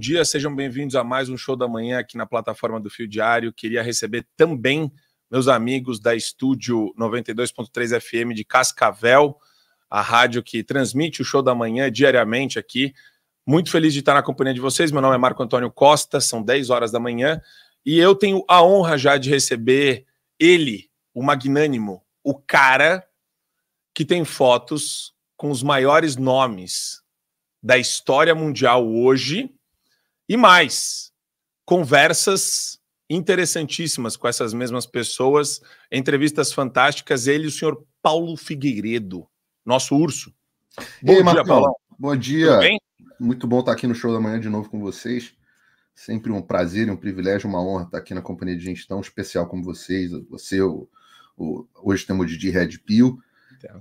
dia, sejam bem-vindos a mais um show da manhã aqui na plataforma do Fio Diário. Queria receber também meus amigos da Estúdio 92.3 FM de Cascavel, a rádio que transmite o show da manhã diariamente aqui. Muito feliz de estar na companhia de vocês. Meu nome é Marco Antônio Costa, são 10 horas da manhã e eu tenho a honra já de receber ele, o magnânimo, o cara que tem fotos com os maiores nomes da história mundial hoje e mais, conversas interessantíssimas com essas mesmas pessoas, entrevistas fantásticas, ele e o senhor Paulo Figueiredo, nosso urso. Bom Ei, dia, Marcão. Paulo. Bom dia. Muito bom estar aqui no show da manhã de novo com vocês. Sempre um prazer um privilégio, uma honra estar aqui na companhia de gente tão especial como vocês. Você, o, o hoje temos o Didi Red Pill,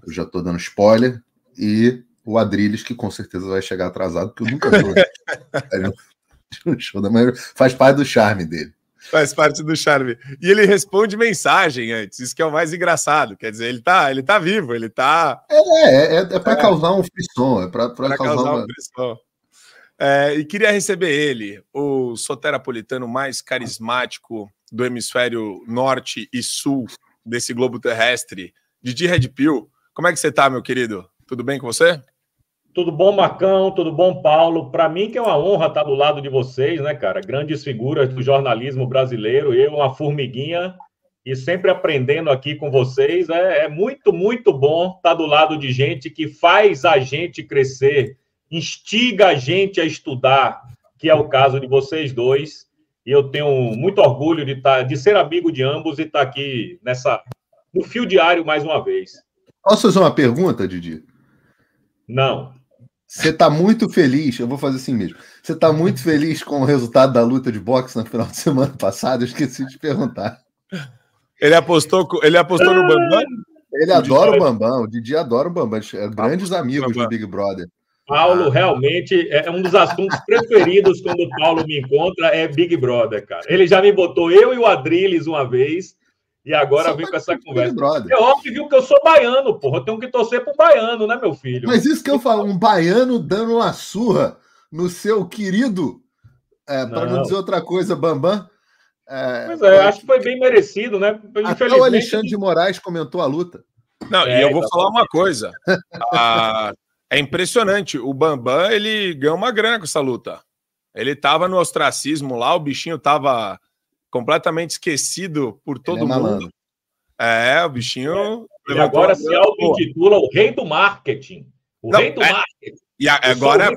eu já estou dando spoiler, e o Adriles, que com certeza vai chegar atrasado, porque eu nunca vi. show da faz parte do charme dele. Faz parte do charme. E ele responde mensagem antes, isso que é o mais engraçado. Quer dizer, ele tá, ele tá vivo, ele tá. É, é, é, é para é. causar um frisson, é para causar, causar uma... um frisson. É, e queria receber ele, o soterapolitano mais carismático do hemisfério norte e sul desse globo terrestre, Didi Redpill. Como é que você tá, meu querido? Tudo bem com você? Tudo bom, Macão. Tudo bom, Paulo? Para mim que é uma honra estar do lado de vocês, né, cara? Grandes figuras do jornalismo brasileiro, eu, uma formiguinha, e sempre aprendendo aqui com vocês. É, é muito, muito bom estar do lado de gente que faz a gente crescer, instiga a gente a estudar, que é o caso de vocês dois. E eu tenho muito orgulho de, estar, tá, de ser amigo de ambos e estar tá aqui nessa, no fio diário mais uma vez. Posso fazer uma pergunta, Didi? Não. Você tá muito feliz, eu vou fazer assim mesmo. Você tá muito feliz com o resultado da luta de boxe no final de semana passado? Eu esqueci de perguntar. Ele apostou, ele apostou no Bambam? Ele o adora Didi o Bambam, o Didi adora o Bambam, grandes amigos Bambam. do Big Brother. Paulo, ah. realmente, é um dos assuntos preferidos quando o Paulo me encontra é Big Brother, cara. Ele já me botou eu e o Adriles uma vez e agora vem com essa conversa. Brother. óbvio ontem viu que eu sou baiano, porra. Eu tenho que torcer para o baiano, né, meu filho? Mas isso que eu falo, um baiano dando uma surra no seu querido, é, para não. dizer outra coisa, Bambam. É, pois é, acho que foi bem merecido, né? Até o Alexandre de né? Moraes comentou a luta. Não, é, e eu vou falar uma coisa. é impressionante. O Bambam, ele ganhou uma grana com essa luta. Ele tava no ostracismo lá, o bichinho tava completamente esquecido por todo é mundo. É, o bichinho. É. E agora se auto-intitula o rei do marketing. O Não, rei do é... marketing. E agora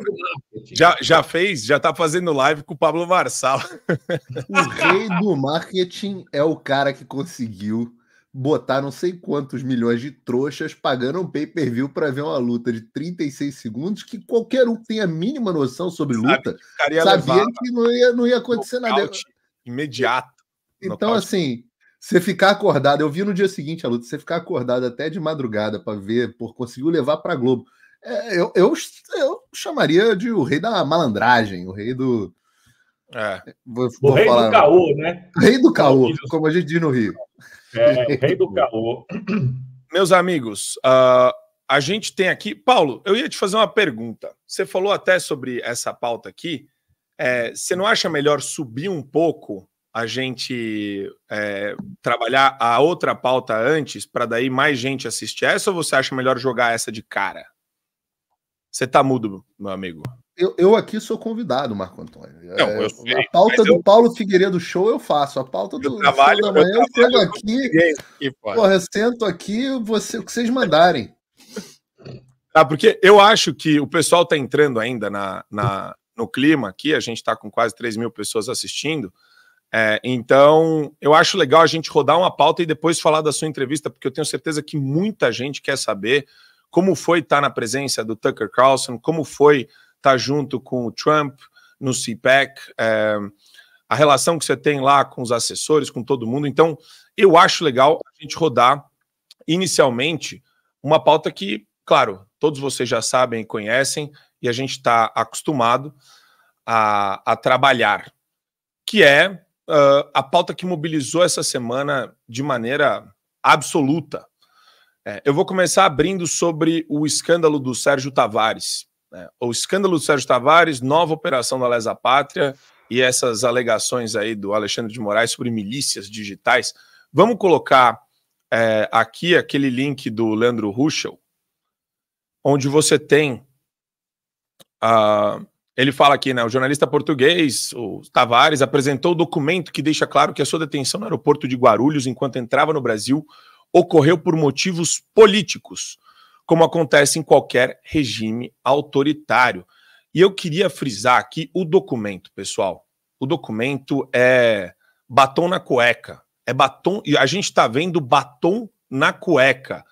já, já fez, já tá fazendo live com o Pablo Marçal. O rei do marketing é o cara que conseguiu botar não sei quantos milhões de trouxas pagando um pay-per-view para ver uma luta de 36 segundos que qualquer um que tem a mínima noção sobre luta sabe que sabia levar, que não ia, não ia acontecer nada. Out imediato. Então, assim, você ficar acordado, eu vi no dia seguinte a luta, você ficar acordado até de madrugada para ver, por conseguiu levar para Globo. É, eu, eu, eu, chamaria de o rei da malandragem, o rei do. É. Vou, vou né? o rei falar, do caô, né? Rei do caô, como a gente diz no Rio. É, rei do caô. Meus amigos, uh, a gente tem aqui. Paulo, eu ia te fazer uma pergunta. Você falou até sobre essa pauta aqui. É, você não acha melhor subir um pouco a gente é, trabalhar a outra pauta antes para daí mais gente assistir essa ou você acha melhor jogar essa de cara? Você tá mudo, meu amigo. Eu, eu aqui sou convidado, Marco Antônio. É, não, sei, a pauta do eu... Paulo Figueiredo Show eu faço. A pauta do eu trabalho, da manhã eu, trabalho, eu aqui. aqui porra, eu sento aqui você, o que vocês mandarem. Ah, porque eu acho que o pessoal tá entrando ainda na, na, no clima aqui, a gente está com quase 3 mil pessoas assistindo. É, então, eu acho legal a gente rodar uma pauta e depois falar da sua entrevista, porque eu tenho certeza que muita gente quer saber como foi estar tá na presença do Tucker Carlson, como foi estar tá junto com o Trump no CPAC, é, a relação que você tem lá com os assessores, com todo mundo. Então, eu acho legal a gente rodar inicialmente uma pauta que, claro, todos vocês já sabem e conhecem, e a gente está acostumado a, a, trabalhar, que é uh, a pauta que mobilizou essa semana de maneira absoluta. É, eu vou começar abrindo sobre o escândalo do Sérgio Tavares. Né? O escândalo do Sérgio Tavares, nova operação da Lesa Pátria e essas alegações aí do Alexandre de Moraes sobre milícias digitais. Vamos colocar é, aqui aquele link do Leandro Ruschel, onde você tem. Uh, ele fala aqui, né? O jornalista português, o Tavares, apresentou o documento que deixa claro que a sua detenção no aeroporto de Guarulhos, enquanto entrava no Brasil, ocorreu por motivos políticos, como acontece em qualquer regime autoritário. E eu queria frisar aqui o documento, pessoal. O documento é batom na cueca. É batom. E a gente está vendo batom na cueca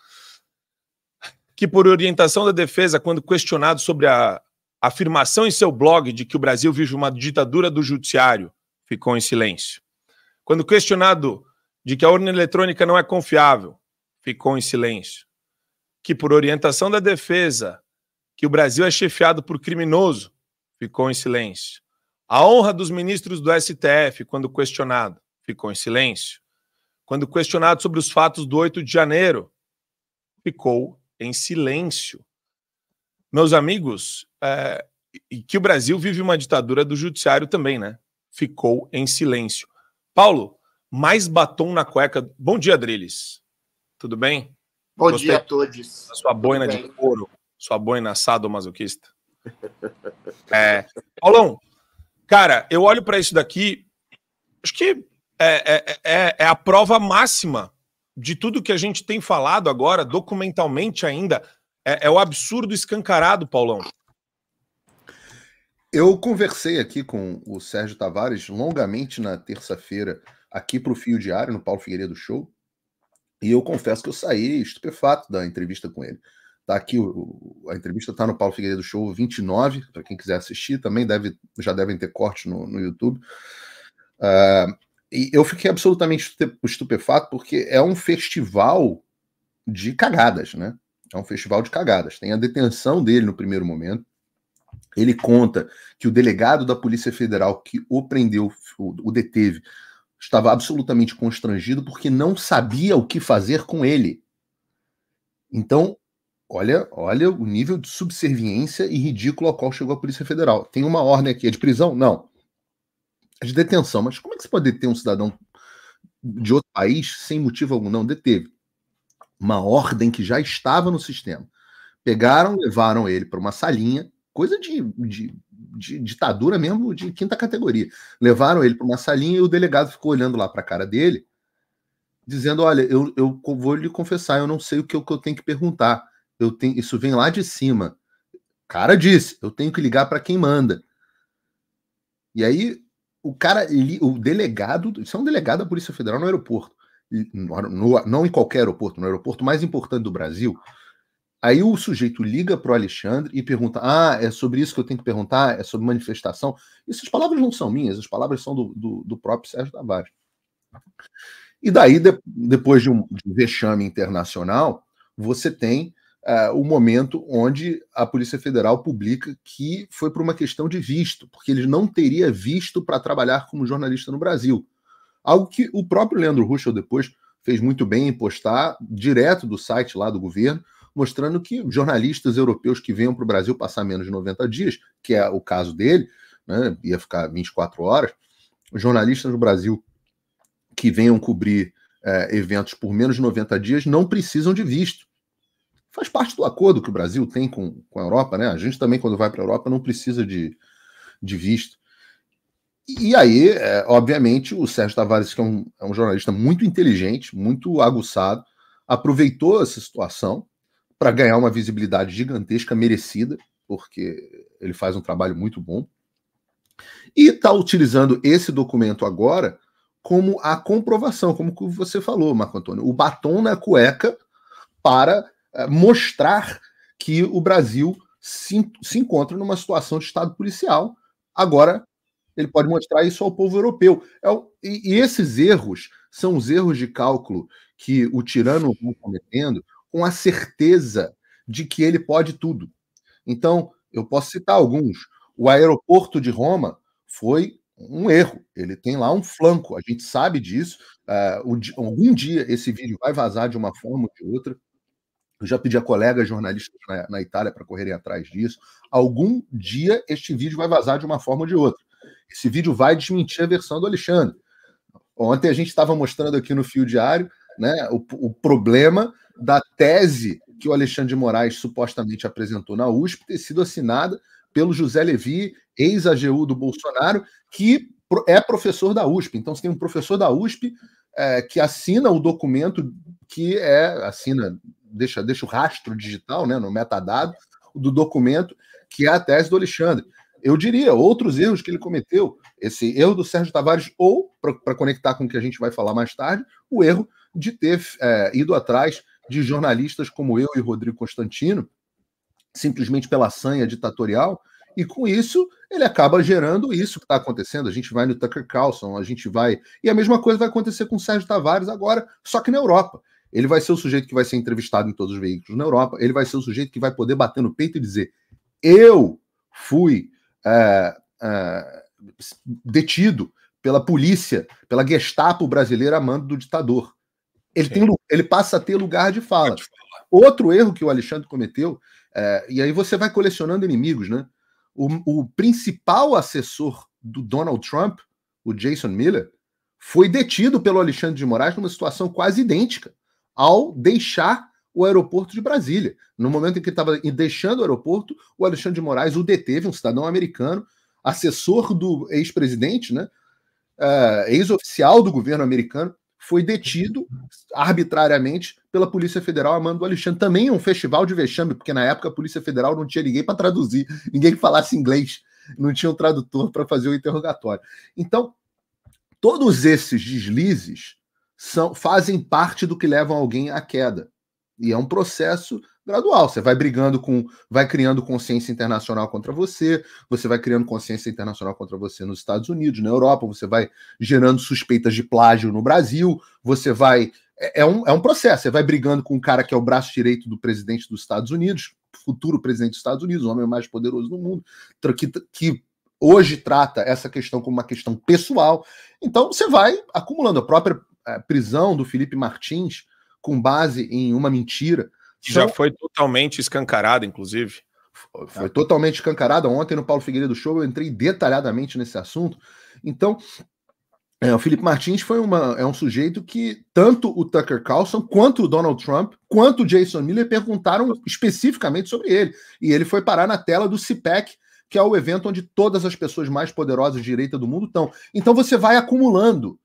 que, por orientação da defesa, quando questionado sobre a afirmação em seu blog de que o Brasil vive uma ditadura do judiciário, ficou em silêncio. Quando questionado de que a urna eletrônica não é confiável, ficou em silêncio. Que, por orientação da defesa, que o Brasil é chefiado por criminoso, ficou em silêncio. A honra dos ministros do STF, quando questionado, ficou em silêncio. Quando questionado sobre os fatos do 8 de janeiro, ficou em silêncio. Meus amigos, é, e que o Brasil vive uma ditadura do judiciário também, né? Ficou em silêncio. Paulo, mais batom na cueca. Bom dia, Drilis. Tudo bem? Bom Gostei dia a todos. sua boina de couro, sua boina assado masoquista. é, Paulão, cara, eu olho para isso daqui, acho que é, é, é, é a prova máxima de tudo que a gente tem falado agora, documentalmente ainda, é, é o absurdo escancarado, Paulão. Eu conversei aqui com o Sérgio Tavares longamente na terça-feira, aqui para o Fio Diário, no Paulo Figueiredo Show, e eu confesso que eu saí estupefato da entrevista com ele. Tá aqui, o, a entrevista está no Paulo Figueiredo Show 29, para quem quiser assistir, também deve, já devem ter corte no, no YouTube. Uh, e eu fiquei absolutamente estupefato porque é um festival de cagadas, né? É um festival de cagadas. Tem a detenção dele no primeiro momento. Ele conta que o delegado da Polícia Federal que o prendeu, o deteve, estava absolutamente constrangido porque não sabia o que fazer com ele. Então, olha, olha o nível de subserviência e ridículo ao qual chegou a Polícia Federal. Tem uma ordem aqui, é de prisão? Não de detenção. Mas como é que você pode deter um cidadão de outro país sem motivo algum? Não, deteve. Uma ordem que já estava no sistema. Pegaram, levaram ele para uma salinha, coisa de, de, de, ditadura mesmo, de quinta categoria. Levaram ele para uma salinha e o delegado ficou olhando lá para a cara dele, dizendo: Olha, eu, eu vou lhe confessar, eu não sei o que, o que eu tenho que perguntar. Eu tenho, isso vem lá de cima. O cara disse: Eu tenho que ligar para quem manda. E aí o cara, o delegado, isso é um delegado da Polícia Federal no aeroporto, no, no, não em qualquer aeroporto, no aeroporto mais importante do Brasil. Aí o sujeito liga para o Alexandre e pergunta: Ah, é sobre isso que eu tenho que perguntar? É sobre manifestação? Essas palavras não são minhas, as palavras são do, do, do próprio Sérgio Tavares. E daí, de, depois de um, de um vexame internacional, você tem uh, o momento onde a Polícia Federal publica que foi por uma questão de visto, porque ele não teria visto para trabalhar como jornalista no Brasil. Algo que o próprio Leandro Russo depois fez muito bem em postar direto do site lá do governo, mostrando que jornalistas europeus que venham para o Brasil passar menos de 90 dias, que é o caso dele, né, ia ficar 24 horas, jornalistas no Brasil que venham cobrir é, eventos por menos de 90 dias não precisam de visto faz parte do acordo que o Brasil tem com, com a Europa, né? A gente também, quando vai para a Europa, não precisa de, de visto. E aí, é, obviamente, o Sérgio Tavares, que é um, é um, jornalista muito inteligente, muito aguçado, aproveitou essa situação para ganhar uma visibilidade gigantesca, merecida, porque ele faz um trabalho muito bom. E está utilizando esse documento agora como a comprovação, como você falou, Marco Antônio, o batom na cueca para eh, mostrar que o Brasil se, se encontra numa situação de Estado policial. Agora, ele pode mostrar isso ao povo europeu. É e, e, esses erros são os erros de cálculo que o tirano está cometendo com a certeza de que ele pode tudo. Então, eu posso citar alguns. O aeroporto de Roma foi um erro. Ele tem lá um flanco, a gente sabe disso. Uh, o, algum dia esse vídeo vai vazar de uma forma ou de outra. Eu já pedi a colegas jornalistas na, na Itália para correrem atrás disso. Algum dia este vídeo vai vazar de uma forma ou de outra. Esse vídeo vai desmentir a versão do Alexandre. Ontem a gente estava mostrando aqui no Fio Diário né, o, o, problema da tese que o Alexandre de Moraes supostamente apresentou na USP ter sido assinada pelo José Levi, ex-AGU do Bolsonaro, que é professor da USP. Então você tem um professor da USP é, que assina o documento que é assina deixa, deixa o rastro digital, né, no metadado do documento, que é a tese do Alexandre. Eu diria outros erros que ele cometeu, esse erro do Sérgio Tavares, ou, para conectar com o que a gente vai falar mais tarde, o erro de ter é, ido atrás de jornalistas como eu e Rodrigo Constantino, simplesmente pela sanha ditatorial, e com isso ele acaba gerando isso que está acontecendo. A gente vai no Tucker Carlson, a gente vai. E a mesma coisa vai acontecer com o Sérgio Tavares agora, só que na Europa. Ele vai ser o sujeito que vai ser entrevistado em todos os veículos na Europa. Ele vai ser o sujeito que vai poder bater no peito e dizer: eu fui é, é, detido pela polícia, pela Gestapo brasileira a mando do ditador. Ele, tem, ele passa a ter lugar de fala. Outro erro que o Alexandre cometeu, é, e aí você vai colecionando inimigos, né? O, o, principal assessor do Donald Trump, o Jason Miller, foi detido pelo Alexandre de Moraes numa situação quase idêntica ao deixar o aeroporto de Brasília. No momento em que estava deixando o aeroporto, o Alexandre de Moraes o deteve, um cidadão americano, assessor do ex-presidente, né? Uh, ex-oficial do governo americano, foi detido arbitrariamente pela Polícia Federal a mando do Alexandre. Também um festival de vexame, porque na época a Polícia Federal não tinha ninguém para traduzir, ninguém que falasse inglês, não tinha um tradutor para fazer o interrogatório. Então, todos esses deslizes são, fazem parte do que levam alguém à queda. E é um processo gradual. Você vai brigando com, vai criando consciência internacional contra você, você vai criando consciência internacional contra você nos Estados Unidos, na Europa, você vai gerando suspeitas de plágio no Brasil, você vai. É, é um, é um processo, você vai brigando com um cara que é o braço direito do presidente dos Estados Unidos, futuro presidente dos Estados Unidos, o homem mais poderoso do mundo, que, que hoje trata essa questão como uma questão pessoal. Então você vai acumulando a própria a prisão do Felipe Martins com base em uma mentira. Já foi totalmente escancarada, inclusive. Foi, totalmente escancarada. Ontem no Paulo Figueiredo Show eu entrei detalhadamente nesse assunto. Então, é, o Felipe Martins foi uma, é um sujeito que tanto o Tucker Carlson, quanto o Donald Trump, quanto o Jason Miller perguntaram especificamente sobre ele. E ele foi parar na tela do CPEC, que é o evento onde todas as pessoas mais poderosas de direita do mundo estão. Então você vai acumulando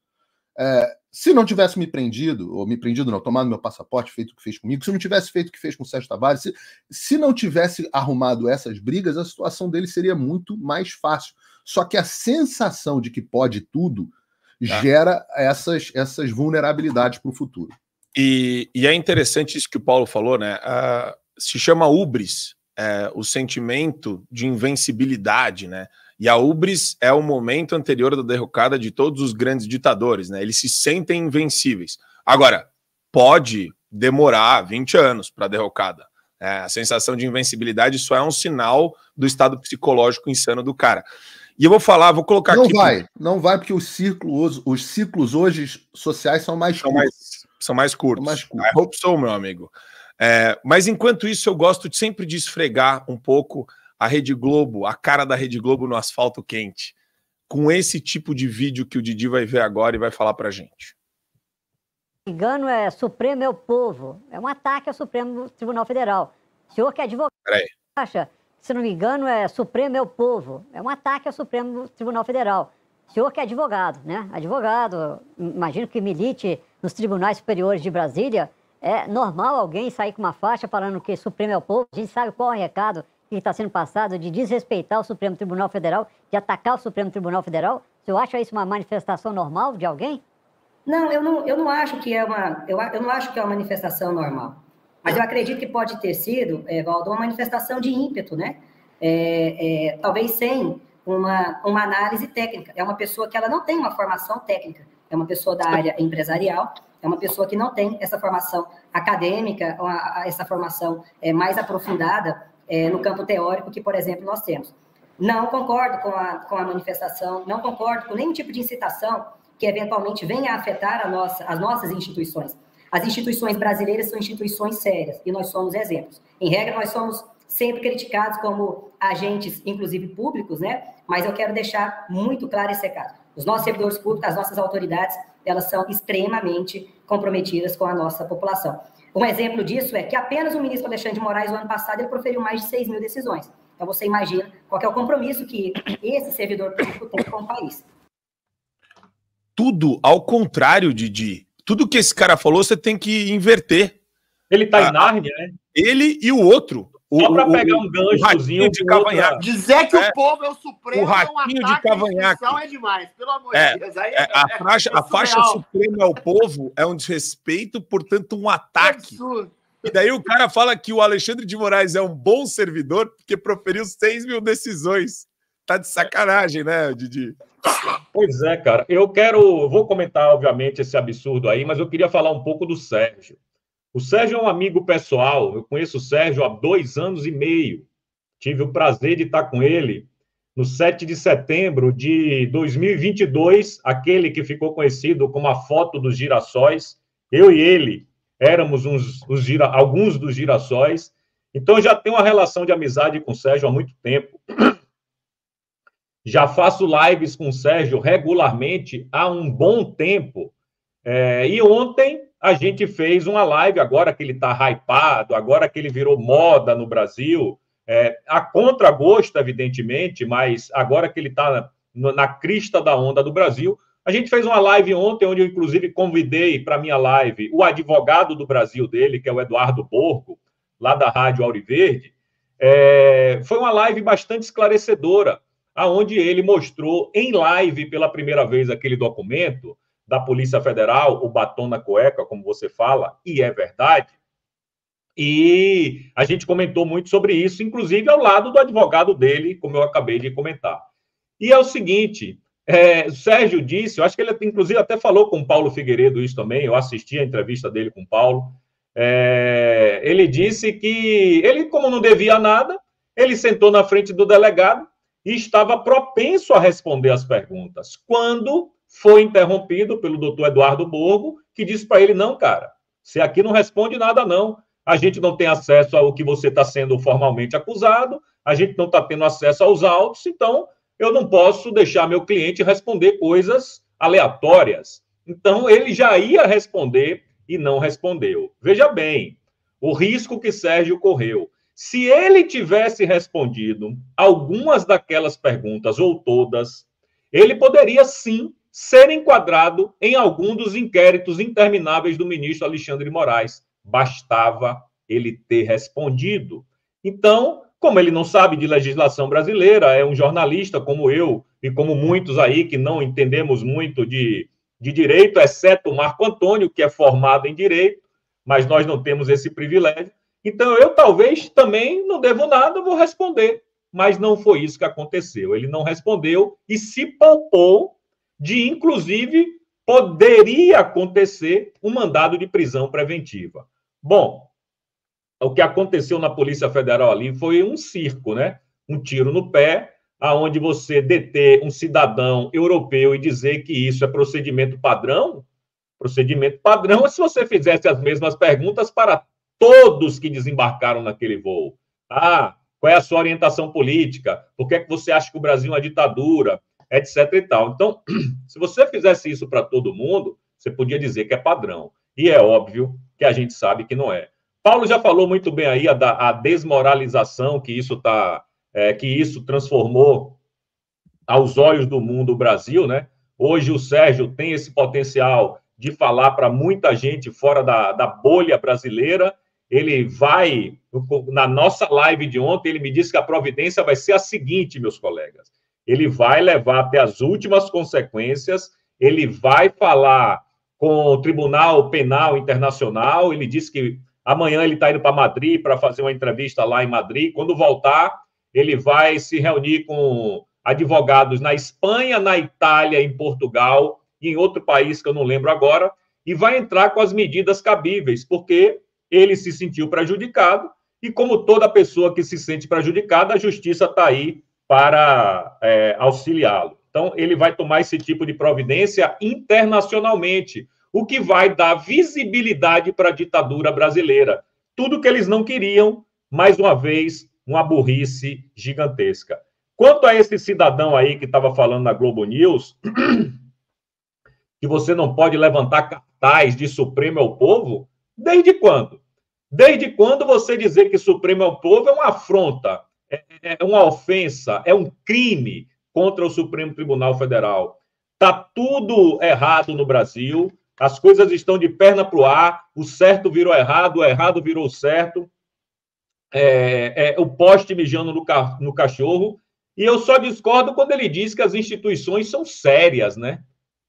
é, se não tivesse me prendido, ou me prendido não, tomado meu passaporte, feito o que fez comigo, se não tivesse feito o que fez com o Sérgio Tavares, se, se não tivesse arrumado essas brigas, a situação dele seria muito mais fácil. Só que a sensação de que pode tudo tá. gera essas, essas vulnerabilidades para o futuro. E, e, é interessante isso que o Paulo falou, né? Uh, se chama ubris, é, o sentimento de invencibilidade, né? E a Ubris é o momento anterior da derrocada de todos os grandes ditadores, né? Eles se sentem invencíveis. Agora, pode demorar 20 anos para a derrocada. É, a sensação de invencibilidade só é um sinal do estado psicológico insano do cara. E eu vou falar, vou colocar não aqui. Não vai, não vai, porque os ciclos, os ciclos hoje sociais são mais são curtos. Mais, são mais curtos. São mais curtos. I é, hope so, meu amigo. É, mas enquanto isso, eu gosto sempre de esfregar um pouco a Rede Globo, a cara da Rede Globo no asfalto quente, com esse tipo de vídeo que o Didi vai ver agora e vai falar pra gente. Engano é Supremo é o povo. É um ataque ao Supremo Tribunal Federal. O senhor que é advogado acha, se não me engano, é Supremo é o povo. É um ataque ao Supremo Tribunal Federal. O senhor que é advogado, né? Advogado, imagino que milite nos tribunais superiores de Brasília. É normal alguém sair com uma faixa falando que Supremo é o povo? A gente sabe qual é o recado que está sendo passado de desrespeitar o Supremo Tribunal Federal, de atacar o Supremo Tribunal Federal? Você acha isso uma manifestação normal de alguém? Não, eu não, eu não acho que é uma, eu, eu não acho que é uma manifestação normal. Mas eu acredito que pode ter sido, é, Valdo, uma manifestação de ímpeto, né? É, é, talvez sem uma, uma análise técnica. É uma pessoa que ela não tem uma formação técnica. É uma pessoa da área empresarial, é uma pessoa que não tem essa formação acadêmica, essa formação eh, mais aprofundada é, no campo teórico que, por exemplo, nós temos. Não concordo com a, com a manifestação, não concordo com nenhum tipo de incitação que eventualmente venha a afetar a nossa, as nossas instituições. As instituições brasileiras são instituições sérias e nós somos exemplos. Em regra, nós somos sempre criticados como agentes, inclusive públicos, né? Mas eu quero deixar muito claro esse recado. Os nossos servidores públicos, as nossas autoridades, elas são extremamente comprometidas com a nossa população. Um exemplo disso é que apenas o ministro Alexandre de Moraes, no ano passado, ele proferiu mais de 6 mil decisões. Então, você imagina qual é o compromisso que esse servidor público tem com o país. Tudo ao contrário, Didi. Tudo que esse cara falou, você tem que inverter. Ele está ah, né? Ele e o outro. Só para pegar um ganchozinho. de cavanhaque. Né? Dizer que é, o povo é o supremo. O ratinho é um de cavanhaque. É demais, pelo amor é, de Deus. Aí é, é- a é faixa, a é faixa suprema povo é um desrespeito, portanto, um ataque. E daí o cara fala que o Alexandre de Moraes é um bom servidor porque proferiu 6 mil decisões. Tá de sacanagem, né, Didi? Pois é, cara. Eu quero. Vou comentar, obviamente, esse absurdo aí, mas eu queria falar um pouco do Sérgio. O Sérgio é um amigo pessoal, eu conheço o Sérgio há dois anos e meio. Tive o prazer de estar com ele no 7 de setembro de 2022, aquele que ficou conhecido como a foto dos girassóis. Eu e ele éramos uns, uns, alguns dos girassóis. Então, já tenho uma relação de amizade com o Sérgio há muito tempo. Já faço lives com o Sérgio regularmente há um bom tempo. É, e ontem a gente fez uma live agora que ele está hypado, agora que ele virou moda no Brasil, é, a contragosto, evidentemente, mas agora que ele está na, na crista da onda do Brasil, a gente fez uma live ontem, onde eu, inclusive, convidei para minha live o advogado do Brasil dele, que é o Eduardo Borgo, lá da Rádio Auriverde. É, foi uma live bastante esclarecedora, aonde ele mostrou em live pela primeira vez aquele documento, da Polícia Federal, o batom na cueca, como você fala, e é verdade. E a gente comentou muito sobre isso, inclusive ao lado do advogado dele, como eu acabei de comentar. E é o seguinte, é, Sérgio disse, eu acho que ele inclusive até falou com o Paulo Figueiredo isso também, eu assisti a entrevista dele com o Paulo. É, ele disse que ele, como não devia nada, ele sentou na frente do delegado e estava propenso a responder as perguntas. Quando foi interrompido pelo doutor Eduardo Borgo, que disse para ele: não, cara, você aqui não responde nada, não. A gente não tem acesso ao que você está sendo formalmente acusado, a gente não está tendo acesso aos autos, então eu não posso deixar meu cliente responder coisas aleatórias. Então ele já ia responder e não respondeu. Veja bem, o risco que Sérgio correu. Se ele tivesse respondido algumas daquelas perguntas ou todas, ele poderia sim ser enquadrado em algum dos inquéritos intermináveis do ministro Alexandre de Moraes. Bastava ele ter respondido. Então, como ele não sabe de legislação brasileira, é um jornalista como eu e como muitos aí que não entendemos muito de, de direito, exceto o Marco Antônio, que é formado em direito, mas nós não temos esse privilégio. Então, eu talvez também não devo nada, vou responder. Mas não foi isso que aconteceu. Ele não respondeu e se poupou de, inclusive, poderia acontecer um mandado de prisão preventiva. Bom, o que aconteceu na Polícia Federal ali foi um circo, né? Um tiro no pé, aonde você deter um cidadão europeu e dizer que isso é procedimento padrão, procedimento padrão é se você fizesse as mesmas perguntas para todos que desembarcaram naquele voo. Ah, qual é a sua orientação política? Por que, é que você acha que o Brasil é uma ditadura? etc e tal. Então, se você fizesse isso para todo mundo, você podia dizer que é padrão. E é óbvio que a gente sabe que não é. Paulo já falou muito bem aí a, da, a desmoralização que isso tá, é, que isso transformou aos olhos do mundo o Brasil, né? Hoje o Sérgio tem esse potencial de falar para muita gente fora da, da bolha brasileira. Ele vai, na nossa live de ontem, ele me disse que a providência vai ser a seguinte, meus colegas ele vai levar até as últimas consequências, ele vai falar com o Tribunal Penal Internacional, ele disse que amanhã ele está indo para Madrid para fazer uma entrevista lá em Madrid, quando voltar, ele vai se reunir com advogados na Espanha, na Itália, em Portugal e em outro país que eu não lembro agora, e vai entrar com as medidas cabíveis, porque ele se sentiu prejudicado e como toda pessoa que se sente prejudicada, a justiça está aí para é, auxiliá-lo. Então, ele vai tomar esse tipo de providência internacionalmente, o que vai dar visibilidade para a ditadura brasileira. Tudo que eles não queriam, mais uma vez, uma burrice gigantesca. Quanto a esse cidadão aí que estava falando na Globo News, que você não pode levantar cartaz de Supremo ao é povo, desde quando? Desde quando você dizer que Supremo ao é povo é uma afronta? É, é uma ofensa, é um crime contra o Supremo Tribunal Federal. Tá tudo errado no Brasil, as coisas estão de perna para o ar, o certo virou errado, o errado virou certo, é, é, o poste mijando no, ca, no cachorro. E eu só discordo quando ele diz que as instituições são sérias, né?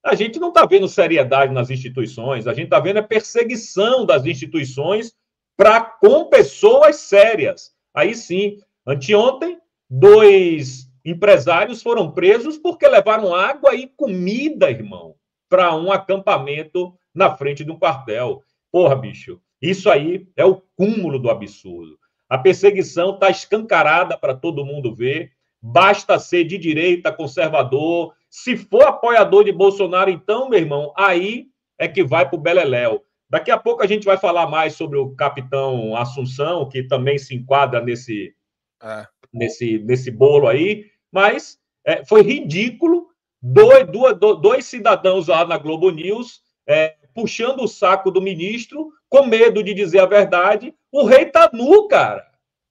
A gente não está vendo seriedade nas instituições, a gente está vendo a é perseguição das instituições para com pessoas sérias. Aí sim, Anteontem, dois empresários foram presos porque levaram água e comida, irmão, para um acampamento na frente de um quartel. Porra, bicho, isso aí é o cúmulo do absurdo. A perseguição está escancarada para todo mundo ver. Basta ser de direita, conservador. Se for apoiador de Bolsonaro, então, meu irmão, aí é que vai para o Beleléu. Daqui a pouco a gente vai falar mais sobre o capitão Assunção, que também se enquadra nesse, é. nesse, nesse bolo aí, mas é, foi ridículo dois, dois dois cidadãos lá na Globo News é, puxando o saco do ministro, com medo de dizer a verdade. O rei tá nu, cara.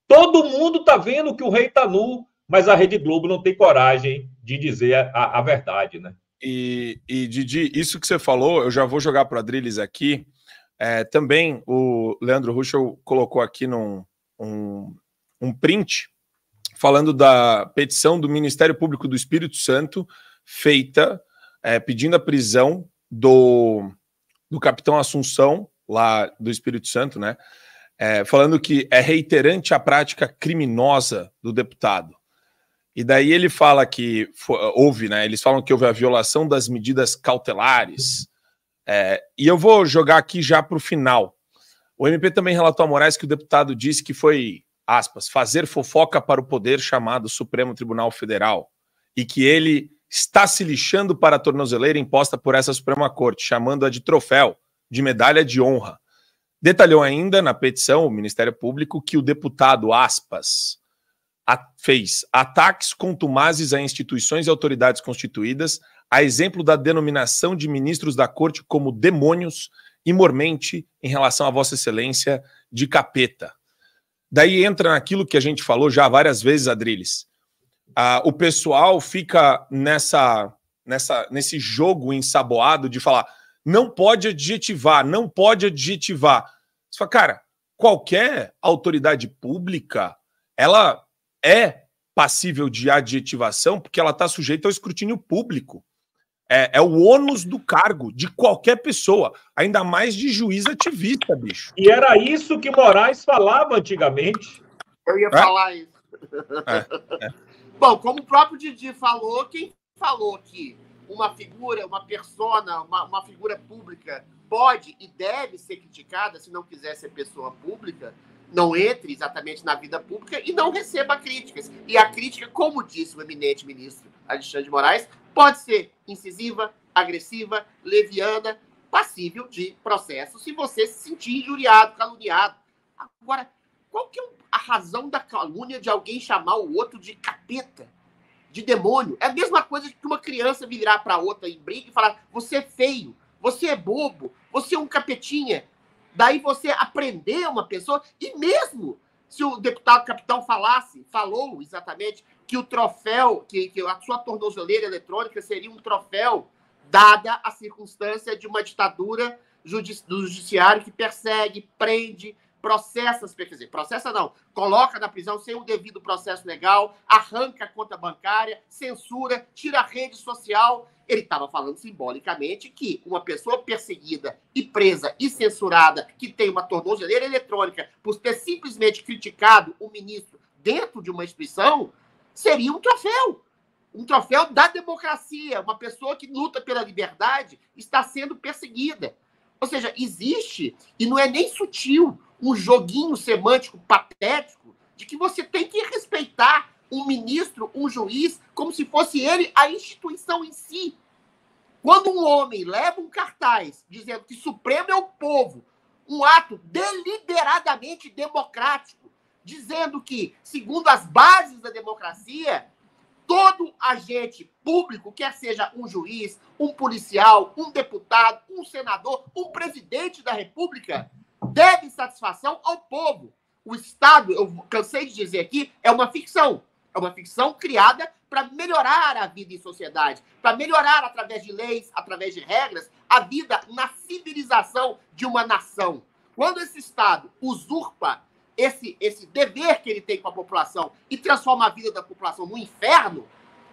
Todo mundo tá vendo que o rei tá nu, mas a Rede Globo não tem coragem de dizer a, a verdade, né? E, e, Didi, isso que você falou, eu já vou jogar para Adriles aqui. É, também o Leandro Ruschel colocou aqui num, um, um print falando da petição do Ministério Público do Espírito Santo feita é, pedindo a prisão do, do capitão Assunção, lá do Espírito Santo, né? É, falando que é reiterante a prática criminosa do deputado. E daí ele fala que houve, né? Eles falam que houve a violação das medidas cautelares. É, e eu vou jogar aqui já para o final. O MP também relatou a Moraes que o deputado disse que foi aspas, fazer fofoca para o poder chamado Supremo Tribunal Federal e que ele está se lixando para a tornozeleira imposta por essa Suprema Corte, chamando-a de troféu, de medalha de honra. Detalhou ainda na petição o Ministério Público que o deputado, aspas, a, fez ataques contumazes a instituições e autoridades constituídas, a exemplo da denominação de ministros da corte como demônios e mormente em relação a Vossa Excelência de capeta. Daí entra naquilo que a gente falou já várias vezes, Adriles. Ah, o pessoal fica nessa, nessa, nesse jogo ensaboado de falar não pode adjetivar, não pode adjetivar. Você fala, cara, qualquer autoridade pública, ela é passível de adjetivação porque ela está sujeita ao escrutínio público. É, é, o ônus do cargo de qualquer pessoa, ainda mais de juiz ativista, bicho. E era isso que Moraes falava antigamente. Eu ia é? falar isso. É, é. Bom, como o próprio Didi falou, quem falou que uma figura, uma persona, uma, uma figura pública pode e deve ser criticada se não quiser ser pessoa pública, não entre exatamente na vida pública e não receba críticas. E a crítica, como disse o eminente ministro Alexandre de Moraes, pode ser incisiva, agressiva, leviana, passível de processo se você se sentir injuriado, caluniado. Agora, qual que é a razão da calúnia de alguém chamar o outro de capeta, de demônio? É a mesma coisa que uma criança virar para outra em briga e falar: você é feio, você é bobo, você é um capetinha. Daí você aprender uma pessoa, e mesmo se o deputado capitão falasse, falou exatamente, que o troféu, que, que a sua tornozeleira eletrônica seria um troféu dada a circunstância de uma ditadura judici do judiciário que persegue, prende, processa, quer dizer, processa não, coloca na prisão sem o devido processo legal, arranca a conta bancária, censura, tira a rede social. Ele estava falando simbolicamente que uma pessoa perseguida e presa e censurada que tem uma tornozeleira eletrônica por ter simplesmente criticado o ministro dentro de uma instituição seria um troféu. Um troféu da democracia. Uma pessoa que luta pela liberdade está sendo perseguida. Ou seja, existe, e não é nem sutil, um joguinho semântico patético de que você tem que respeitar um ministro, um juiz, como se fosse ele a instituição em si. Quando um homem leva um cartaz dizendo que Supremo é o povo, um ato deliberadamente democrático, dizendo que, segundo as bases da democracia, todo agente público, quer seja um juiz, um policial, um deputado, um senador, um presidente da República, deve satisfação ao povo. O Estado, eu cansei de dizer aqui, é uma ficção. É uma ficção criada para melhorar a vida em sociedade, para melhorar através de leis, através de regras, a vida na civilização de uma nação. Quando esse Estado usurpa esse, esse dever que ele tem com a população e transforma a vida da população no inferno,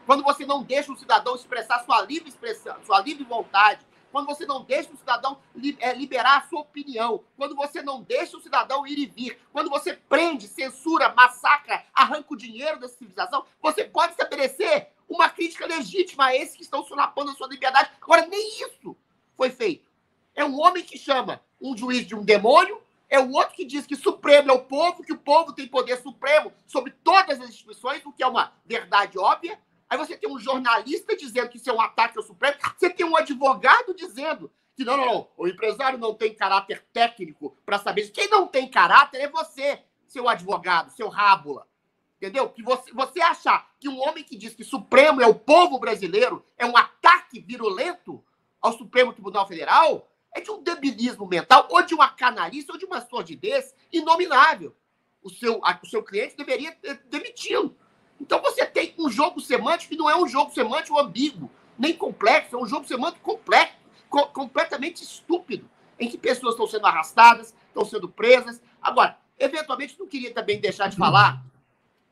quando você não deixa o cidadão expressar sua livre expressão, sua livre vontade, quando você não deixa o cidadão é, liberar a sua opinião, quando você não deixa o cidadão ir e vir, quando você prende, censura, massacra, arranca o dinheiro da civilização, você pode estabelecer uma crítica legítima a esses que estão solapando a sua liberdade. Agora, nem isso foi feito. É um homem que chama um juiz de um demônio, é o outro que diz que Supremo é o povo, que o povo tem poder supremo sobre todas as instituições, o que é uma verdade óbvia. Aí você tem um jornalista dizendo que isso é um ataque ao Supremo, você tem um advogado dizendo que não, não, não, o empresário não tem caráter técnico para saber isso. Quem não tem caráter é você, seu advogado, seu rábula. Entendeu? Que você, você achar que um homem que diz que Supremo é o povo brasileiro é um ataque virulento ao Supremo Tribunal Federal, é de um debilismo mental, ou de uma canalice, ou de uma sordidez inominável. O seu, o seu cliente deveria eh, demiti-lo. Então você tem um jogo semântico que não é um jogo semântico ambíguo, nem complexo, é um jogo semântico completo, co completamente estúpido, em que pessoas estão sendo arrastadas, estão sendo presas. Agora, eventualmente, não queria também deixar de falar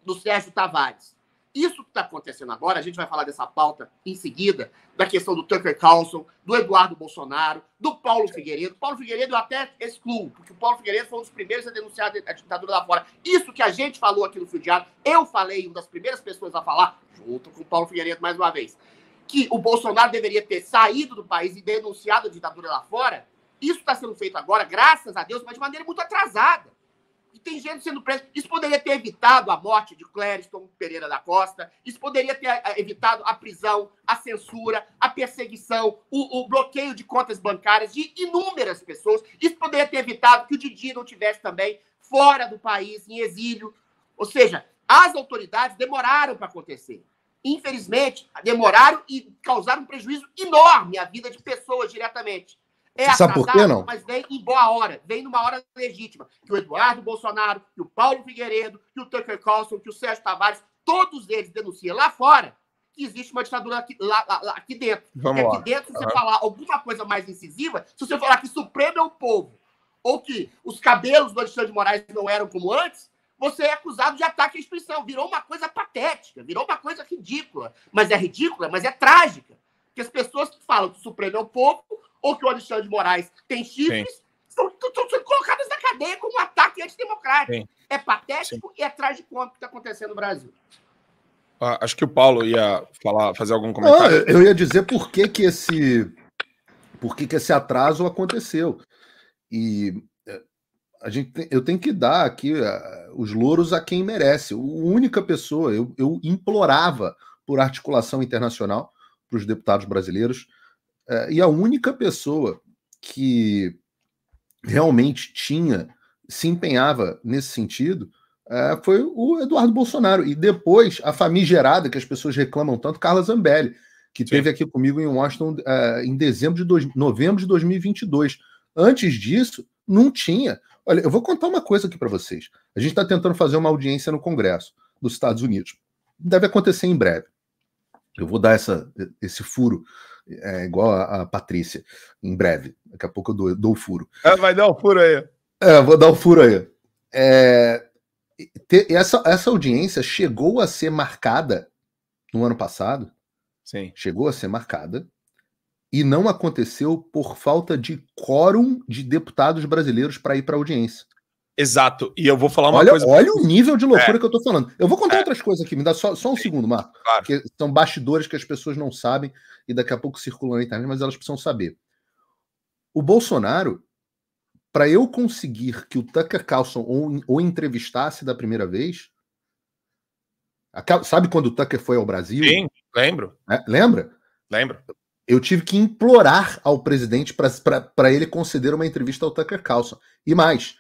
do Sérgio Tavares. Isso que está acontecendo agora, a gente vai falar dessa pauta em seguida, da questão do Tucker Carlson, do Eduardo Bolsonaro, do Paulo Figueiredo. Paulo Figueiredo eu até excluo, porque o Paulo Figueiredo foi um dos primeiros a denunciar a ditadura lá fora. Isso que a gente falou aqui no Fio Diário, eu falei, uma das primeiras pessoas a falar, junto com o Paulo Figueiredo mais uma vez, que o Bolsonaro deveria ter saído do país e denunciado a ditadura lá fora. Isso está sendo feito agora, graças a Deus, mas de maneira muito atrasada e tem gente sendo presa. Isso poderia ter evitado a morte de Clériston Pereira da Costa, isso poderia ter eh, evitado a prisão, a censura, a perseguição, o, o, bloqueio de contas bancárias de inúmeras pessoas. Isso poderia ter evitado que o Didi não tivesse também fora do país, em exílio. Ou seja, as autoridades demoraram para acontecer. Infelizmente, demoraram e causaram um prejuízo enorme à vida de pessoas diretamente. É Você sabe por não? Mas vem em boa hora, vem numa hora legítima. Que o Eduardo Bolsonaro, que o Paulo Figueiredo, que o Tucker Carlson, que o Sérgio Tavares, todos eles denunciam lá fora que existe uma ditadura aqui, lá, lá, lá, aqui dentro. Vamos aqui lá. dentro, se você uhum. falar alguma coisa mais incisiva, se você falar que o Supremo é o povo, ou que os cabelos do Alexandre de Moraes não eram como antes, você é acusado de ataque à instituição. Virou uma coisa patética, virou uma coisa ridícula. Mas é ridícula, mas é trágica. Que as pessoas que falam que o Supremo é o povo ou que o Alexandre de Moraes tem chifres, são, colocadas na cadeia como um ataque antidemocrático. Sim. É patético Sim. e é de que está acontecendo no Brasil. Ah, acho que o Paulo ia falar, fazer algum ah, comentário. Ah, eu ia dizer por que, que esse por que, que esse atraso aconteceu. E eh, a gente tem, eu tenho que dar aqui uh, os louros a quem merece. A única pessoa, eu, eu implorava por articulação internacional para os deputados brasileiros é, e a única pessoa que realmente tinha, se empenhava nesse sentido, é, foi o Eduardo Bolsonaro. E depois, a famigerada que as pessoas reclamam tanto, Carla Zambelli, que esteve aqui comigo em Washington é, em dezembro de dois, novembro de 2022. Antes disso, não tinha. Olha, eu vou contar uma coisa aqui para vocês. A gente está tentando fazer uma audiência no Congresso dos Estados Unidos. Deve acontecer em breve. Eu vou dar essa, esse furo é, igual a, a, Patrícia, em breve. Daqui a pouco eu dou, dou o furo. É, vai dar o um furo aí. É, vou dar o um furo aí. É, te, essa, essa audiência chegou a ser marcada no ano passado. Sim. Chegou a ser marcada. E não aconteceu por falta de quórum de deputados brasileiros para ir para a audiência. Exato. E eu vou falar uma olha, coisa. Olha o nível de loucura é. que eu tô falando. Eu vou contar é. outras coisas aqui, me dá só, só um Sim, segundo, Marco. Claro. são bastidores que as pessoas não sabem e daqui a pouco circulam na internet, mas elas precisam saber. O Bolsonaro, para eu conseguir que o Tucker Carlson o, entrevistasse da primeira vez. Sabe quando o Tucker foi ao Brasil? Sim, lembro. É, lembra? Lembro. Eu tive que implorar ao presidente para ele conceder uma entrevista ao Tucker Carlson. E mais,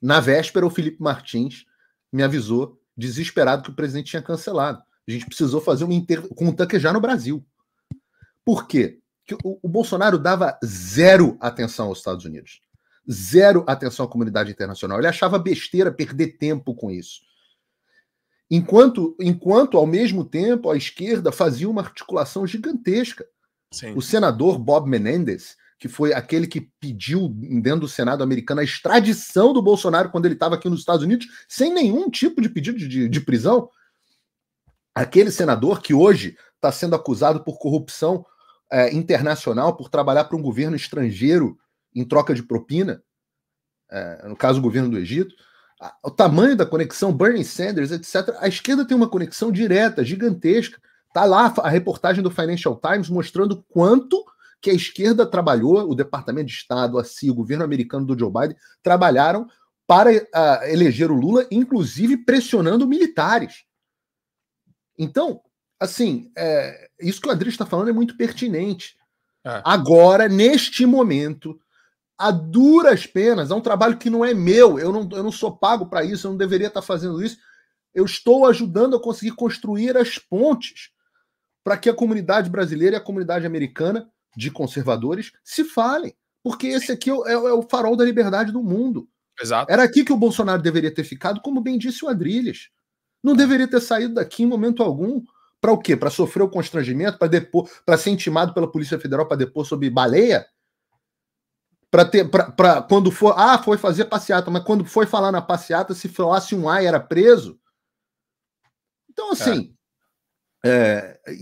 na véspera, o Felipe Martins me avisou, desesperado, que o presidente tinha cancelado. A gente precisou fazer uma inter... com o Tucker já no Brasil. Por quê? o, o Bolsonaro dava zero atenção aos Estados Unidos. Zero atenção à comunidade internacional. Ele achava besteira perder tempo com isso. Enquanto, enquanto ao mesmo tempo, a esquerda fazia uma articulação gigantesca. Sim. O senador Bob Menendez que foi aquele que pediu dentro do Senado americano a extradição do Bolsonaro quando ele estava aqui nos Estados Unidos, sem nenhum tipo de pedido de, de, de prisão. Aquele senador que hoje está sendo acusado por corrupção é, internacional, por trabalhar para um governo estrangeiro em troca de propina, é, no caso o governo do Egito, o tamanho da conexão Bernie Sanders, etc. A esquerda tem uma conexão direta, gigantesca. Tá lá a reportagem do Financial Times mostrando quanto que a esquerda trabalhou, o Departamento de Estado, a CIA, o governo americano do Joe Biden, trabalharam para uh, eleger o Lula, inclusive pressionando militares. Então, assim, é, isso que o Adri está falando é muito pertinente. É. Agora, neste momento, a duras penas, é um trabalho que não é meu, eu não, eu não sou pago para isso, eu não deveria estar fazendo isso. Eu estou ajudando a conseguir construir as pontes para que a comunidade brasileira e a comunidade americana de conservadores se falem, porque esse aqui é, é, é o farol da liberdade do mundo. Exato. Era aqui que o Bolsonaro deveria ter ficado, como bem disse o Adrilles. Não é. deveria ter saído daqui em momento algum. Para o quê? Para sofrer o constrangimento, para depor, para ser intimado pela Polícia Federal para depor sobre baleia? Para ter, para quando for, ah, foi fazer passeata, mas quando foi falar na passeata, se falasse um ai, era preso. Então, é. assim, é. É,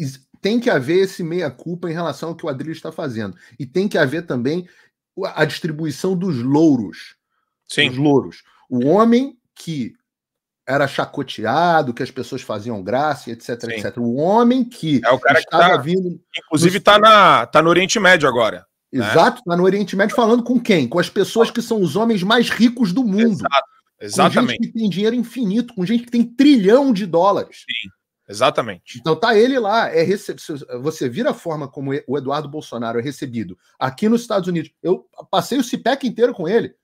tem que haver esse meia-culpa em relação ao que o Adrilho está fazendo. E tem que haver também a distribuição dos louros. Sim. Os louros. O homem que era chacoteado, que as pessoas faziam graça, etc, Sim. etc. O homem que é o cara estava que tá, vindo. Inclusive, está na, tá no Oriente Médio agora. Né? Exato, está né? no Oriente Médio falando com quem? Com as pessoas que são os homens mais ricos do mundo. Exato. Exatamente. Com gente que tem dinheiro infinito, com gente que tem trilhão de dólares. Sim. Exatamente. Então tá ele lá, é rece... você vira a forma como o Eduardo Bolsonaro é recebido aqui nos Estados Unidos. Eu passei o CIPEC inteiro com ele.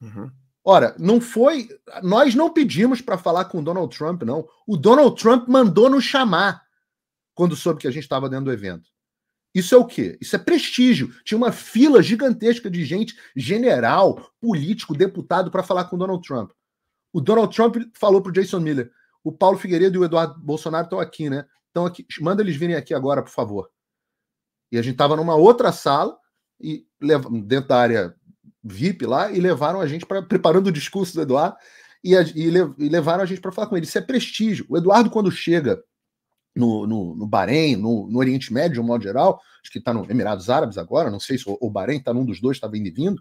Uhum. Ora, não foi. Nós não pedimos para falar com o Donald Trump, não. O Donald Trump mandou nos chamar quando soube que a gente estava dentro do evento. Isso é o quê? Isso é prestígio. Tinha uma fila gigantesca de gente, general, político, deputado, para falar com o Donald Trump. O Donald Trump falou para Jason Miller: o Paulo Figueiredo e o Eduardo Bolsonaro estão aqui, né? Estão aqui. Manda eles virem aqui agora, por favor. E a gente estava numa outra sala e dentro da área VIP lá e levaram a gente para preparando o discurso do Eduardo e, a, e, e levaram a gente para falar com ele. Isso é prestígio. O Eduardo quando chega no, no, no Bahrein, no, no, Oriente Médio, de um modo geral, acho que está nos Emirados Árabes agora, não sei se o, o Bahrein está num dos dois, está vindo e vindo,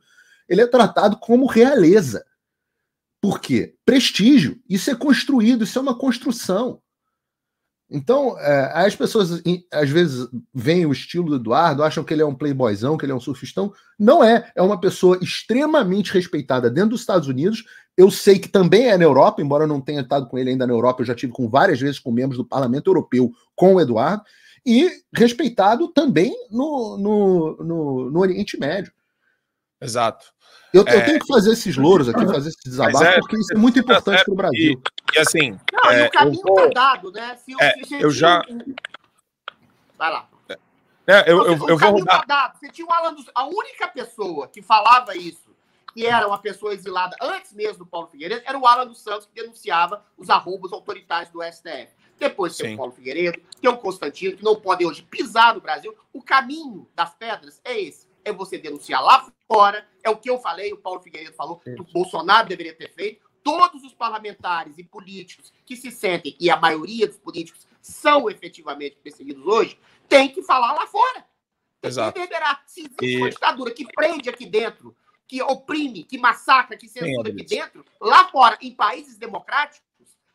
ele é tratado como realeza. Porque prestígio, isso é construído, isso é uma construção. Então, é, as pessoas às vezes veem o estilo do Eduardo, acham que ele é um playboyzão, que ele é um surfistão. Não é. É uma pessoa extremamente respeitada dentro dos Estados Unidos. Eu sei que também é na Europa, embora eu não tenha estado com ele ainda na Europa, eu já tive com várias vezes com membros do Parlamento Europeu com o Eduardo. E respeitado também no, no, no, no Oriente Médio. Exato. Eu, é... eu, tenho que fazer esses louros aqui, fazer esse desabafo, é, porque isso é muito tá importante para o Brasil. E, e, assim. Não, é, e o caminho está dado, né? Se, é, se, se, eu já. Vai lá. É, eu, eu, eu, eu vou rodar. Tá Você tinha o Alan dos... A única pessoa que falava isso, que era uma pessoa exilada antes mesmo do Paulo Figueiredo, era o Alan dos Santos, que denunciava os arroubos autoritários do STF. Depois tem o Paulo Figueiredo, tem o Constantino, que não pode hoje pisar no Brasil. O caminho das pedras é esse é você denunciar lá fora. É o que eu falei, o Paulo Figueiredo falou, que o Bolsonaro deveria ter feito. Todos os parlamentares e políticos que se sentem, e a maioria dos políticos são efetivamente perseguidos hoje, tem que falar lá fora. Tem Exato. que reverberar. Se existe e... uma ditadura que prende aqui dentro, que oprime, que massacra, que censura aqui dentro, lá fora, em países democráticos,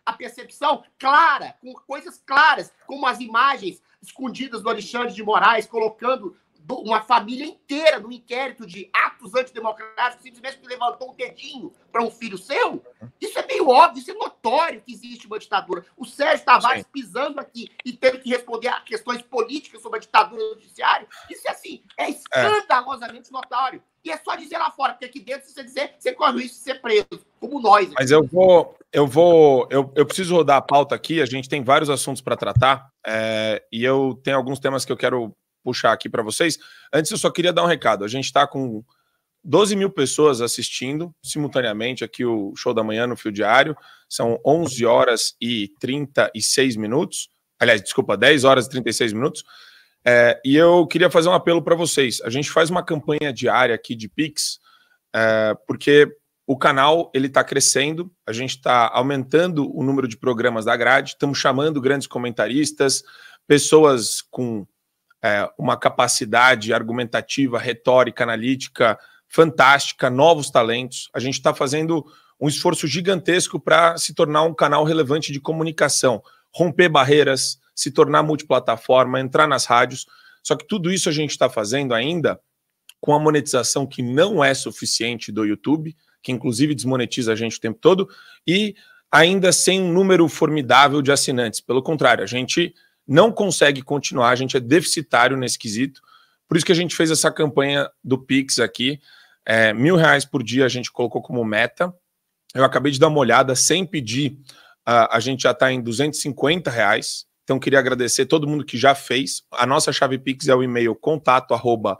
a percepção clara, com coisas claras, como as imagens escondidas do Alexandre de Moraes, colocando uma família inteira no inquérito de atos antidemocráticos, simplesmente levantou um dedinho para um filho seu? Isso é meio óbvio, isso é notório que existe uma ditadura. O Sérgio Tavares Sim. pisando aqui e tendo que responder a questões políticas sobre a ditadura judiciária, isso é assim, é, é. escandalosamente é. notório. E é só dizer lá fora, porque aqui dentro, se você dizer, você corre o risco de ser preso, como nós. Mas eu vou, eu vou, eu, eu preciso rodar a pauta aqui, a gente tem vários assuntos para tratar, é, e eu tenho alguns temas que eu quero puxar aqui para vocês. Antes, eu só queria dar um recado. A gente está com 12 mil pessoas assistindo simultaneamente aqui o show da manhã no Fio Diário. São 11 horas e 36 minutos. Aliás, desculpa, 10 horas e 36 minutos. É, e eu queria fazer um apelo para vocês. A gente faz uma campanha diária aqui de Pix, é, porque o canal ele está crescendo, a gente está aumentando o número de programas da grade, estamos chamando grandes comentaristas, pessoas com é, uma capacidade argumentativa, retórica, analítica fantástica, novos talentos. A gente está fazendo um esforço gigantesco para se tornar um canal relevante de comunicação, romper barreiras, se tornar multiplataforma, entrar nas rádios. Só que tudo isso a gente está fazendo ainda com a monetização que não é suficiente do YouTube, que inclusive desmonetiza a gente o tempo todo, e ainda sem um número formidável de assinantes. Pelo contrário, a gente não consegue continuar, a gente é deficitário nesse quesito. Por isso que a gente fez essa campanha do Pix aqui. É, mil reais por dia a gente colocou como meta. Eu acabei de dar uma olhada, sem pedir, a, a gente já está em 250 reais. Então, queria agradecer todo mundo que já fez. A nossa chave Pix é o e-mail contato arroba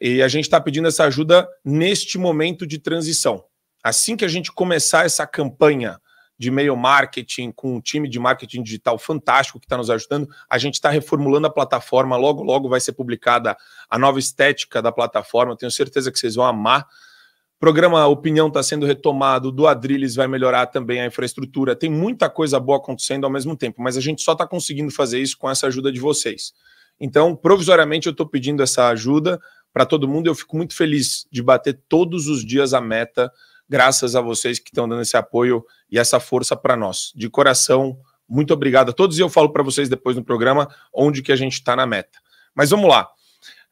e a gente está pedindo essa ajuda neste momento de transição. Assim que a gente começar essa campanha de e-mail marketing, com um time de marketing digital fantástico que está nos ajudando. A gente está reformulando a plataforma, logo, logo vai ser publicada a nova estética da plataforma, tenho certeza que vocês vão amar. O programa Opinião está sendo retomado, do Adrilles vai melhorar também a infraestrutura. Tem muita coisa boa acontecendo ao mesmo tempo, mas a gente só está conseguindo fazer isso com essa ajuda de vocês. Então, provisoriamente, eu estou pedindo essa ajuda para todo mundo. Eu fico muito feliz de bater todos os dias a meta graças a vocês que estão dando esse apoio e essa força para nós. De coração, muito obrigado a todos e eu falo para vocês depois no programa onde que a gente está na meta. Mas vamos lá.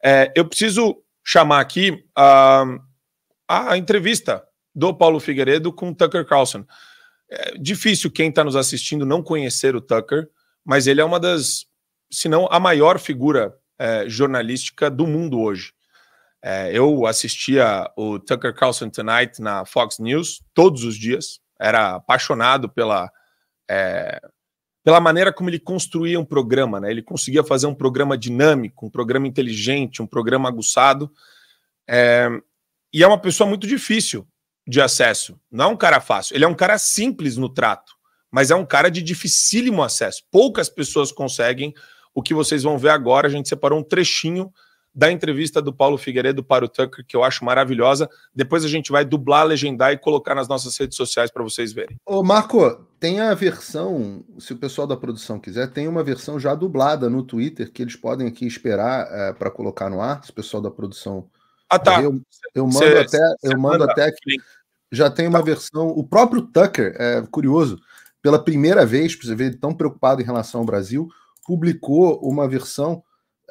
É, eu preciso chamar aqui a, ah, a entrevista do Paulo Figueiredo com Tucker Carlson. É difícil quem está nos assistindo não conhecer o Tucker, mas ele é uma das, se não a maior figura é, jornalística do mundo hoje. É, eu assistia o Tucker Carlson Tonight na Fox News todos os dias. Era apaixonado pela, é, pela maneira como ele construía um programa. Né? Ele conseguia fazer um programa dinâmico, um programa inteligente, um programa aguçado. É, e é uma pessoa muito difícil de acesso. Não é um cara fácil. Ele é um cara simples no trato, mas é um cara de dificílimo acesso. Poucas pessoas conseguem o que vocês vão ver agora. A gente separou um trechinho da entrevista do Paulo Figueiredo para o Tucker, que eu acho maravilhosa. Depois a gente vai dublar, legendar e colocar nas nossas redes sociais para vocês verem. Ô, Marco, tem a versão, se o pessoal da produção quiser, tem uma versão já dublada no Twitter que eles podem aqui esperar é, para colocar no ar, se o pessoal da produção. Ah, tá. Eu, eu mando cê, até, eu mando até aqui. Já tem uma tá. versão. O próprio Tucker, é curioso, pela primeira vez, para você ver, ele tão preocupado em relação ao Brasil, publicou uma versão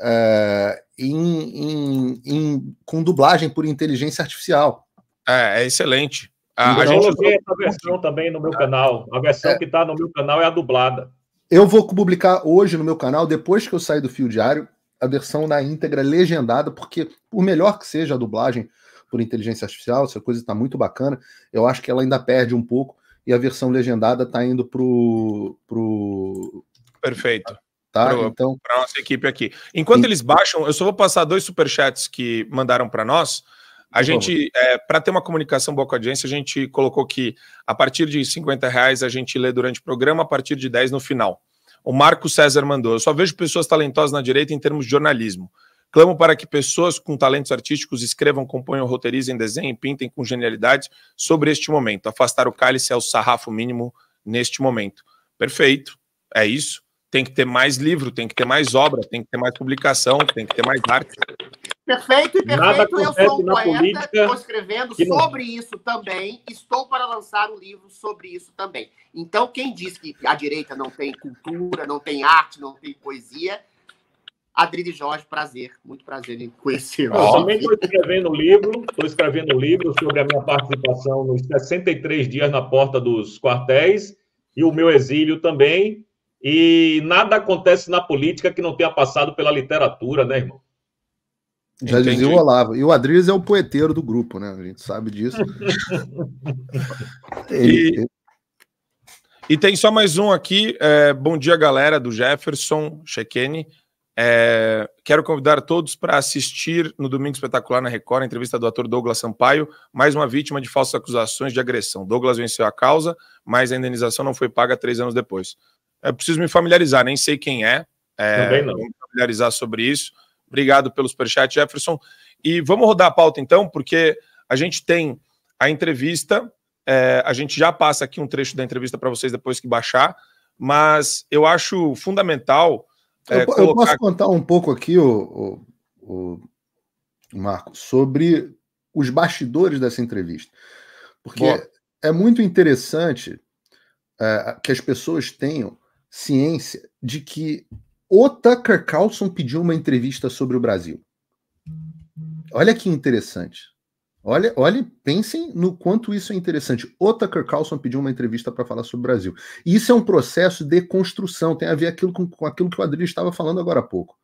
eh, em, em, em, com dublagem por inteligência artificial. É, é excelente. A, a então, gente... usou... essa versão também no meu canal. A versão é, que está no meu canal é a dublada. Eu vou publicar hoje no meu canal, depois que eu sair do Fio Diário, a versão na íntegra legendada, porque por melhor que seja a dublagem por inteligência artificial, essa coisa está muito bacana, eu acho que ela ainda perde um pouco e a versão legendada está indo para pro... Perfeito. Tá? Pro, então... Para nossa equipe aqui. Enquanto eles baixam, eu só vou passar dois superchats que mandaram para nós. A gente, é, para ter uma comunicação boa com a audiência, a gente colocou que a partir de 50 reais a gente lê durante o programa, a partir de 10 no final. O Marco César mandou: Eu só vejo pessoas talentosas na direita em termos de jornalismo. Clamo para que pessoas com talentos artísticos escrevam, componham, roteirizem, desenhem, pintem com genialidade sobre este momento. Afastar o cálice é o sarrafo mínimo neste momento. Perfeito, é isso tem que ter mais livro, tem que ter mais obra, tem que ter mais publicação, tem que ter mais arte. Perfeito, e perfeito. Nada eu sou um poeta, estou escrevendo sobre isso também, estou para lançar um livro sobre isso também. Então, quem diz que a direita não tem cultura, não tem arte, não tem poesia, Adriano Jorge, prazer, muito prazer em conhecê-lo. Eu também estou escrevendo um livro, estou escrevendo um livro sobre a minha participação nos 63 dias na porta dos quartéis e o meu exílio também. E nada acontece na política que não tenha passado pela literatura, né, irmão? Já Entendi. dizia o Olavo. E o Adriles é o poeteiro do grupo, né? A gente sabe disso. ele, e... E tem só mais um aqui. É, bom dia, galera do Jefferson Chequene. É, quero convidar todos para assistir no Domingo Espetacular na Record a entrevista do ator Douglas Sampaio, mais uma vítima de falsas acusações de agressão. Douglas venceu a causa, mas a indenização não foi paga três anos depois. Eu preciso me familiarizar, nem sei quem é. é Também não. me familiarizar sobre isso. Obrigado pelo superchat, Jefferson. E vamos rodar a pauta então, porque a gente tem a entrevista. É, a gente já passa aqui um trecho da entrevista para vocês depois que baixar, mas eu acho fundamental. É, eu, colocar... eu, posso contar um pouco aqui, o, o, o Marco, sobre os bastidores dessa entrevista. Porque é muito interessante é, que as pessoas tenham ciência de que o Tucker Carlson pediu uma entrevista sobre o Brasil. Olha que interessante. Olha, olha, pensem no quanto isso é interessante. O Tucker Carlson pediu uma entrevista para falar sobre o Brasil. E isso é um processo de construção, tem a ver aquilo com, com aquilo que o Adriano estava falando agora há pouco.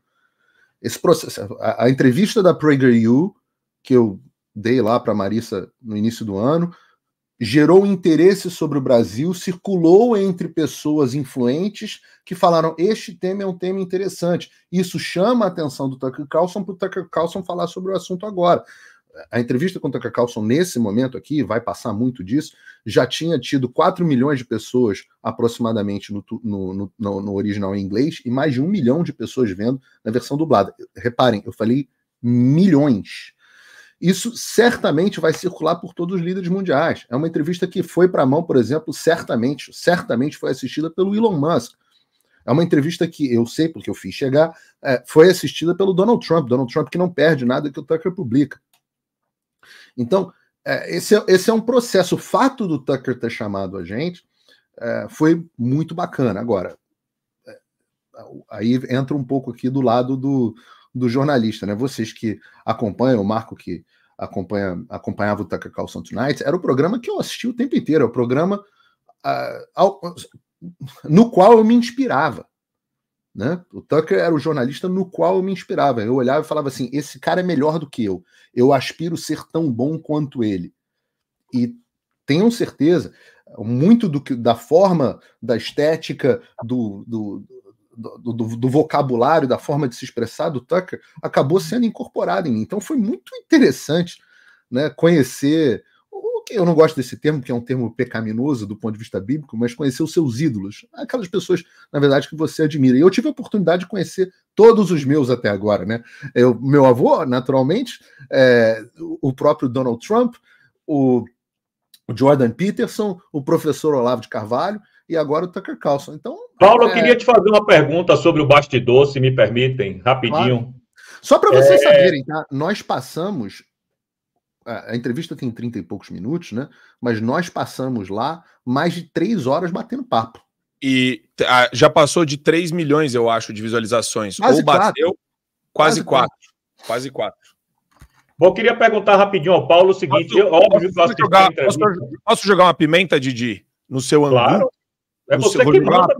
Esse processo, a, a entrevista da PragerU, que eu dei lá para a Marissa no início do ano, gerou interesse sobre o Brasil, circulou entre pessoas influentes que falaram: este tema é um tema interessante. Isso chama a atenção do Tucker Carlson para o Tucker Carlson falar sobre o assunto agora. A entrevista com o Tucker Carlson, nesse momento aqui, vai passar muito disso, já tinha tido 4 milhões de pessoas aproximadamente no, no, no, no original em inglês e mais de um milhão de pessoas vendo na versão dublada. Reparem, eu falei milhões isso certamente vai circular por todos os líderes mundiais. É uma entrevista que foi para a mão, por exemplo, certamente, certamente foi assistida pelo Elon Musk. É uma entrevista que eu sei, porque eu fiz chegar, é, foi assistida pelo Donald Trump. Donald Trump que não perde nada que o Tucker publica. Então, é, esse, é, esse é um processo. O fato do Tucker ter chamado a gente é, foi muito bacana. Agora, é, aí entra um pouco aqui do lado do, do jornalista, né? Vocês que acompanham, o Marco que acompanha, acompanhava o Takakal Santo Nights, era o programa que eu assisti o tempo inteiro, é o programa ah, ao, no qual eu me inspirava. Né? O Tucker era o jornalista no qual eu me inspirava. Eu olhava e falava assim: esse cara é melhor do que eu. Eu aspiro ser tão bom quanto ele. E tenham certeza, muito do que, da forma, da estética, do, do, do, do, do, vocabulário, da forma de se expressar do Tucker, acabou sendo incorporado em mim. Então foi muito interessante né, conhecer. O que eu não gosto desse termo, que é um termo pecaminoso do ponto de vista bíblico, mas conhecer os seus ídolos, aquelas pessoas, na verdade, que você admira. E eu tive a oportunidade de conhecer todos os meus até agora, né? Eu, é, meu avô, naturalmente, é, o próprio Donald Trump, o Jordan Peterson, o professor Olavo de Carvalho, e agora o Tucker Carlson. Então, Paulo, é... eu queria te fazer uma pergunta sobre o bastidor, se me permitem, rapidinho. Claro. Só para vocês é... saberem, tá? nós passamos. É, a entrevista tem 30 e poucos minutos, né? Mas nós passamos lá mais de três horas batendo papo. E a, ah, já passou de 3 milhões, eu acho, de visualizações. Quase Ou bateu quatro. quase quatro, Quase quatro. Bom, queria perguntar rapidinho ao Paulo o seguinte: posso, eu, óbvio, posso, jogar, posso, posso jogar uma pimenta, Didi? no seu claro. É você seu, que manda,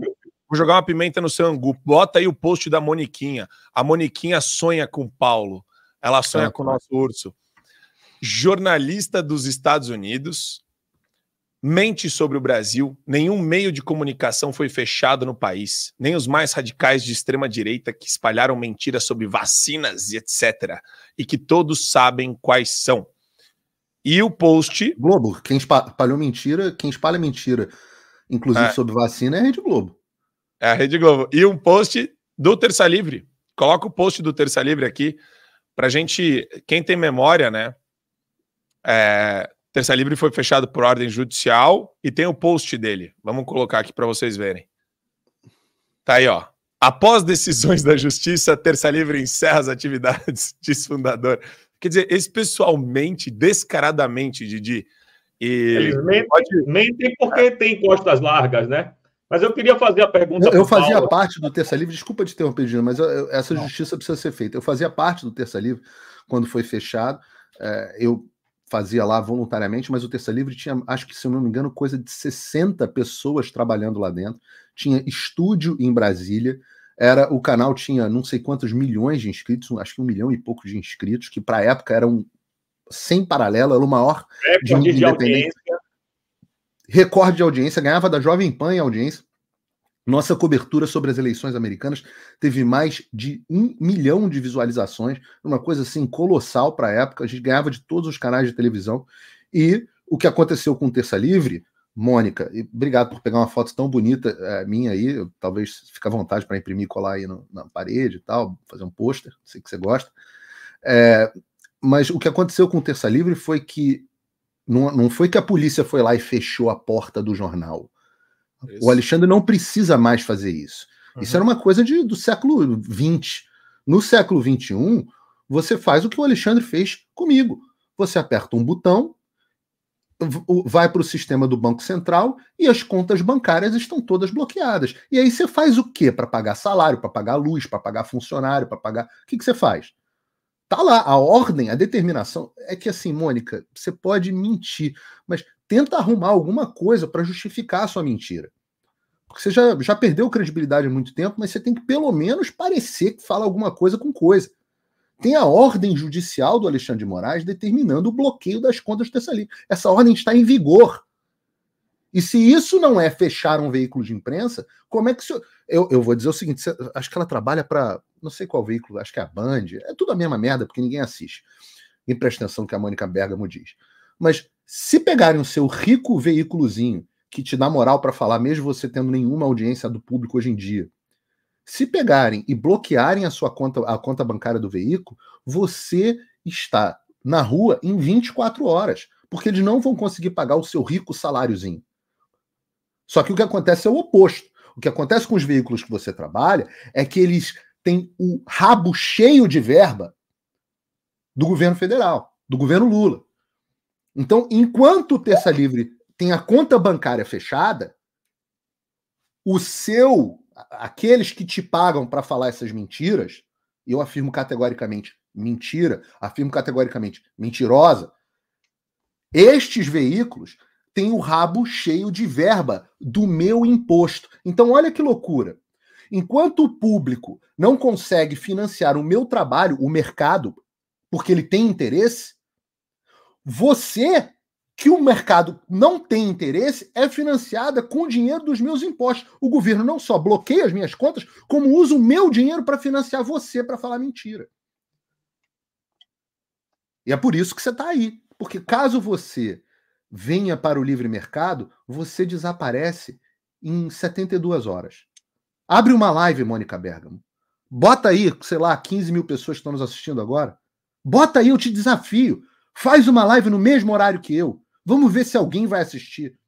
Vou jogar uma pimenta no seu angu. Bota aí o post da Moniquinha. A Moniquinha sonha com o Paulo. Ela sonha é, com o nosso urso. Jornalista dos Estados Unidos. Mente sobre o Brasil. Nenhum meio de comunicação foi fechado no país. Nem os mais radicais de extrema-direita que espalharam mentiras sobre vacinas e etc. E que todos sabem quais são. E o post. Globo, quem espalhou mentira, quem espalha mentira inclusive é. sobre vacina, é a Rede Globo. É a Rede Globo. E um post do Terça Livre. Coloca o post do Terça Livre aqui pra gente, quem tem memória, né? É, Terça Livre foi fechado por ordem judicial e tem o post dele. Vamos colocar aqui para vocês verem. Tá aí, ó. Após decisões da justiça, Terça Livre encerra as atividades, diz fundador. Quer dizer, eles pessoalmente, descaradamente, Didi, e Eles mentem, pode... mentem porque é. tem costas largas, né? Mas eu queria fazer a pergunta. Eu, eu fazia Paulo. parte do Terça Livre, desculpa de ter um pedido, mas eu, eu, essa Não. justiça precisa ser feita. Eu fazia parte do Terça Livre quando foi fechado. É, eu fazia lá voluntariamente, mas o Terça Livre tinha, acho que, se eu não me engano, coisa de 60 pessoas trabalhando lá dentro. Tinha estúdio em Brasília. Era o canal tinha não sei quantos milhões de inscritos, acho que um milhão e pouco de inscritos, que para a época era um sem paralelo, era o maior recorde de, audiência. Recorde de audiência, ganhava da Jovem Pan em audiência. Nossa cobertura sobre as eleições americanas teve mais de um milhão de visualizações, uma coisa assim colossal para a época. A gente ganhava de todos os canais de televisão. E o que aconteceu com o Terça Livre, Mônica, obrigado por pegar uma foto tão bonita é, minha aí. Eu, talvez fique à vontade para imprimir e colar aí no, na parede e tal, fazer um pôster, sei que você gosta. É, mas o que aconteceu com o Terça Livre foi que não, não foi que a polícia foi lá e fechou a porta do jornal. Isso. O Alexandre não precisa mais fazer isso. Uhum. Isso era uma coisa de, do século XX. No século XXI, você faz o que o Alexandre fez comigo. Você aperta um botão, vai para o sistema do Banco Central e as contas bancárias estão todas bloqueadas. E aí você faz o quê? Para pagar salário, para pagar luz, para pagar funcionário, para pagar. O que, que você faz? Tá lá, a ordem, a determinação. É que assim, Mônica, você pode mentir, mas tenta arrumar alguma coisa para justificar a sua mentira. Porque você já, já perdeu credibilidade há muito tempo, mas você tem que pelo menos parecer que fala alguma coisa com coisa. Tem a ordem judicial do Alexandre de Moraes determinando o bloqueio das contas dessa linha. Essa ordem está em vigor. E se isso não é fechar um veículo de imprensa, como é que. eu, eu vou dizer o seguinte: acho que ela trabalha para não sei qual veículo, acho que é a Band, é tudo a mesma merda, porque ninguém assiste. E presta atenção que a Mônica Bergamo diz. Mas se pegarem o seu rico veículozinho, que te dá moral para falar, mesmo você tendo nenhuma audiência do público hoje em dia, se pegarem e bloquearem a sua conta, a conta bancária do veículo, você está na rua em 24 horas, porque eles não vão conseguir pagar o seu rico saláriozinho. Só que o que acontece é o oposto. O que acontece com os veículos que você trabalha é que eles tem o rabo cheio de verba do governo federal, do governo Lula. Então, enquanto o Terça Livre tem a conta bancária fechada, o seu, aqueles que te pagam para falar essas mentiras, eu afirmo categoricamente mentira, afirmo categoricamente mentirosa, estes veículos têm o rabo cheio de verba do meu imposto. Então, olha que loucura. Enquanto o público não consegue financiar o meu trabalho, o mercado, porque ele tem interesse, você que o mercado não tem interesse é financiada com o dinheiro dos meus impostos. O governo não só bloqueia as minhas contas, como usa o meu dinheiro para financiar você para falar mentira. E é por isso que você está aí. Porque caso você venha para o livre mercado, você desaparece em 72 horas. Abre uma live, Mônica Bergamo. Bota aí, sei lá, 15 mil pessoas que estão nos assistindo agora. Bota aí, eu te desafio. Faz uma live no mesmo horário que eu. Vamos ver se alguém vai assistir.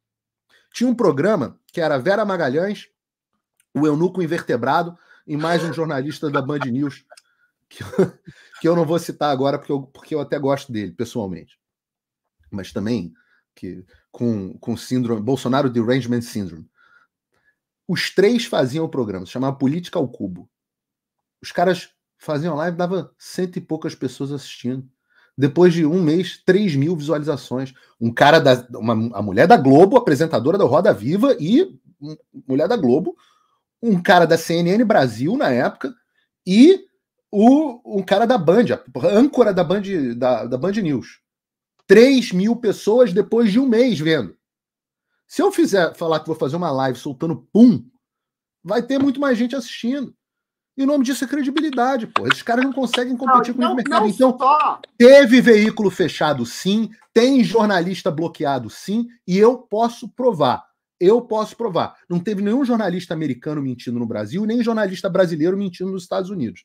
Tinha um programa que era Vera Magalhães, o Eunuco Invertebrado e mais um jornalista da Band News, que, eu, que eu não vou citar agora porque eu, porque eu até gosto dele pessoalmente. Mas também que com, com síndrome, Bolsonaro Derangement Syndrome. Os três faziam o programa, se chamava Política ao Cubo. Os caras faziam live, dava cento e poucas pessoas assistindo. Depois de um mês, 3 mil visualizações. Um cara da. Uma, a mulher da Globo, apresentadora da Roda Viva e mulher da Globo, um cara da CNN Brasil na época, e o, um cara da Band, a âncora da Band, da, da Band News. 3 mil pessoas depois de um mês vendo. Se eu fizer falar que vou fazer uma live soltando pum, vai ter muito mais gente assistindo. E o nome disso é credibilidade, pô. Esses caras não conseguem competir não, com o mercado. então, só. teve veículo fechado sim, tem jornalista bloqueado sim, e eu posso provar. Eu posso provar. Não teve nenhum jornalista americano mentindo no Brasil, nem jornalista brasileiro mentindo nos Estados Unidos.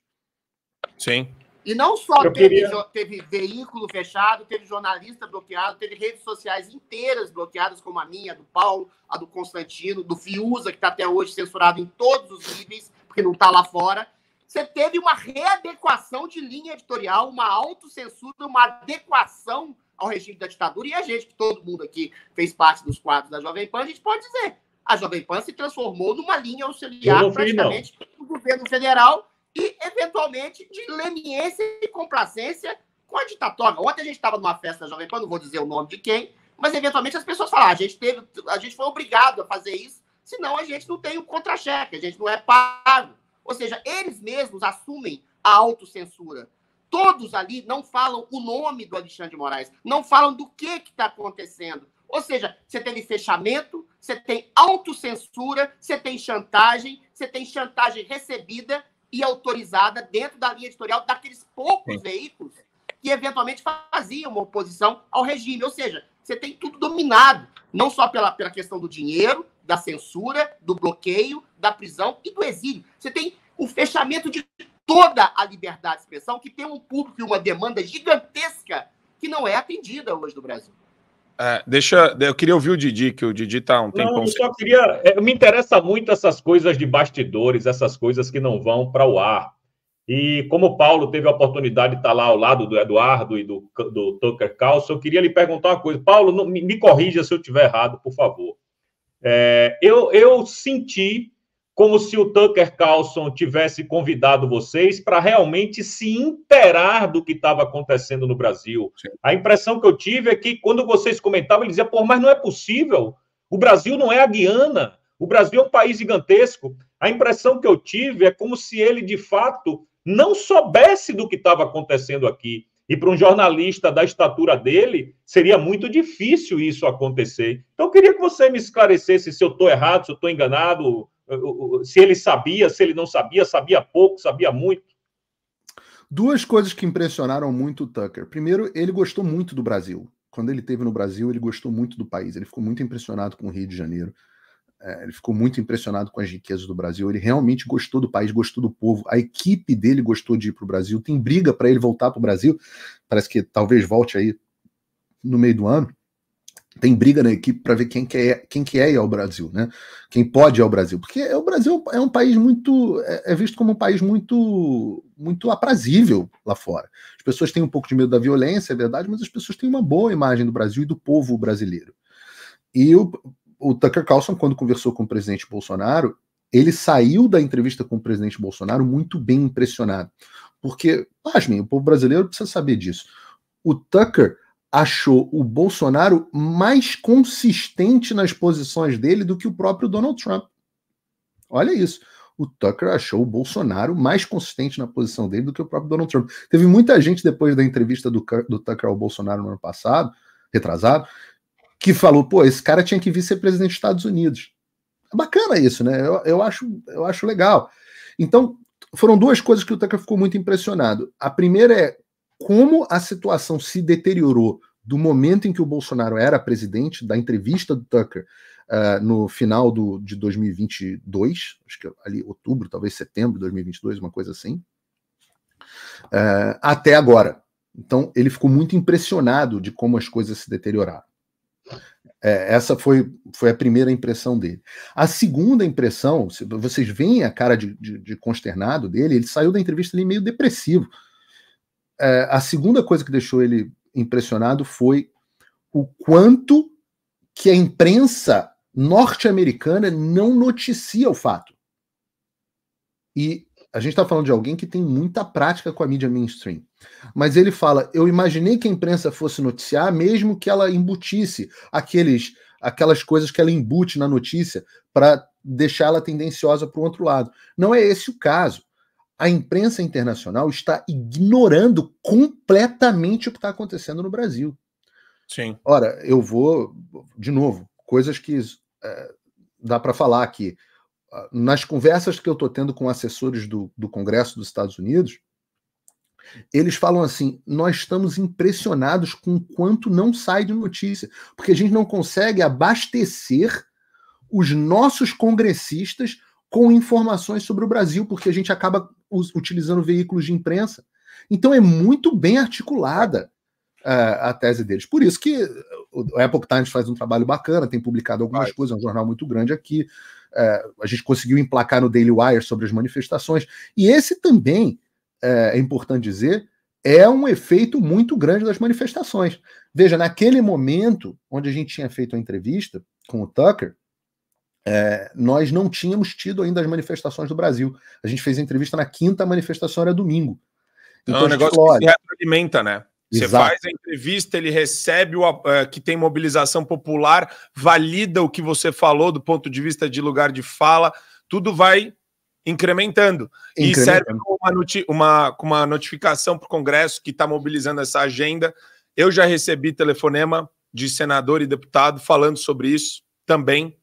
Sim. E não só teve, queria... teve, veículo fechado, teve jornalista bloqueado, teve redes sociais inteiras bloqueadas, como a minha, a do Paulo, a do Constantino, do Fiuza, que está até hoje censurado em todos os níveis, porque não está lá fora. Você teve uma readequação de linha editorial, uma autocensura, uma adequação ao regime da ditadura. E a gente, que todo mundo aqui fez parte dos quadros da Jovem Pan, a gente pode dizer. A Jovem Pan se transformou numa linha auxiliar, praticamente, do governo federal e, eventualmente, de leniência e complacência com a ditatória. Ontem a gente estava numa festa Jovem Pan, não vou dizer o nome de quem, mas eventualmente as pessoas falaram: ah, a gente teve, a gente foi obrigado a fazer isso, senão a gente não tem o contra-cheque, a gente não é pago. Ou seja, eles mesmos assumem a autocensura. Todos ali não falam o nome do Alexandre de Moraes, não falam do que está acontecendo. Ou seja, você tem fechamento, você tem autocensura, você tem chantagem, você tem chantagem recebida, e autorizada dentro da linha editorial daqueles poucos veículos que eventualmente faziam uma oposição ao regime. Ou seja, você tem tudo dominado, não só pela, pela questão do dinheiro, da censura, do bloqueio, da prisão e do exílio. Você tem o fechamento de toda a liberdade de expressão, que tem um público e uma demanda gigantesca que não é atendida hoje no Brasil. É, deixa, eu queria ouvir o Didi, que o Didi tá um tempão. Não, eu só queria. É, me interessa muito essas coisas de bastidores, essas coisas que não vão para o ar. E como o Paulo teve a oportunidade de estar lá ao lado do Eduardo e do, do Tucker Carlson, eu queria lhe perguntar uma coisa. Paulo, não, me, me corrija se eu estiver errado, por favor. É, eu, eu senti como se o Tucker Carlson tivesse convidado vocês para realmente se inteirar do que estava acontecendo no Brasil. Sim. A impressão que eu tive é que quando vocês comentavam, ele dizia: pô, mas não é possível. O Brasil não é a Guiana. O Brasil é um país gigantesco. A impressão que eu tive é como se ele, de fato, não soubesse do que estava acontecendo aqui. E para um jornalista da estatura dele, seria muito difícil isso acontecer. Então, eu queria que você me esclarecesse se eu estou errado, se eu estou enganado, se ele sabia, se ele não sabia, sabia pouco, sabia muito. Duas coisas que impressionaram muito o Tucker. Primeiro, ele gostou muito do Brasil. Quando ele esteve no Brasil, ele gostou muito do país. Ele ficou muito impressionado com o Rio de Janeiro. É, ele ficou muito impressionado com as riquezas do Brasil. Ele realmente gostou do país, gostou do povo. A equipe dele gostou de ir para o Brasil. Tem briga para ele voltar para o Brasil. Parece que talvez volte aí no meio do ano tem briga na equipe para ver quem que é quem que é ir ao é Brasil, né? Quem pode ir é ao Brasil, porque é, o Brasil é um país muito é, visto como um país muito muito aprazível lá fora. As pessoas têm um pouco de medo da violência, é verdade, mas as pessoas têm uma boa imagem do Brasil e do povo brasileiro. E o, o Tucker Carlson, quando conversou com o presidente Bolsonaro, ele saiu da entrevista com o presidente Bolsonaro muito bem impressionado, porque, pasmem, o povo brasileiro precisa saber disso. O Tucker achou o Bolsonaro mais consistente nas posições dele do que o próprio Donald Trump. Olha isso. O Tucker achou o Bolsonaro mais consistente na posição dele do que o próprio Donald Trump. Teve muita gente depois da entrevista do, do Tucker ao Bolsonaro no ano passado, retrasado, que falou: pô, esse cara tinha que vir ser presidente dos Estados Unidos. É bacana isso, né? Eu, eu, acho, eu acho legal. Então, foram duas coisas que o Tucker ficou muito impressionado. A primeira é como a situação se deteriorou do momento em que o Bolsonaro era presidente, da entrevista do Tucker uh, no final do, de 2022, acho que ali outubro, talvez setembro de 2022, uma coisa assim, uh, até agora. Então ele ficou muito impressionado de como as coisas se deterioraram. É, essa foi, foi a primeira impressão dele. A segunda impressão, vocês veem a cara de, de, de consternado dele, ele saiu da entrevista ali meio depressivo é, a segunda coisa que deixou ele impressionado foi o quanto que a imprensa norte-americana não noticia o fato. E a gente está falando de alguém que tem muita prática com a mídia mainstream. Mas ele fala: eu imaginei que a imprensa fosse noticiar, mesmo que ela embutisse aqueles, aquelas coisas que ela embute na notícia para deixá-la tendenciosa para o outro lado. Não é esse o caso a imprensa internacional está ignorando completamente o que está acontecendo no Brasil. Sim. Ora, eu vou, de novo, coisas que é, dá para falar aqui. Ah, nas conversas que eu estou tendo com assessores do, do Congresso dos Estados Unidos, eles falam assim: nós estamos impressionados com quanto não sai de notícia, porque a gente não consegue abastecer os nossos congressistas com informações sobre o Brasil, porque a gente acaba utilizando veículos de imprensa. Então é muito bem articulada a, eh, a tese deles. Por isso que uh, o Epoch Times faz um trabalho bacana, tem publicado algumas Vai. coisas, é um jornal muito grande aqui. Eh, a gente conseguiu emplacar no Daily Wire sobre as manifestações. E esse também, eh, é importante dizer, é um efeito muito grande das manifestações. Veja, naquele momento onde a gente tinha feito a entrevista com o Tucker, é, nós não tínhamos tido ainda as manifestações do Brasil. A gente fez a entrevista na quinta, a manifestação era domingo. Então, é um então, negócio falou, que se retroalimenta, né? Exato. Você faz a entrevista, ele recebe o, que tem mobilização popular, valida o que você falou do ponto de vista de lugar de fala, tudo vai incrementando. incrementando. E serve como uma, uma, uma notificação para o Congresso que está mobilizando essa agenda. Eu já recebi telefonema de senador e deputado falando sobre isso também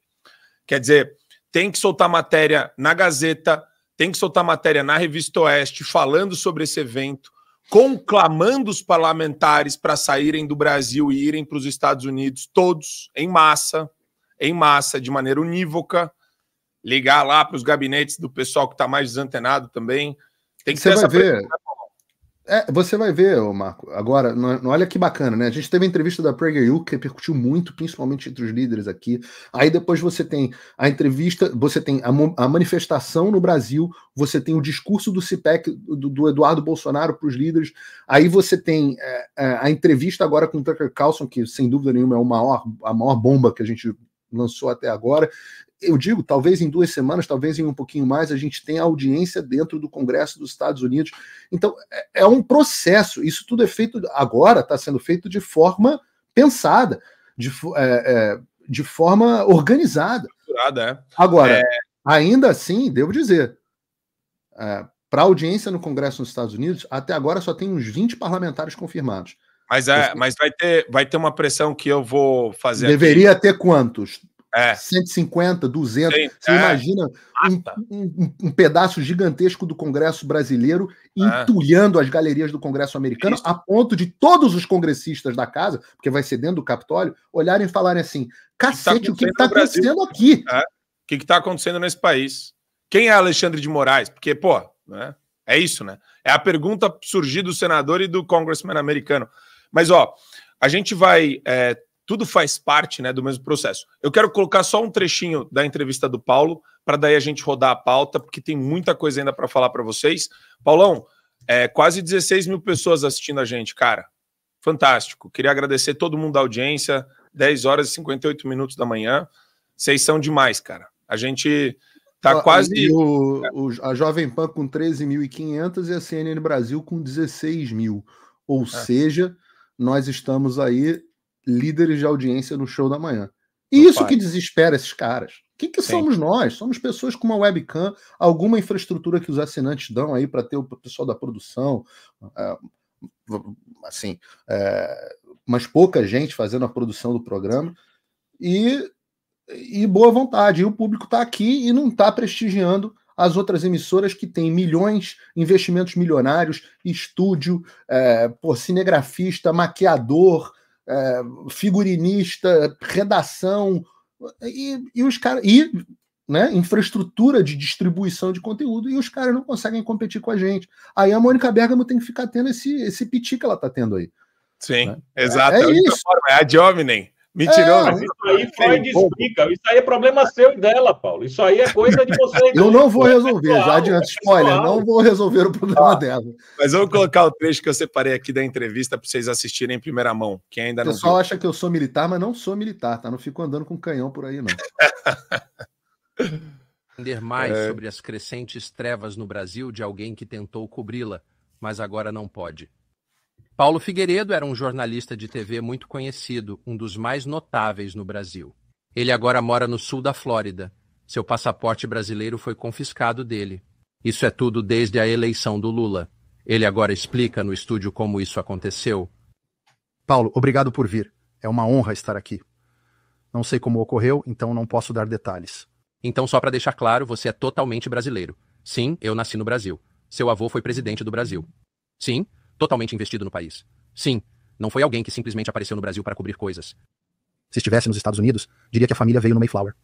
Quer dizer, tem que soltar matéria na Gazeta, tem que soltar matéria na Revista Oeste falando sobre esse evento, conclamando os parlamentares para saírem do Brasil e irem para os Estados Unidos, todos em massa, em massa, de maneira unívoca. Ligar lá para os gabinetes do pessoal que está mais desantenado também. Tem que Você ter vai essa ver. É, você vai ver, Marco. Agora, no, olha que bacana, né? A gente teve a entrevista da Prager U que repercutiu muito, principalmente entre os líderes aqui. Aí depois você tem a entrevista, você tem a, a manifestação no Brasil, você tem o discurso do CIPEC do, do Eduardo Bolsonaro para os líderes. Aí você tem é, é, a entrevista agora com o Tucker Carlson, que sem dúvida nenhuma é o maior, a maior bomba que a gente lançou até agora eu digo, talvez em duas semanas, talvez em um pouquinho mais, a gente tenha audiência dentro do Congresso dos Estados Unidos. Então, é, é um processo. Isso tudo é feito agora, está sendo feito de forma pensada, de, é, é, de forma organizada. É. Agora, é. ainda assim, devo dizer, é, para audiência no Congresso nos Estados Unidos, até agora só tem uns 20 parlamentares confirmados. Mas, é, mas vai, ter, vai ter uma pressão que eu vou fazer. Deveria aqui. ter quantos? é. 150, 200. Sim, Você é. imagina um, um, um, pedaço gigantesco do Congresso brasileiro é. entulhando as galerias do Congresso americano, Isso. a ponto de todos os congressistas da casa, porque vai ser dentro do Capitólio, olharem e falarem assim: tá cacete, o que está acontecendo, tá acontecendo, aqui? É. O que está acontecendo nesse país? Quem é Alexandre de Moraes? Porque, pô, né? é isso, né? É a pergunta surgir do senador e do congressman americano. Mas, ó, a gente vai é, tudo faz parte né, do mesmo processo. Eu quero colocar só um trechinho da entrevista do Paulo, para daí a gente rodar a pauta, porque tem muita coisa ainda para falar para vocês. Paulão, é, quase 16 mil pessoas assistindo a gente, cara. Fantástico. Queria agradecer todo mundo da audiência. 10 horas e 58 minutos da manhã. Vocês são demais, cara. A gente tá a, quase. O, o, a Jovem Pan com 13.500 e a CNN Brasil com 16 mil. Ou é. seja, nós estamos aí líderes de audiência no show da manhã. E isso que desespera esses caras. O que, que somos nós? Somos pessoas com uma webcam, alguma infraestrutura que os assinantes dão aí para ter o pessoal da produção, é, assim, é, mas pouca gente fazendo a produção do programa. E, e boa vontade. E o público está aqui e não está prestigiando as outras emissoras que têm milhões, investimentos milionários, estúdio, é, por cinegrafista, maquiador, é, figurinista, redação e, e os caras e né, infraestrutura de distribuição de conteúdo e os caras não conseguem competir com a gente. Aí a Mônica Bergamo tem que ficar tendo esse esse piti que ela está tendo aí. Sim, né? exato. É, é isso. Forma, é a Jovem Mentirão. É, isso aí Freud explica. Isso aí é problema seu e dela, Paulo. Isso aí é coisa de vocês. eu não vou resolver, já adianto. Spoiler, não vou resolver o problema ah, dela. Mas vou colocar o trecho que eu separei aqui da entrevista para vocês assistirem em primeira mão. Quem ainda o não pessoal acha que eu sou militar, mas não sou militar, tá? Não fico andando com canhão por aí, não. Entender mais é... sobre as crescentes trevas no Brasil de alguém que tentou cobri-la, mas agora não pode. Paulo Figueiredo era um jornalista de TV muito conhecido, um dos mais notáveis no Brasil. Ele agora mora no sul da Flórida. Seu passaporte brasileiro foi confiscado dele. Isso é tudo desde a eleição do Lula. Ele agora explica no estúdio como isso aconteceu. Paulo, obrigado por vir. É uma honra estar aqui. Não sei como ocorreu, então não posso dar detalhes. Então, só para deixar claro, você é totalmente brasileiro. Sim, eu nasci no Brasil. Seu avô foi presidente do Brasil. Sim, totalmente investido no país. Sim, não foi alguém que simplesmente apareceu no Brasil para cobrir coisas. Se estivesse nos Estados Unidos, diria que a família veio no Mayflower.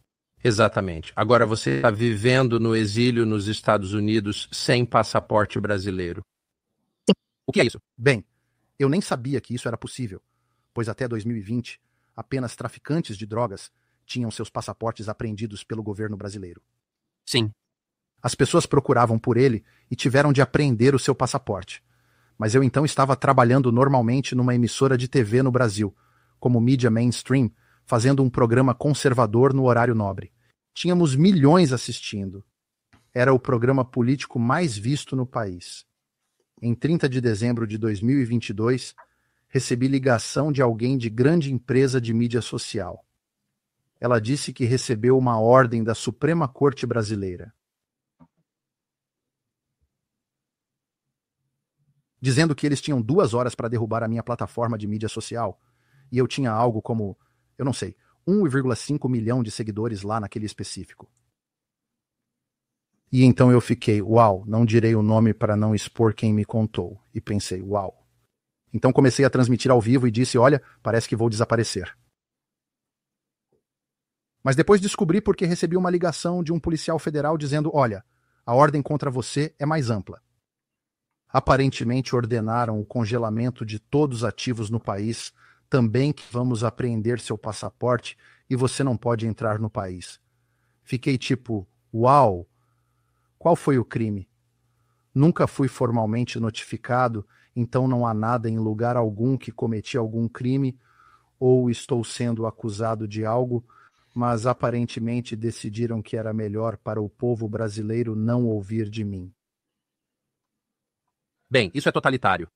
Exatamente. Agora você está vivendo no exílio nos Estados Unidos sem passaporte brasileiro. O que é isso? Bem, eu nem sabia que isso era possível, pois até 2020, apenas traficantes de drogas tinham seus passaportes apreendidos pelo governo brasileiro. Sim. As pessoas procuravam por ele e tiveram de apreender o seu passaporte mas eu então estava trabalhando normalmente numa emissora de TV no Brasil, como mídia mainstream, fazendo um programa conservador no horário nobre. Tínhamos milhões assistindo. Era o programa político mais visto no país. Em 30 de dezembro de 2022, recebi ligação de alguém de grande empresa de mídia social. Ela disse que recebeu uma ordem da Suprema Corte Brasileira dizendo que eles tinham duas horas para derrubar a minha plataforma de mídia social. E eu tinha algo como, eu não sei, 1,5 milhão de seguidores lá naquele específico. E então eu fiquei, uau, não direi o nome para não expor quem me contou. E pensei, uau. Então comecei a transmitir ao vivo e disse, olha, parece que vou desaparecer. Mas depois descobri porque recebi uma ligação de um policial federal dizendo, olha, a ordem contra você é mais ampla aparentemente ordenaram o congelamento de todos os ativos no país, também que vamos apreender seu passaporte e você não pode entrar no país. Fiquei tipo, uau! Qual foi o crime? Nunca fui formalmente notificado, então não há nada em lugar algum que cometi algum crime ou estou sendo acusado de algo, mas aparentemente decidiram que era melhor para o povo brasileiro não ouvir de mim. Bem, isso é totalitário.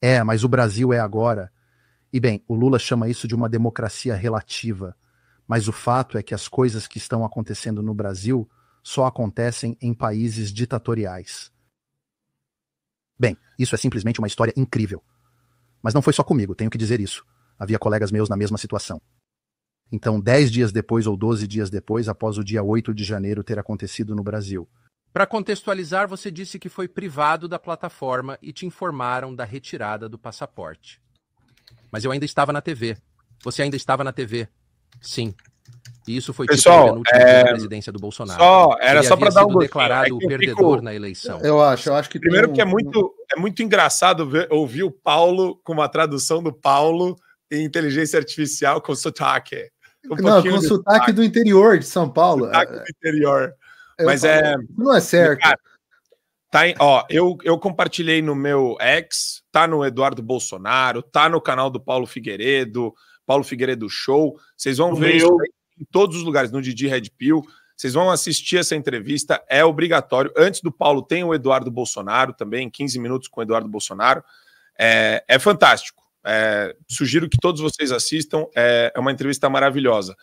É, mas o Brasil é agora. E bem, o Lula chama isso de uma democracia relativa. Mas o fato é que as coisas que estão acontecendo no Brasil só acontecem em países ditatoriais. Bem, isso é simplesmente uma história incrível. Mas não foi só comigo, tenho que dizer isso. Havia colegas meus na mesma situação. Então, dez dias depois ou doze dias depois, após o dia 8 de janeiro ter acontecido no Brasil, para contextualizar, você disse que foi privado da plataforma e te informaram da retirada do passaporte. Mas eu ainda estava na TV. Você ainda estava na TV. Sim. E isso foi Pessoal, tipo é... da presidência do Bolsonaro. Só, era só para dar um declarado é perdedor fico... na eleição. Eu acho, eu acho que primeiro um... que é muito é muito engraçado ver, ouvir o Paulo com uma tradução do Paulo em inteligência artificial com sotaque. Um não, com sotaque do interior de São Paulo. Sotaque do interior. Mas é. Não é certo. Cara, tá em, ó, eu, eu compartilhei no meu ex, tá no Eduardo Bolsonaro, tá no canal do Paulo Figueiredo, Paulo Figueiredo Show. Vocês vão no ver isso em todos os lugares, no Didi Red Pill. Vocês vão assistir essa entrevista, é obrigatório. Antes do Paulo, tem o Eduardo Bolsonaro também, 15 minutos com o Eduardo Bolsonaro. É, é fantástico. É, sugiro que todos vocês assistam, é, é uma entrevista maravilhosa.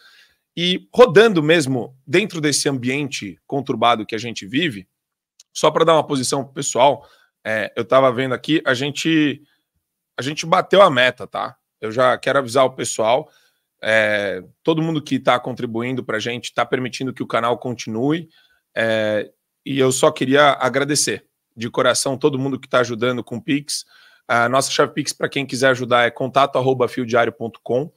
E rodando mesmo dentro desse ambiente conturbado que a gente vive, só para dar uma posição pessoal, é, eu estava vendo aqui, a gente a gente bateu a meta, tá? Eu já quero avisar o pessoal, é, todo mundo que está contribuindo para a gente está permitindo que o canal continue. É, e eu só queria agradecer de coração todo mundo que está ajudando com o Pix. A nossa chave Pix, para quem quiser ajudar, é contato.fiodiário.com.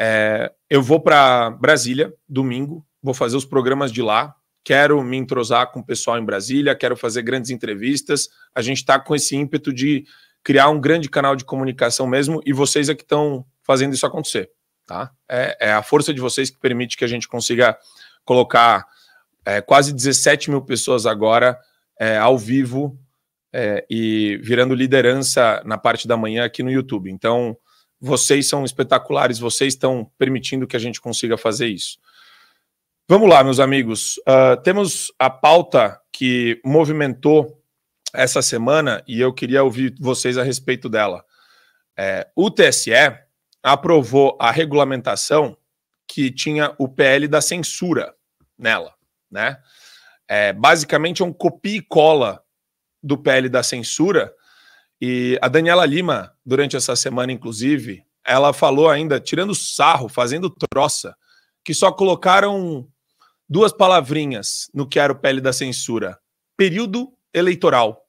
É, eu vou para Brasília domingo, vou fazer os programas de lá. Quero me entrosar com o pessoal em Brasília, quero fazer grandes entrevistas. A gente está com esse ímpeto de criar um grande canal de comunicação mesmo, e vocês é que estão fazendo isso acontecer. Tá? É, é, a força de vocês que permite que a gente consiga colocar é, quase 17 mil pessoas agora é, ao vivo é, e virando liderança na parte da manhã aqui no YouTube. Então, vocês são espetaculares, vocês estão permitindo que a gente consiga fazer isso. Vamos lá, meus amigos. Uh, temos a pauta que movimentou essa semana e eu queria ouvir vocês a respeito dela. É, o TSE aprovou a regulamentação que tinha o PL da censura nela, né? É, basicamente é um copia e cola do PL da censura e a Daniela Lima, durante essa semana, inclusive, ela falou ainda, tirando sarro, fazendo troça, que só colocaram duas palavrinhas no que era o pele da censura: período eleitoral.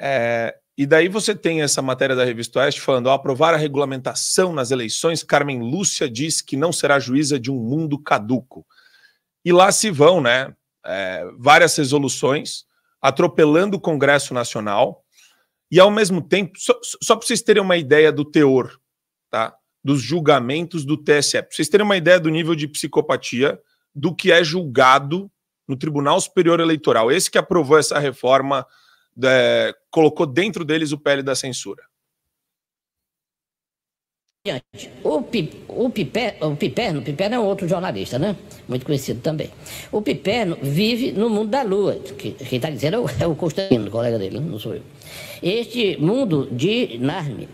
É, e daí você tem essa matéria da Revista Oeste falando: ao aprovar a regulamentação nas eleições, Carmen Lúcia diz que não será juíza de um mundo caduco. E lá se vão, né? É, várias resoluções, atropelando o Congresso Nacional e ao mesmo tempo, só, só para vocês terem uma ideia do teor, tá? Dos julgamentos do TSE, para vocês terem uma ideia do nível de psicopatia do que é julgado no Tribunal Superior Eleitoral, esse que aprovou essa reforma, é, colocou dentro deles o pele da censura. Adiante. O, Pi, o, Piper, o Piperno, o Piperno é outro jornalista, né? Muito conhecido também. O Piperno vive no mundo da Lua. Que, quem está dizendo é o, é o Constantino, colega dele, né? não sou eu. Este mundo de Narme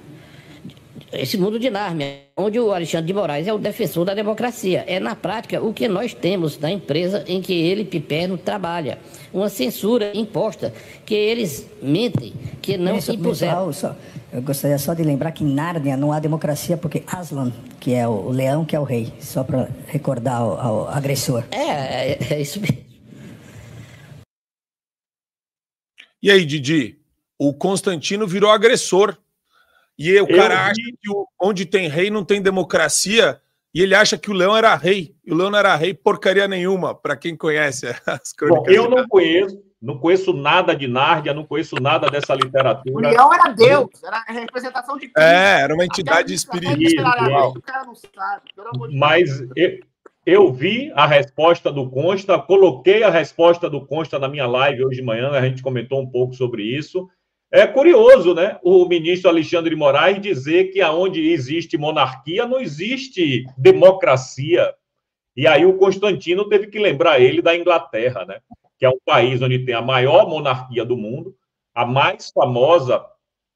esse mundo de Nárnia, onde o Alexandre de Moraes é o defensor da democracia. É, na prática, o que nós temos da empresa em que ele, Piperno, trabalha. Uma censura imposta, que eles mentem, que não isso, impuseram. Só, eu gostaria só de lembrar que em Nárnia não há democracia, porque Aslan, que é o leão, que é o rei. Só para recordar ao, ao, agressor. É, é, é isso mesmo. E aí, Didi? O Constantino virou agressor e o cara eu... acha que onde tem rei não tem democracia, e ele acha que o leão era rei. E o leão não era rei porcaria nenhuma, para quem conhece as crônicas. Bom, eu não conheço, não conheço nada de Nárnia, não conheço nada dessa literatura. O leão era Deus, era a representação de Cristo. É, era uma entidade espiritual. Mas eu, eu vi a resposta do Consta, coloquei a resposta do Consta na minha live hoje de manhã, a gente comentou um pouco sobre isso. É curioso, né? O ministro Alexandre de Moraes dizer que aonde existe monarquia não existe democracia. E aí o Constantino teve que lembrar ele da Inglaterra, né? Que é um país onde tem a maior monarquia do mundo, a mais famosa,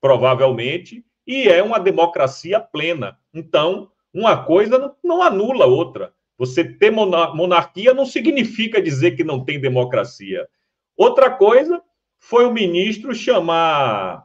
provavelmente, e é uma democracia plena. Então, uma coisa não, não anula a outra. Você ter monar- monarquia não significa dizer que não tem democracia. Outra coisa foi o ministro chamar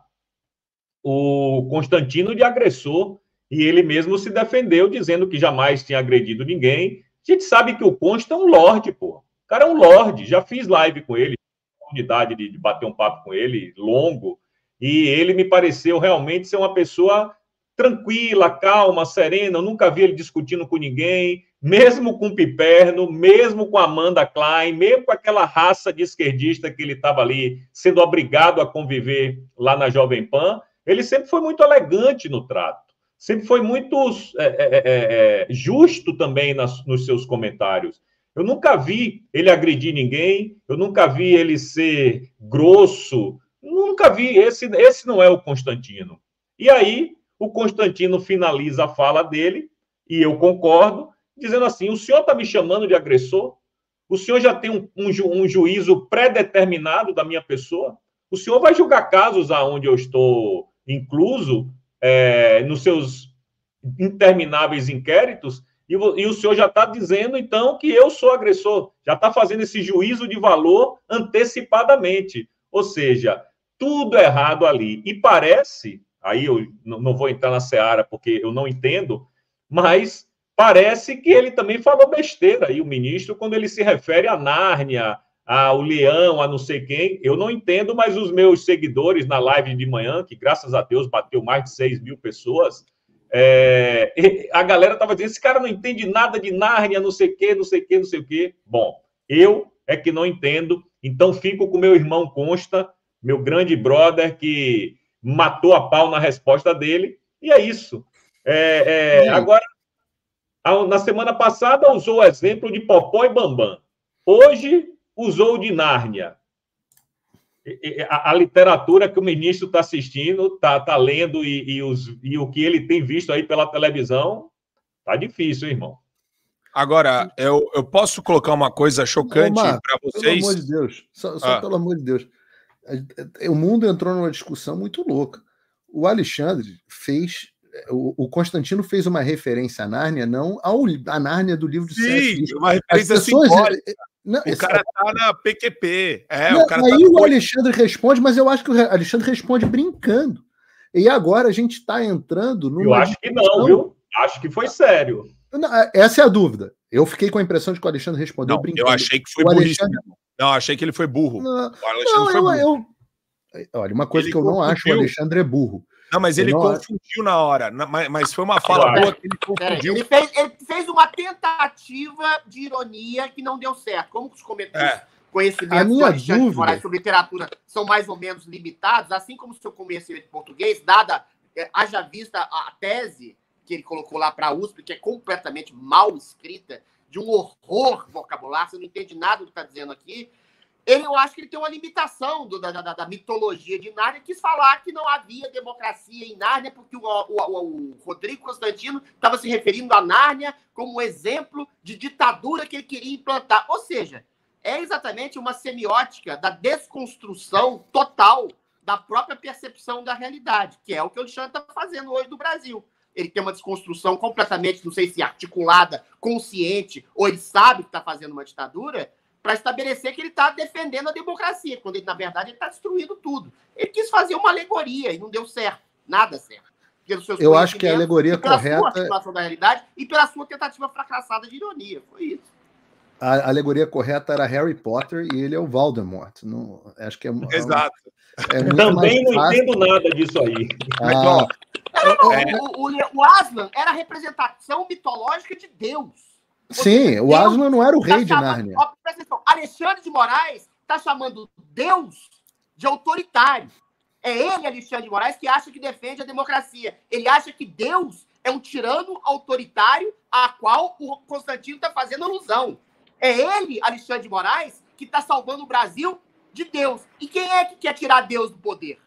o Constantino de agressor e ele mesmo se defendeu, dizendo que jamais tinha agredido ninguém. A gente sabe que o Consta é um lorde, pô. O cara é um lorde. Já fiz live com ele, oportunidade de, de bater um papo com ele, longo. E ele me pareceu realmente ser uma pessoa tranquila, calma, serena. Eu nunca vi ele discutindo com ninguém mesmo com Piperno, mesmo com Amanda Klein, mesmo com aquela raça de esquerdista que ele estava ali sendo obrigado a conviver lá na Jovem Pan, ele sempre foi muito elegante no trato, sempre foi muito é é, é, é, é, justo também nas, nos seus comentários. Eu nunca vi ele agredir ninguém, eu nunca vi ele ser grosso, nunca vi. Esse, esse não é o Constantino. E aí, o Constantino finaliza a fala dele, e eu concordo, dizendo assim: o senhor está me chamando de agressor? O senhor já tem um, um, ju, um juízo pré-determinado da minha pessoa? O senhor vai julgar casos aonde eu estou incluso é, nos seus intermináveis inquéritos? E, e o senhor já está dizendo, então, que eu sou agressor. Já está fazendo esse juízo de valor antecipadamente. Ou seja, tudo errado ali. E parece, aí eu não vou entrar na seara porque eu não entendo, mas Parece que ele também falou besteira aí, o ministro, quando ele se refere a Nárnia, ao Leão, a não sei quem. Eu não entendo, mas os meus seguidores na live de manhã, que graças a Deus bateu mais de 6 mil pessoas, é, a galera estava dizendo: esse cara não entende nada de Nárnia, não sei o quê, não sei o quê, não sei o quê. Bom, eu é que não entendo, então fico com meu irmão Consta, meu grande brother, que matou a pau na resposta dele, e é isso. É, é, agora, na semana passada usou o exemplo de Popó e Bambam. Hoje usou de Nárnia. A, a literatura que o ministro está assistindo, está tá lendo e, e, os, e o que ele tem visto aí pela televisão, tá difícil, irmão. Agora, eu, eu posso colocar uma coisa chocante para vocês? Pelo amor de Deus, só, só ah. pelo amor de Deus. O mundo entrou numa discussão muito louca. O Alexandre fez o, Constantino fez uma referência à Nárnia, não ao, à Nárnia do livro de Sim, César. uma referência As pessoas, eh, Não, o cara está é... na PQP. É, não, o cara tá aí tá o Alexandre responde, mas eu acho que o Alexandre responde brincando. E agora a gente está entrando no. Eu acho que não, viu? Acho que foi sério. Não, é, essa é a dúvida. Eu fiquei com a impressão de que o Alexandre respondeu não, brincando. Eu achei que foi burro. Alexandre... Não, achei que ele foi burro. Não, o Alexandre não, foi burro. Eu... Olha, uma coisa ele que eu não acho, é o Alexandre é burro. Não, mas ele não confundiu na hora. Mas, foi uma fala boa que ele confundiu. Ele fez, ele fez, uma tentativa de ironia que não deu certo. Como os comentários. É. Conhecimentos a minha sobre literatura são mais ou menos limitados, assim como o seu conhecimento de português, dada, é, haja vista a tese que ele colocou lá para a USP, que é completamente mal escrita, de um horror vocabular, você não entende nada do que está dizendo aqui ele, eu acho que ele tem uma limitação do, da, da, da, mitologia de Nárnia, quis falar que não havia democracia em Nárnia, porque o, o, o Rodrigo Constantino estava se referindo a Nárnia como um exemplo de ditadura que ele queria implantar. Ou seja, é exatamente uma semiótica da desconstrução total da própria percepção da realidade, que é o que o Alexandre está fazendo hoje no Brasil. Ele tem uma desconstrução completamente, não sei se articulada, consciente, ou ele sabe que está fazendo uma ditadura, para estabelecer que ele está defendendo a democracia, quando ele, na verdade, está destruindo tudo. Ele quis fazer uma alegoria e não deu certo, nada certo. Pelos seus Eu acho que a alegoria pela correta. Pela sua da realidade e pela sua tentativa fracassada de ironia. Foi isso. A alegoria correta era Harry Potter e ele é o Voldemort. Não, acho que é, é Exato. É Também não fácil. entendo nada disso aí. Ah. Não, não, é. o, o, o Aslan era a representação mitológica de Deus. Sim, o Aslan não era o rei tá de Narnia Nárnia. Alexandre de Moraes está chamando Deus de autoritário. É ele, Alexandre de Moraes, que acha que defende a democracia. Ele acha que Deus é um tirano autoritário a qual o Constantino está fazendo alusão. É ele, Alexandre de Moraes, que está salvando o Brasil de Deus. E quem é que quer tirar Deus do poder?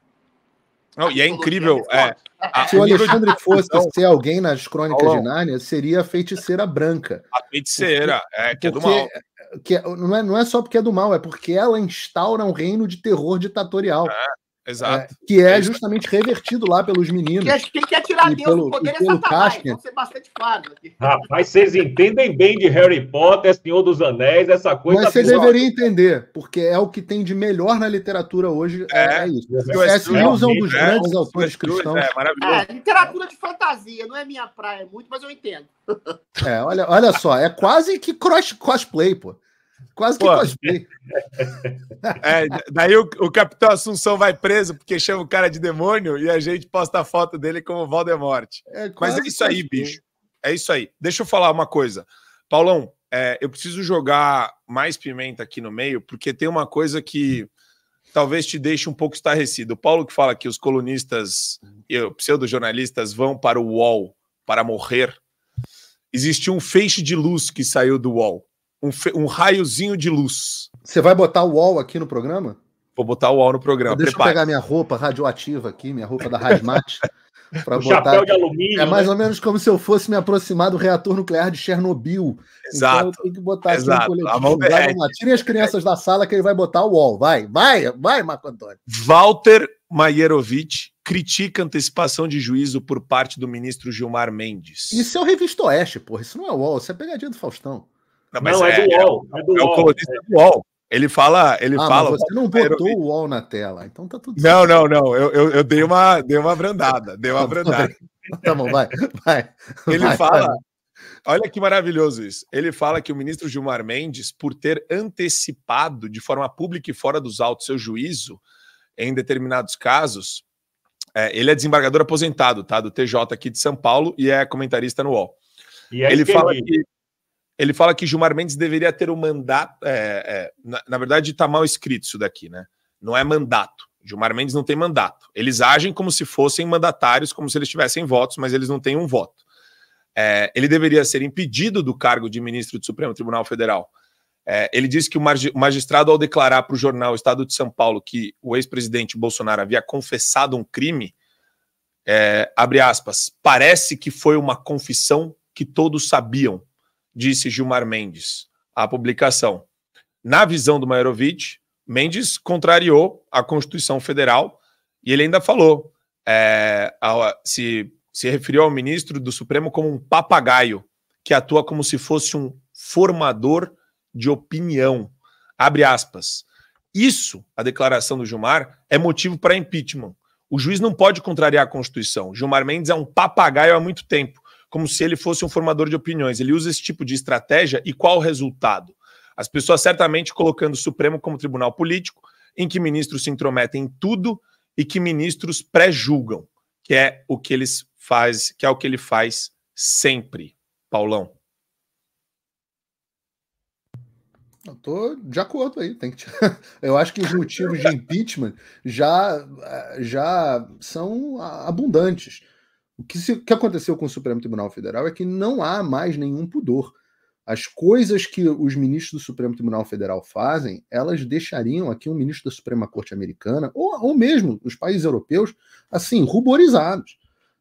Não, e é incrível. É, a, Se o Alexandre fosse então, ser alguém nas crônicas de Nárnia, seria a feiticeira branca. A feiticeira, porque, é, que é do mal. Que é, não, é, não é só porque é do mal, é porque ela instaura um reino de terror ditatorial. É. Exato. É, que é, é justamente revertido lá pelos meninos. Quem é, quer é tirar Deus, pelo, o poder é Satanás, vamos ser bastante aqui. Rapaz, vocês entendem bem de Harry Potter, Senhor dos Anéis, essa coisa. Mas você deveria entender, porque é o que tem de melhor na literatura hoje, é, é isso. é um dos né? grandes autores cristãos. É, maravilhoso. literatura de fantasia, não é minha praia muito, mas eu entendo. É, olha, olha só, é quase que cross, cosplay, pô. Quase que pode cosplay. É, daí o, o, Capitão Assunção vai preso porque chama o cara de demônio e a gente posta a foto dele como Voldemort. É, Mas é isso aí, bicho. É isso aí. Deixa eu falar uma coisa. Paulão, é, eu preciso jogar mais pimenta aqui no meio, porque tem uma coisa que talvez te deixe um pouco estarrecido. O Paulo que fala que os colunistas, pseudo-jornalistas, vão para o UOL para morrer. Existiu um feixe de luz que saiu do UOL um, um raiozinho de luz. Você vai botar o UOL aqui no programa? Vou botar o UOL no programa. Deixa Prepare. eu pegar minha roupa radioativa aqui, minha roupa da Hazmat. para botar. Chapéu de alumínio. É mais né? ou menos como se eu fosse me aproximar do reator nuclear de Chernobyl. Exato. Então eu tenho que botar Exato. aqui no coletivo. Vai, é Tirem as crianças da sala que ele vai botar o UOL. Vai, vai, vai, Marco Antônio. Walter Maierovitch critica antecipação de juízo por parte do ministro Gilmar Mendes. Isso é o Revista Oeste, porra. Isso não é UOL, isso é pegadinha do Faustão. Não, não é, é, do é, UOL. É, é do é o colunista do UOL. Ele fala, ele ah, fala. Você não botou o UOL na tela, então tá tudo Não, certo. não, não. Eu, eu, eu, dei uma, dei uma brandada, dei uma tá brandada. tá bom, vai, vai. Ele vai, fala. Vai. Olha que maravilhoso isso. Ele fala que o ministro Gilmar Mendes, por ter antecipado de forma pública e fora dos autos seu juízo, em determinados casos, é, ele é desembargador aposentado, tá? Do TJ aqui de São Paulo e é comentarista no UOL. E é ele fala que ele fala que Gilmar Mendes deveria ter o um mandato. É, é, na, na, verdade, está mal escrito isso daqui, né? Não é mandato. Gilmar Mendes não tem mandato. Eles agem como se fossem mandatários, como se eles tivessem votos, mas eles não têm um voto. É, ele deveria ser impedido do cargo de ministro do Supremo Tribunal Federal. É, ele disse que o magistrado, ao declarar para o jornal Estado de São Paulo que o ex-presidente Bolsonaro havia confessado um crime, é, abre aspas, parece que foi uma confissão que todos sabiam, disse Gilmar Mendes à publicação. Na visão do Maiorovic, Mendes contrariou a Constituição Federal e ele ainda falou, é, se, se referiu ao ministro do Supremo como um papagaio que atua como se fosse um formador de opinião. Abre aspas. Isso, a declaração do Gilmar, é motivo para impeachment. O juiz não pode contrariar a Constituição. Gilmar Mendes é um papagaio há muito tempo como se ele fosse um formador de opiniões. Ele usa esse tipo de estratégia e qual o resultado? As pessoas certamente colocando o Supremo como tribunal político, em que ministros se intrometem em tudo e que ministros pré-julgam, que é o que eles faz, que é o que ele faz sempre, Paulão. Eu tô de acordo aí, tem que Eu acho que os motivos de impeachment já eh, já são abundantes. O que, se, que aconteceu com o Supremo Tribunal Federal é que não há mais nenhum pudor. As coisas que os ministros do Supremo Tribunal Federal fazem, elas deixariam aqui um ministro da Suprema Corte Americana, ou, ou mesmo os países europeus, assim, ruborizados.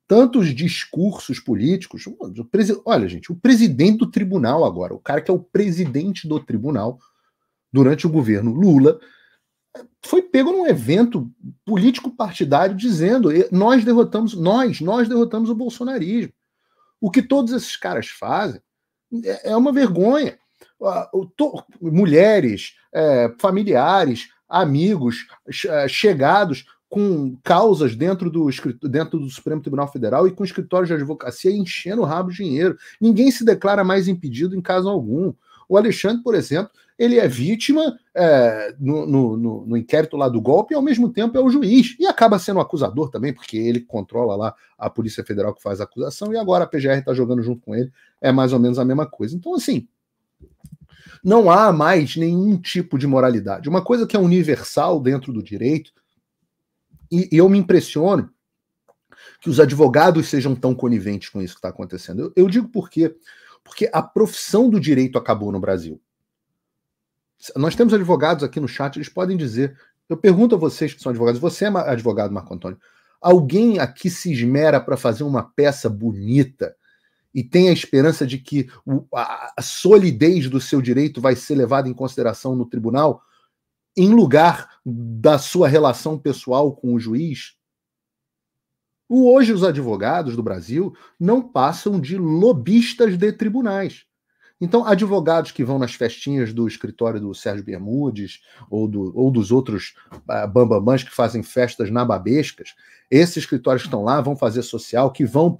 Tantos discursos políticos. Olha, gente, o presidente do tribunal agora, o cara que é o presidente do tribunal, durante o governo Lula, foi pego num evento político partidário dizendo nós derrotamos nós nós derrotamos o bolsonarismo o que todos esses caras fazem é, é uma vergonha mulheres é, familiares amigos é, chegados com causas dentro do, dentro do Supremo Tribunal Federal e com escritórios de advocacia enchendo o rabo de dinheiro. Ninguém se declara mais impedido em caso algum. O Alexandre, por exemplo, ele é vítima é, no, no, no, inquérito lá do golpe e ao mesmo tempo é o juiz. E acaba sendo acusador também, porque ele controla lá a Polícia Federal que faz a acusação e agora a PGR está jogando junto com ele. É mais ou menos a mesma coisa. Então, assim, não há mais nenhum tipo de moralidade. Uma coisa que é universal dentro do direito, e, e eu me impressiono que os advogados sejam tão coniventes com isso que está acontecendo. Eu, eu digo por quê? Porque a profissão do direito acabou no Brasil. Nós temos advogados aqui no chat, eles podem dizer. Eu pergunto a vocês que são advogados, você é advogado, Marco Antônio. Alguém aqui se esmera para fazer uma peça bonita e tem a esperança de que a solidez do seu direito vai ser levada em consideração no tribunal, em lugar da sua relação pessoal com o juiz? Hoje, os advogados do Brasil não passam de lobistas de tribunais. Então, advogados que vão nas festinhas do escritório do Sérgio Bermudes ou, do, ou dos outros uh, ah, bambamãs que fazem festas nababescas, esses escritórios que estão lá vão fazer social, que vão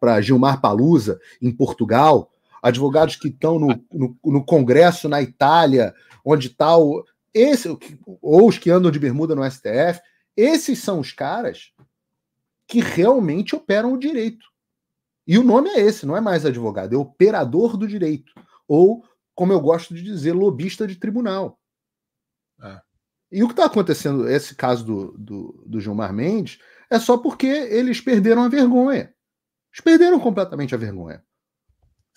para Gilmar Palusa, em Portugal, advogados que estão no, no, no Congresso na Itália, onde tal. Tá ou os que andam de bermuda no STF, esses são os caras que realmente operam o direito. E o nome é esse, não é mais advogado, é operador do direito. Ou, como eu gosto de dizer, lobista de tribunal. É. E o que está acontecendo, esse caso do, do, do Gilmar Mendes, é só porque eles perderam a vergonha. Eles perderam completamente a vergonha.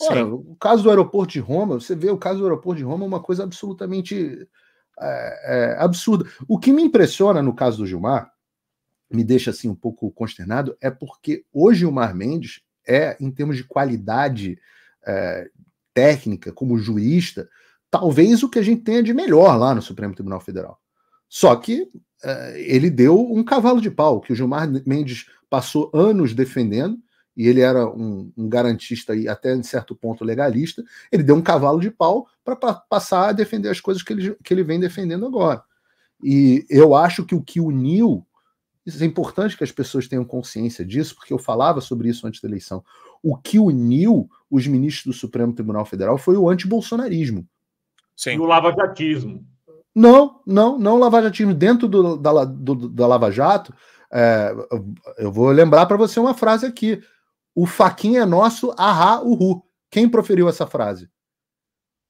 Ora, o caso do aeroporto de Roma, você vê o caso do aeroporto de Roma é uma coisa absolutamente é, é, absurda. O que me impressiona no caso do Gilmar, me deixa assim um pouco consternado, é porque o Gilmar Mendes é, em termos de qualidade é, técnica, como jurista, talvez o que a gente tenha de melhor lá no Supremo Tribunal Federal. Só que é, ele deu um cavalo de pau, que o Gilmar Mendes passou anos defendendo, e ele era um, um garantista e até em certo ponto legalista, ele deu um cavalo de pau para passar a defender as coisas que ele, que ele vem defendendo agora. E eu acho que o que uniu isso é importante que as pessoas tenham consciência disso, porque eu falava sobre isso antes da eleição. O que uniu os ministros do Supremo Tribunal Federal foi o antibolsonarismo. Sim. E o lavajatismo. Não, não, não lavajatismo. Dentro do, da, do, da Lava Jato, é, eu vou lembrar para você uma frase aqui. O faquinha é nosso, ahá, uhu. Quem proferiu essa frase?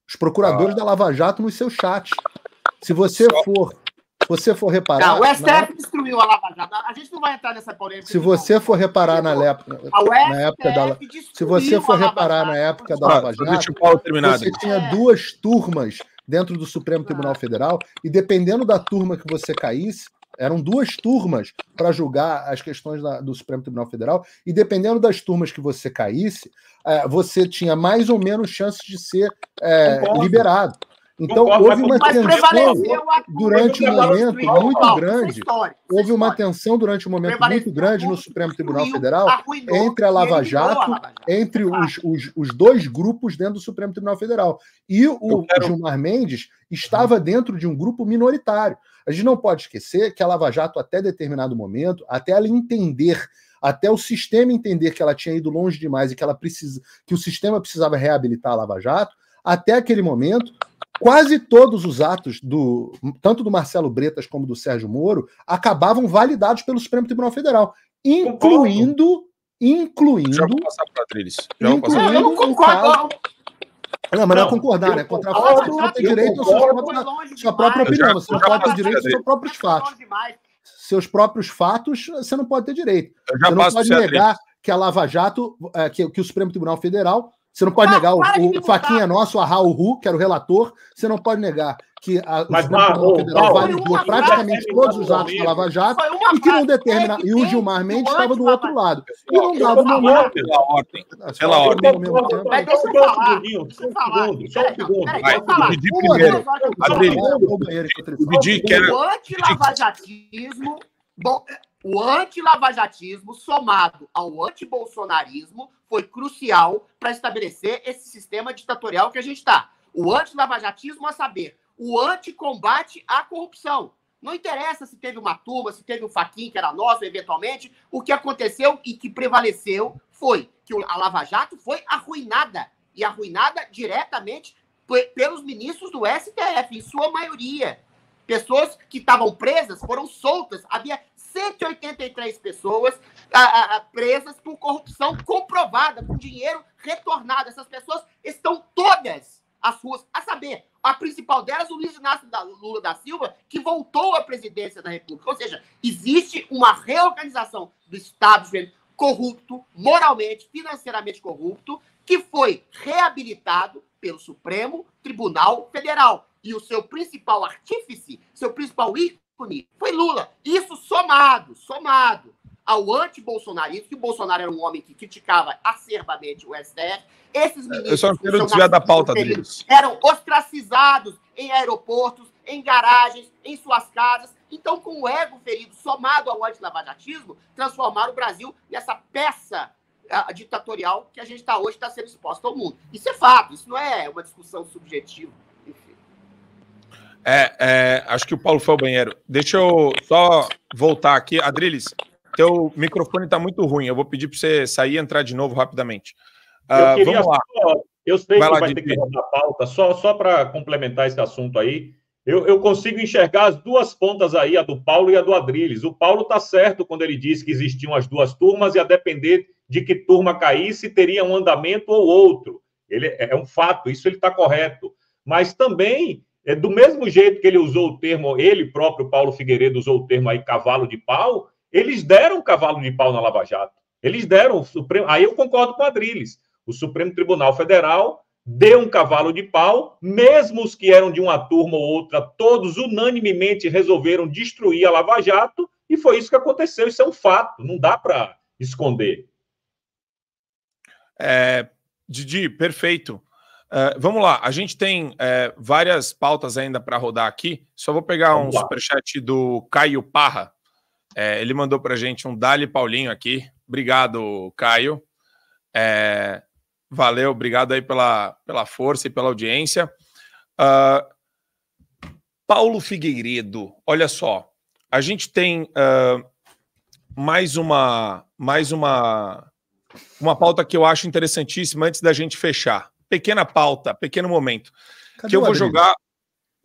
Os procuradores ah. da Lava Jato nos seus chats. Se você for você for reparar. Não, o STF na... Né? destruiu a Lava Jato. A gente não vai entrar nessa polêmica. Se você não. for reparar na, época, na época da Se você for reparar na época da ah, Lava Jato, você tinha duas turmas dentro do Supremo Tribunal ah. Federal e dependendo da turma que você caísse, eram duas turmas para julgar as questões da, do Supremo Tribunal Federal, e dependendo das turmas que você caísse, é, você tinha mais ou menos chances de ser é, liberado. Então, é é houve uma tensão durante um momento muito grande. Houve uma tensão durante um momento muito grande no Supremo Tribunal tá Federal entre a Lava Jato, entre tá os, os, os dois grupos dentro do Supremo Tribunal Federal. E o quero... Gilmar Mendes estava dentro de um grupo minoritário. A gente não pode esquecer que a Lava Jato, até determinado momento, até ela entender até o sistema entender que ela tinha ido longe demais e que ela precisa, que o sistema precisava reabilitar a Lava Jato, até aquele momento, quase todos os atos do tanto do Marcelo Bretas como do Sérgio Moro acabavam validados pelo Supremo Tribunal Federal, incluindo concordo. incluindo vou passar para Incluindo eu não concordo. Não, mas não, não é concordar, né? Contra fatos, você tem direito à sua, própria, sua própria opinião, você não pode ter direito aos seus próprios fatos. Seus próprios fatos, você não pode ter direito. Você não pode negar que a Lava Jato, é, que, que o Supremo Tribunal Federal você não pode ah, negar o, o Faquinha nosso, a Raul Hu, que era o relator, você não pode negar que a, Mas, Supremo Federal validou praticamente frase, todos os atos da Lava Jato e que não determina. E o Gilmar Mendes estava do outro lado. E não dava o momento. Pela ordem. Pela ordem. Só um segundo. Só um segundo. Eu pedi primeiro. Eu pedi que O antilavajatismo... Bom, o antilavajatismo somado ao antibolsonarismo foi crucial para estabelecer esse sistema ditatorial que a gente está. O anti-lavajatismo, a saber, o anti-combate à corrupção. Não interessa se teve uma turma, se teve um faquinho que era nosso, eventualmente, o que aconteceu e que prevaleceu foi que a Lava Jato foi arruinada, e arruinada diretamente pelos ministros do STF, em sua maioria. Pessoas que estavam presas foram soltas. Havia 183 pessoas a, a, presas por corrupção comprovada, com dinheiro retornado. Essas pessoas estão todas as ruas. A saber, a principal delas, o Luiz Inácio da Lula da Silva, que voltou à presidência da República. Ou seja, existe uma reorganização do Estado corrupto, moralmente, financeiramente corrupto, que foi reabilitado pelo Supremo Tribunal Federal. E o seu principal artífice, seu principal ícone, foi Lula. Isso somado, somado ao anti-bolsonarismo, que o Bolsonaro era um homem que criticava acerbamente o STF. Esses é, ministros. Eu só quero desviar da pauta deles. Eram ostracizados em aeroportos, em garagens, em suas casas. Então, com o ego ferido somado ao anti transformaram o Brasil nessa peça a, ah, ditatorial que a gente está hoje está sendo exposta ao mundo. Isso é fato, isso não é uma discussão subjetiva. Enfim. É, é, acho que o Paulo foi ao banheiro. Deixa eu só voltar aqui. Adriles, teu microfone está muito ruim. Eu vou pedir para você sair e entrar de novo rapidamente. Uh, vamos lá. Só, eu sei vai que lá, vai ter que rodar a pauta, só, só para complementar esse assunto aí. Eu, eu, consigo enxergar as duas pontas aí, a do Paulo e a do Adriles. O Paulo está certo quando ele diz que existiam as duas turmas e a depender de que turma caísse, teria um andamento ou outro. Ele, é, é um fato, isso ele está correto. Mas também, é do mesmo jeito que ele usou o termo, ele próprio, Paulo Figueiredo, usou o termo aí cavalo de pau, eles deram cavalo de pau na Lava Jato. Eles deram o Supremo. Aí eu concordo com a Adriles. O Supremo Tribunal Federal deu um cavalo de pau, mesmo os que eram de uma turma ou outra, todos unanimemente resolveram destruir a Lava Jato, e foi isso que aconteceu. Isso é um fato, não dá para esconder. É, Didi, perfeito. Uh, vamos lá, a gente tem uh, várias pautas ainda para rodar aqui. Só vou pegar vamos um lá. superchat do Caio Parra. É, ele mandou para gente um Dali Paulinho aqui. Obrigado, Caio. É, valeu, obrigado aí pela, pela força e pela audiência. Uh, Paulo Figueiredo, olha só. A gente tem uh, mais uma mais uma uma pauta que eu acho interessantíssima antes da gente fechar. Pequena pauta, pequeno momento. Cadê que eu vou Adriles? jogar.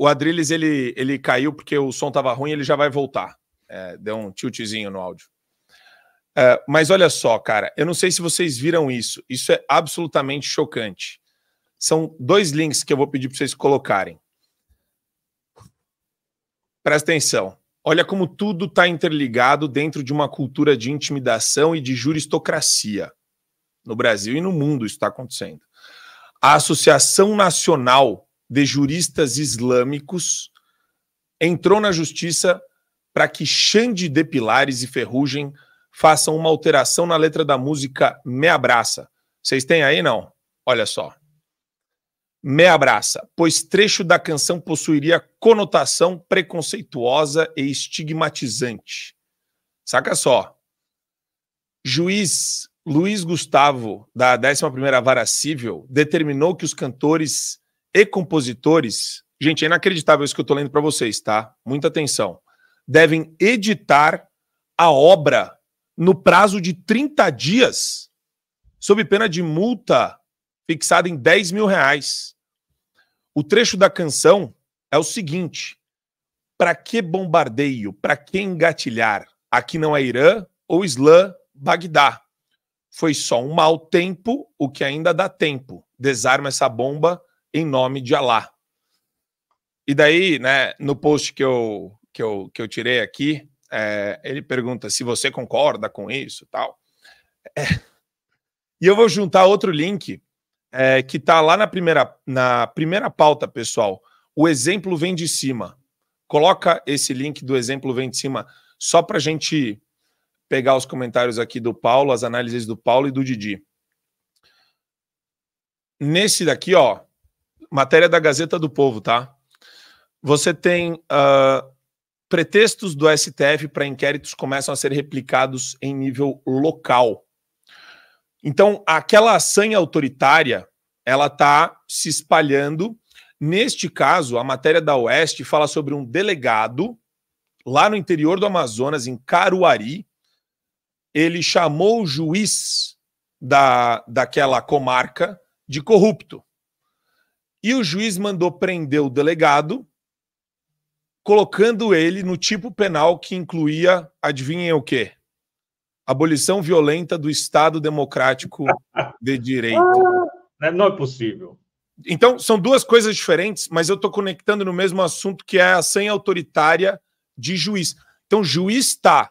O Adriles ele, ele caiu porque o som estava ruim, ele já vai voltar. É, deu um tiltzinho no áudio. É, mas olha só, cara, eu não sei se vocês viram isso. Isso é absolutamente chocante. São dois links que eu vou pedir para vocês colocarem. Presta atenção. Olha como tudo está interligado dentro de uma cultura de intimidação e de juristocracia. No Brasil e no mundo isso está acontecendo. A Associação Nacional de Juristas Islâmicos entrou na justiça para que Xande de Pilares e Ferrugem façam uma alteração na letra da música Me Abraça. Vocês têm aí, não? Olha só. Me abraça, pois trecho da canção possuiria conotação preconceituosa e estigmatizante. Saca só. Juiz Luiz Gustavo, da 11ª Vara Civil, determinou que os cantores e compositores... Gente, é inacreditável isso que eu estou lendo para vocês, tá? Muita atenção devem editar a obra no prazo de 30 dias, sob pena de multa fixada em 10 mil reais. O trecho da canção é o seguinte: para que bombardeio? Para que engatilhar? Aqui não é Irã ou Islã, Bagdá. Foi só um mau tempo, o que ainda dá tempo. Desarma essa bomba em nome de Alá. E daí, né, no post que eu que eu, que eu tirei aqui, é, ele pergunta se você concorda com isso tal. É, e eu vou juntar outro link é, que está lá na primeira, na primeira pauta, pessoal. O exemplo vem de cima. Coloca esse link do exemplo vem de cima só para a gente pegar os comentários aqui do Paulo, as análises do Paulo e do Didi. Nesse daqui, ó, matéria da Gazeta do Povo, tá? Você tem ah, Pretextos do STF para inquéritos começam a ser replicados em nível local. Então, aquela sanha autoritária, ela está se espalhando. Neste caso, a matéria da Oeste fala sobre um delegado lá no interior do Amazonas, em Caruari. Ele chamou o juiz da, daquela comarca de corrupto. E o juiz mandou prender o delegado colocando ele no tipo penal que incluía, adivinhem o quê? Abolição violenta do Estado Democrático de Direito. É, não é possível. Então, são duas coisas diferentes, mas eu estou conectando no mesmo assunto que é a senha autoritária de juiz. Então, juiz está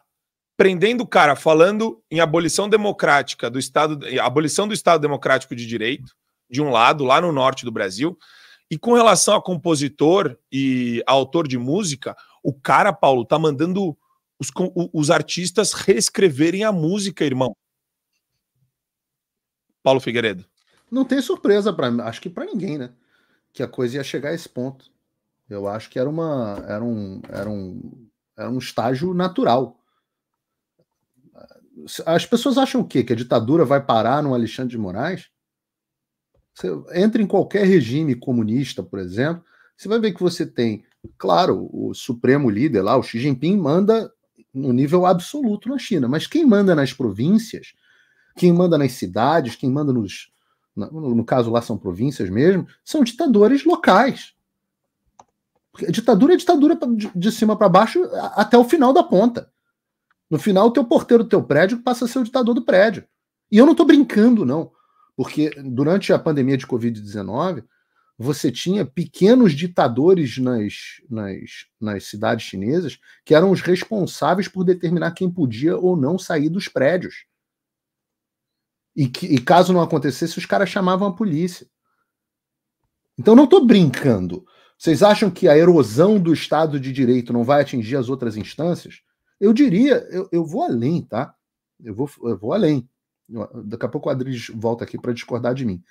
prendendo o cara falando em abolição democrática do Estado, abolição do Estado Democrático de Direito, de um lado, lá no norte do Brasil, e com relação a compositor e a autor de música, o cara, Paulo, tá mandando os, os artistas reescreverem a música, irmão. Paulo Figueiredo. Não tem surpresa para acho que para ninguém, né? Que a coisa ia chegar a esse ponto. Eu acho que era uma era um era um era um estágio natural. As pessoas acham o quê? Que a ditadura vai parar no Alexandre de Moraes? Você entra em qualquer regime comunista, por exemplo, você vai ver que você tem, claro, o supremo líder lá, o Xi Jinping, manda no nível absoluto na China, mas quem manda nas províncias, quem manda nas cidades, quem manda nos. No caso lá são províncias mesmo, são ditadores locais. Ditadura é ditadura de cima para baixo até o final da ponta. No final, o teu porteiro do teu prédio passa a ser o ditador do prédio. E eu não estou brincando, não. Porque durante a pandemia de Covid-19, você tinha pequenos ditadores nas, nas, nas cidades chinesas que eram os responsáveis por determinar quem podia ou não sair dos prédios. E, que, e caso não acontecesse, os caras chamavam a polícia. Então não estou brincando. Vocês acham que a erosão do Estado de Direito não vai atingir as outras instâncias? Eu diria, eu, eu vou além, tá? Eu vou, eu vou além. Daqui a pouco o Adris volta aqui para discordar de mim.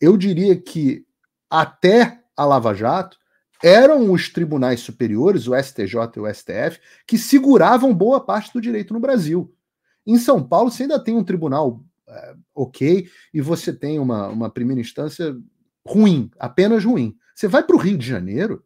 Eu diria que até a Lava Jato eram os tribunais superiores, o STJ e o STF, que seguravam boa parte do direito no Brasil. Em São Paulo, você ainda tem um tribunal é, ok e você tem uma, uma primeira instância ruim, apenas ruim. Você vai para o Rio de Janeiro,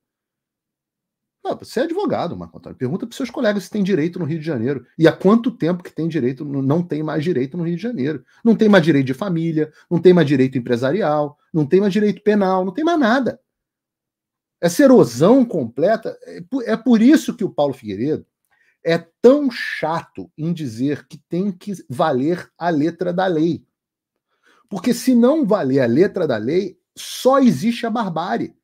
não, você é advogado, Marco Antônio. Pergunta para seus colegas se tem direito no Rio de Janeiro. E há quanto tempo que tem direito, não tem mais direito no Rio de Janeiro. Não tem mais direito de família, não tem mais direito empresarial, não tem mais direito penal, não tem mais nada. Essa erosão completa. É, é por isso que o Paulo Figueiredo é tão chato em dizer que tem que valer a letra da lei. Porque se não valer a letra da lei, só existe a barbárie.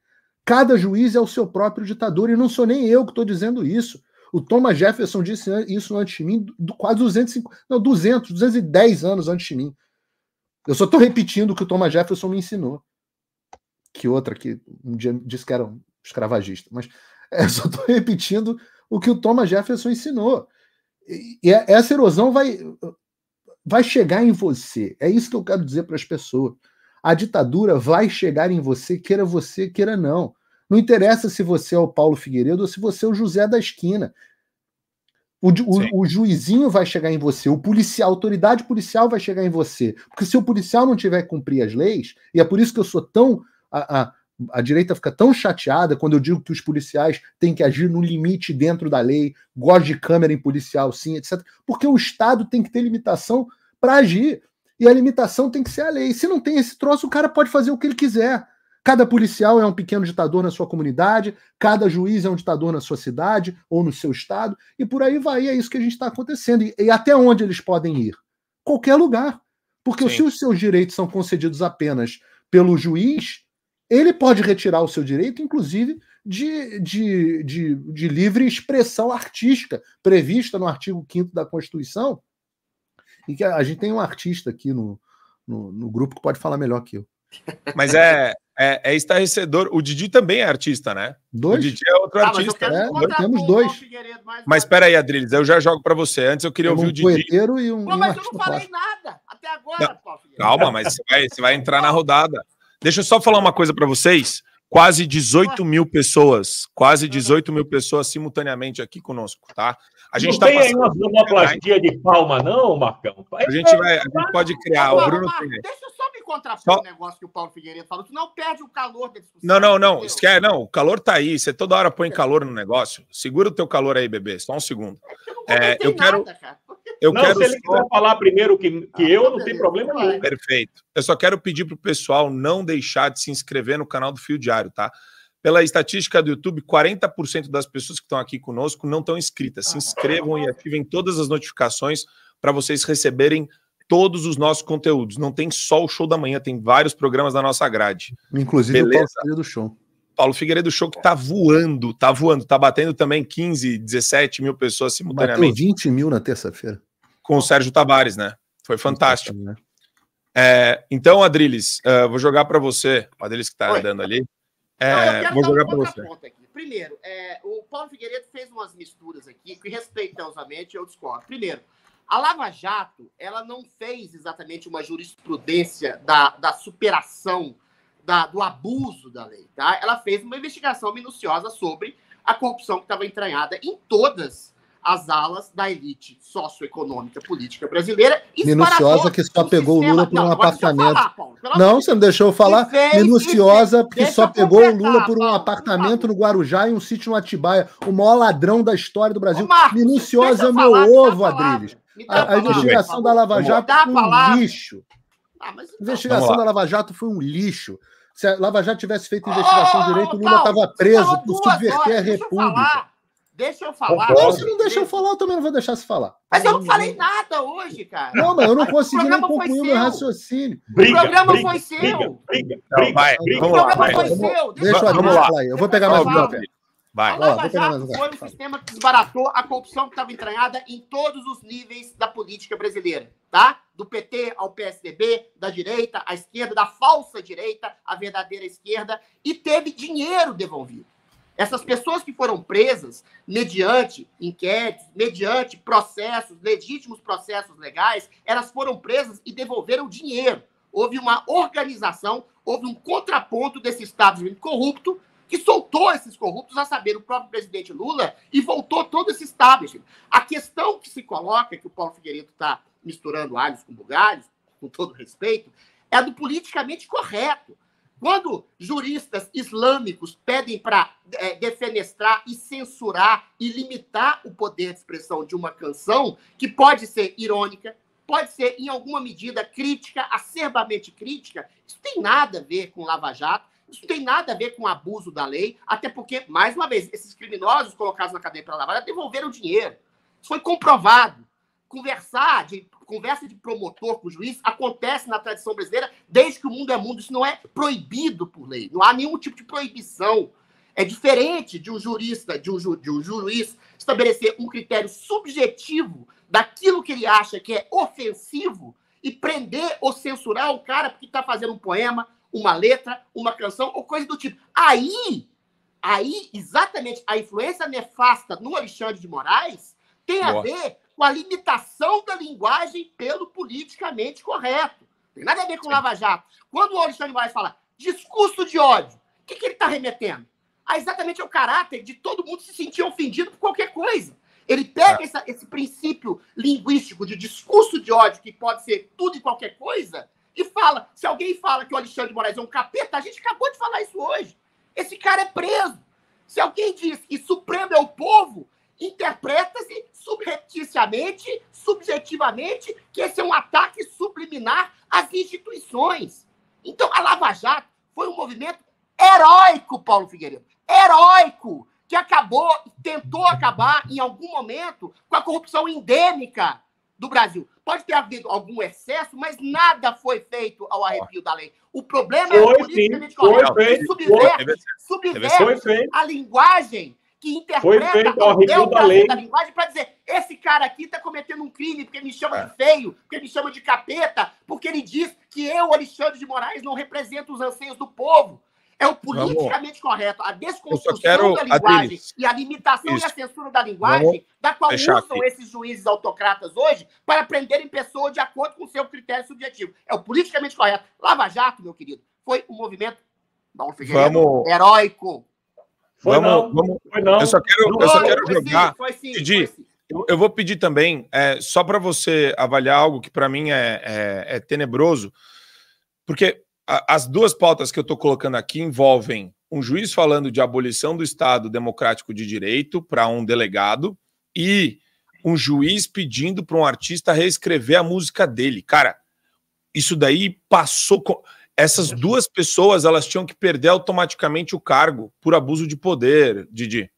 Cada juiz é o seu próprio ditador, e não sou nem eu que estou dizendo isso. O Thomas Jefferson disse isso antes de mim, quase 250, não, 200, 210 anos antes de mim. Eu só estou repetindo o que o Thomas Jefferson me ensinou. Que outra que um dia disse que era um escravagista, mas eu só estou repetindo o que o Thomas Jefferson ensinou. E é, essa erosão vai, vai chegar em você. É isso que eu quero dizer para as pessoas. A ditadura vai chegar em você, queira você, queira não. Não interessa se você é o Paulo Figueiredo ou se você é o José da Esquina. O, o, o, juizinho vai chegar em você, o policial, a autoridade policial vai chegar em você. Porque se o policial não tiver que cumprir as leis, e é por isso que eu sou tão. A, a, a direita fica tão chateada quando eu digo que os policiais têm que agir no limite dentro da lei, gosto de câmera em policial, sim, etc. Porque o Estado tem que ter limitação para agir. E a limitação tem que ser a lei. Se não tem esse troço, o cara pode fazer o que ele quiser. Cada policial é um pequeno ditador na sua comunidade, cada juiz é um ditador na sua cidade ou no seu estado, e por aí vai, é isso que a gente está acontecendo. E, e, até onde eles podem ir? Qualquer lugar. Porque Sim. se os seus direitos são concedidos apenas pelo juiz, ele pode retirar o seu direito, inclusive, de, de, de, de livre expressão artística, prevista no artigo 5 da Constituição. E que a, a gente tem um artista aqui no, no, no grupo que pode falar melhor que eu. Mas é, é, é estarrecedor. O Didi também é artista, né? Dois? O Didi é outro ah, artista. Né? Nós temos dois. Mas espera aí, Adriles, eu já jogo para você. Antes eu queria ouvir um o Didi. E um, Pô, mas eu não falei plástico. nada até agora, Paulo Calma, mas você vai, você vai entrar na rodada. Deixa eu só falar uma coisa para vocês. Quase 18 mil pessoas, quase 18 mil pessoas simultaneamente aqui conosco, tá? A gente não tá tem passando... aí uma sonoplastia de palma, não, Marcão? a gente tá, vai, a gente tá. pode criar. Agora, o Bruno Marcos, tem. Deixa eu contrapor Só... o negócio que o Paulo Figueiredo falou, não perde o calor da discussão. Não, não, não. Esquece, não. O calor tá aí. Você toda hora põe é. calor no negócio. Segura o teu calor aí, bebê. Só um segundo. É, eu quero. eu não, quero se ele só... falar primeiro que, que ah, eu, então não, tem problema então nenhum. Perfeito. Eu só quero pedir pro pessoal não deixar de se inscrever no canal do Fio Diário, tá? Pela estatística do YouTube, 40% das pessoas que estão aqui conosco não estão inscritas. Se ah. inscrevam ah, e ativem todas as notificações para vocês receberem todos os nossos conteúdos. Não tem só o show da manhã, tem vários programas da nossa grade. Inclusive Beleza? o Paulo Figueiredo Show. Paulo Figueiredo Show que tá voando, tá voando, tá batendo também 15, 17 mil pessoas simultaneamente. Bateu 20 mil na terça-feira. Com o Sérgio Tavares, né? Foi fantástico. né? É, então, Adriles, uh, vou jogar para você. O Adriles que tá Oi. dando ali. É, Não, vou jogar para você. Primeiro, é, o Paulo Figueiredo fez umas misturas aqui que respeitosamente eu discordo. Primeiro, a Lava Jato, ela não fez exatamente uma jurisprudência da, da superação da, do abuso da lei, tá? Ela fez uma investigação minuciosa sobre a corrupção que estava entranhada em todas as alas da elite socioeconômica política brasileira. Minuciosa que só pegou o Lula por um apartamento. não, você não deixou eu falar. minuciosa que só pegou o Lula por um apartamento no Guarujá e um sítio no Atibaia. O maior ladrão da história do Brasil. Ô, Marcos, minuciosa é meu ovo, Adriles a, a, investigação da Lava Jato foi um lixo. a ah, então. investigação da Lava Jato foi um lixo. Se a Lava Jato tivesse feito investigação oh, direito, o Lula estava preso por subverter horas, a República. Deixa eu falar. Não, se não deixa eu falar, eu também não vou deixar você falar. Mas eu não falei nada hoje, cara. Não, mas eu não consegui nem concluir meu raciocínio. Briga, o programa briga, foi seu. Briga, briga, briga, não, vai, briga, o programa vai, foi vamos, seu. Deixa, deixa eu falar. Aí. Eu vou pegar mais um. Vai. A Lava Jato foi um sistema que desbaratou a corrupção que estava entranhada em todos os níveis da política brasileira, tá? Do PT ao PSDB, da direita à esquerda, da falsa direita à verdadeira esquerda, e teve dinheiro devolvido. Essas pessoas que foram presas mediante inquéritos, mediante processos, legítimos processos legais, elas foram presas e devolveram dinheiro. Houve uma organização, houve um contraponto desse Estado corrupto que soltou esses corruptos, a saber, o próprio presidente Lula, e voltou todo esse establishment. A questão que se coloca, que o Paulo Figueiredo está misturando alhos com bugalhos, com todo respeito, é do politicamente correto. Quando juristas islâmicos pedem para é, defenestrar e censurar e limitar o poder de expressão de uma canção, que pode ser irônica, pode ser, em alguma medida, crítica, acerbamente crítica, isso tem nada a ver com Lava Jato, isso não tem nada a ver com abuso da lei, até porque, mais uma vez, esses criminosos colocados na cadeia para lavar devolveram o dinheiro. Isso foi comprovado. Conversar de conversa de promotor com o juiz acontece na tradição brasileira desde que o mundo é mundo. Isso não é proibido por lei. Não há nenhum tipo de proibição. É diferente de um jurista, de um, ju, de um juiz estabelecer um critério subjetivo daquilo que ele acha que é ofensivo e prender ou censurar o cara porque está fazendo um poema, uma letra, uma canção ou coisa do tipo. Aí, aí exatamente a influência nefasta no Alexandre de Moraes tem a ver com a limitação da linguagem pelo politicamente correto. Tem nada a ver com Lava Jato. Quando o Alexandre de Moraes fala discurso de ódio, o que, que ele está remetendo? A ah, exatamente ao é caráter de todo mundo se sentir ofendido por qualquer coisa. Ele pega é. essa, esse princípio linguístico de discurso de ódio, que pode ser tudo e qualquer coisa, e fala. Se alguém fala que o Alexandre de Moraes é um capeta, a gente acabou de falar isso hoje. Esse cara é preso. Se alguém diz que Supremo é o povo, interpreta-se subrepticiamente, subjetivamente, que esse é um ataque subliminar às instituições. Então, a Lava Jato foi um movimento heróico, Paulo Figueiredo. Heróico! Que acabou, tentou acabar em algum momento com a corrupção endêmica do Brasil. Pode ter havido algum excesso, mas nada foi feito ao arrepio da lei. O problema é foi, é o correto. Foi feito, subverte, foi, feito. a linguagem que interpreta o feito da lei da linguagem para dizer esse cara aqui está cometendo um crime porque me chama é. de feio, porque me chama de capeta, porque ele diz que eu, Alexandre de Moraes, não represento os anseios do povo. É o politicamente correto, a desconstrução quero, da linguagem e a limitação isso. e a censura da linguagem, vamos da qual usam aqui. esses juízes autocratas hoje para prenderem pessoas de acordo com seu critério subjetivo. É o politicamente correto. Lava Jato, meu querido, foi um movimento vamos. heróico. Foi vamos, não, vamos. Foi não. Eu só quero, não, eu só quero jogar. Foi sim, foi sim, foi sim. Eu, eu, vou pedir também, é, só para você avaliar algo que para mim é, é, é tenebroso, porque a, as duas pautas que eu estou colocando aqui envolvem um juiz falando de abolição do Estado democrático de direito para um delegado e um juiz pedindo para um artista reescrever a música dele. Cara, isso daí passou. Com... Essas duas pessoas elas tinham que perder automaticamente o cargo por abuso de poder, Didi.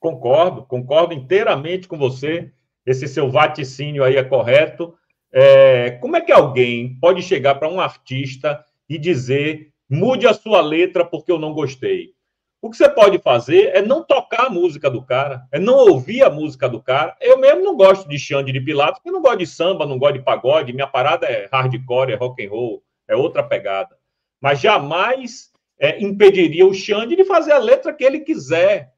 Concordo, concordo inteiramente com você. Esse seu vaticínio aí é correto. É... como é que alguém pode chegar para um artista e dizer mude a sua letra porque eu não gostei. O que você pode fazer é não tocar a música do cara, é não ouvir a música do cara. Eu mesmo não gosto de Xande de Pilatos, porque eu não gosto de samba, não gosto de pagode, minha parada é hardcore, é rock and roll, é outra pegada. Mas jamais é, impediria o Xande de fazer a letra que ele quiser.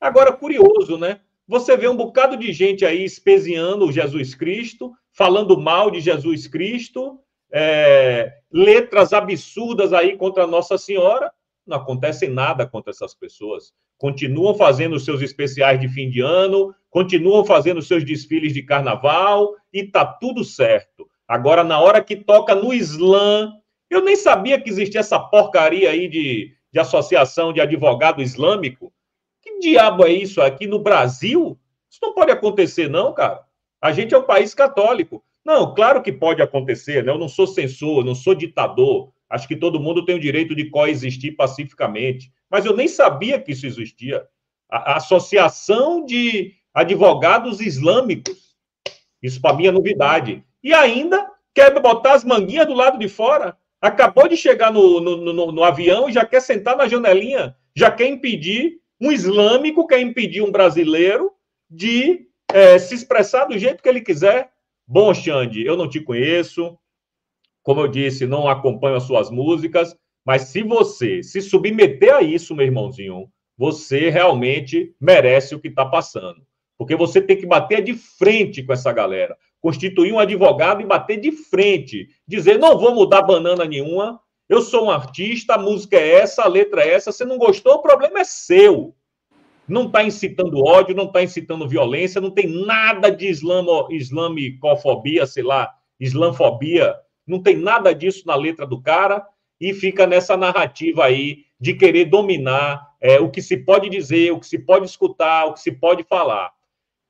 Agora, curioso, né? Você vê um bocado de gente aí espesiando o Jesus Cristo, falando mal de Jesus Cristo, é, letras absurdas aí contra Nossa Senhora, não acontece nada contra essas pessoas. Continuam fazendo seus especiais de fim de ano, continuam fazendo seus desfiles de carnaval e tá tudo certo. Agora, na hora que toca no Islã, eu nem sabia que existia essa porcaria aí de, de associação de advogado islâmico. Que diabo é isso aqui no Brasil? Isso não pode acontecer, não, cara. A gente é um país católico. Não, claro que pode acontecer, né? eu não sou censor, eu não sou ditador, acho que todo mundo tem o direito de coexistir pacificamente, mas eu nem sabia que isso existia. A, a Associação de Advogados Islâmicos, isso para mim é novidade. E ainda quer botar as manguinhas do lado de fora, acabou de chegar no, no, no, no avião e já quer sentar na janelinha, já quer impedir, um islâmico quer impedir um brasileiro de é, se expressar do jeito que ele quiser, Bom, Xande, eu não te conheço. Como eu disse, não acompanho as suas músicas. Mas se você se submeter a isso, meu irmãozinho, você realmente merece o que está passando. Porque você tem que bater de frente com essa galera. Constituir um advogado e bater de frente. Dizer: não vou mudar banana nenhuma. Eu sou um artista, a música é essa, a letra é essa. Se não gostou, o problema é seu não está incitando ódio, não está incitando violência, não tem nada de islamo, islamicofobia, sei lá, islamfobia, não tem nada disso na letra do cara e fica nessa narrativa aí de querer dominar é, o que se pode dizer, o que se pode escutar, o que se pode falar.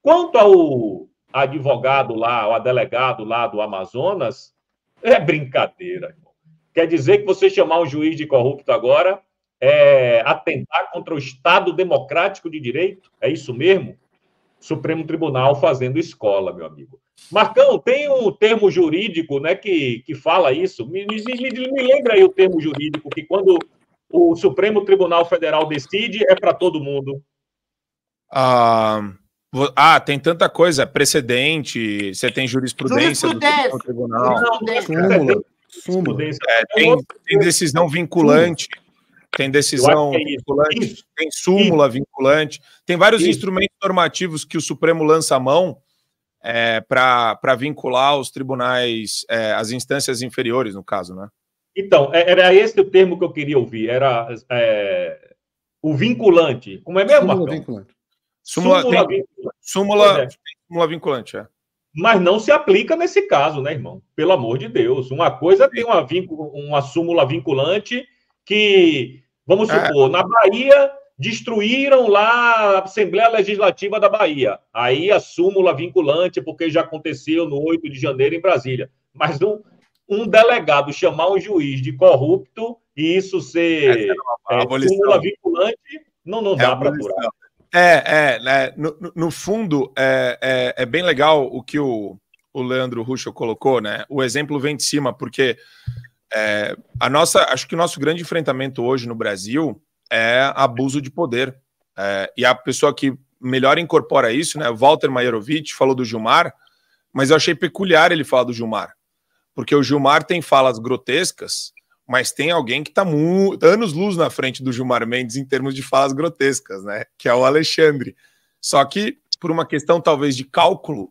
Quanto ao advogado lá, o delegado lá do Amazonas, é brincadeira. Quer dizer que você chamar um juiz de corrupto agora é, atentar contra o Estado democrático de direito? É isso mesmo? Supremo Tribunal fazendo escola, meu amigo. Marcão, tem um termo jurídico né, que, que fala isso? Me, me, me lembra aí o termo jurídico que quando o Supremo Tribunal Federal decide é para todo mundo. Ah, ah, tem tanta coisa, é precedente, você tem jurisprudência, jurisprudência. do Tribunal. Tribunal. Súmula. Súmula. É, tem, tem, decisão vinculante. Tem é decisão é vinculante, tem súmula vinculante, tem vários instrumentos normativos que o Supremo lança a mão é, para vincular os tribunais, é, as instâncias inferiores, no caso, né? Então, é, era esse o termo que eu queria ouvir, era é, o vinculante. Como é mesmo, Súmula vinculante. Súmula, súmula tem, vinculante. Súmula, é. súmula vinculante, é. Mas não se aplica nesse caso, né, irmão? Pelo amor de Deus. Uma coisa tem uma, vincul, uma súmula vinculante que Vamos é. supor, é. na Bahia, destruíram lá a Assembleia Legislativa da Bahia. Aí a súmula vinculante, porque já aconteceu no 8 de janeiro em Brasília. Mas um, um delegado chamar um juiz de corrupto e isso ser é, é, súmula vinculante, não, não é dá para curar. É, é, né? no, no fundo, é, é, é, bem legal o que o, o Leandro Ruxo colocou, né? O exemplo vem de cima, porque é, a nossa, acho que o nosso grande enfrentamento hoje no Brasil é abuso de poder. É, e a pessoa que melhor incorpora isso, né? Walter Maierovic falou do Gilmar, mas eu achei peculiar ele falar do Gilmar, porque o Gilmar tem falas grotescas, mas tem alguém que está anos luz na frente do Gilmar Mendes em termos de falas grotescas, né? Que é o Alexandre. Só que por uma questão talvez de cálculo,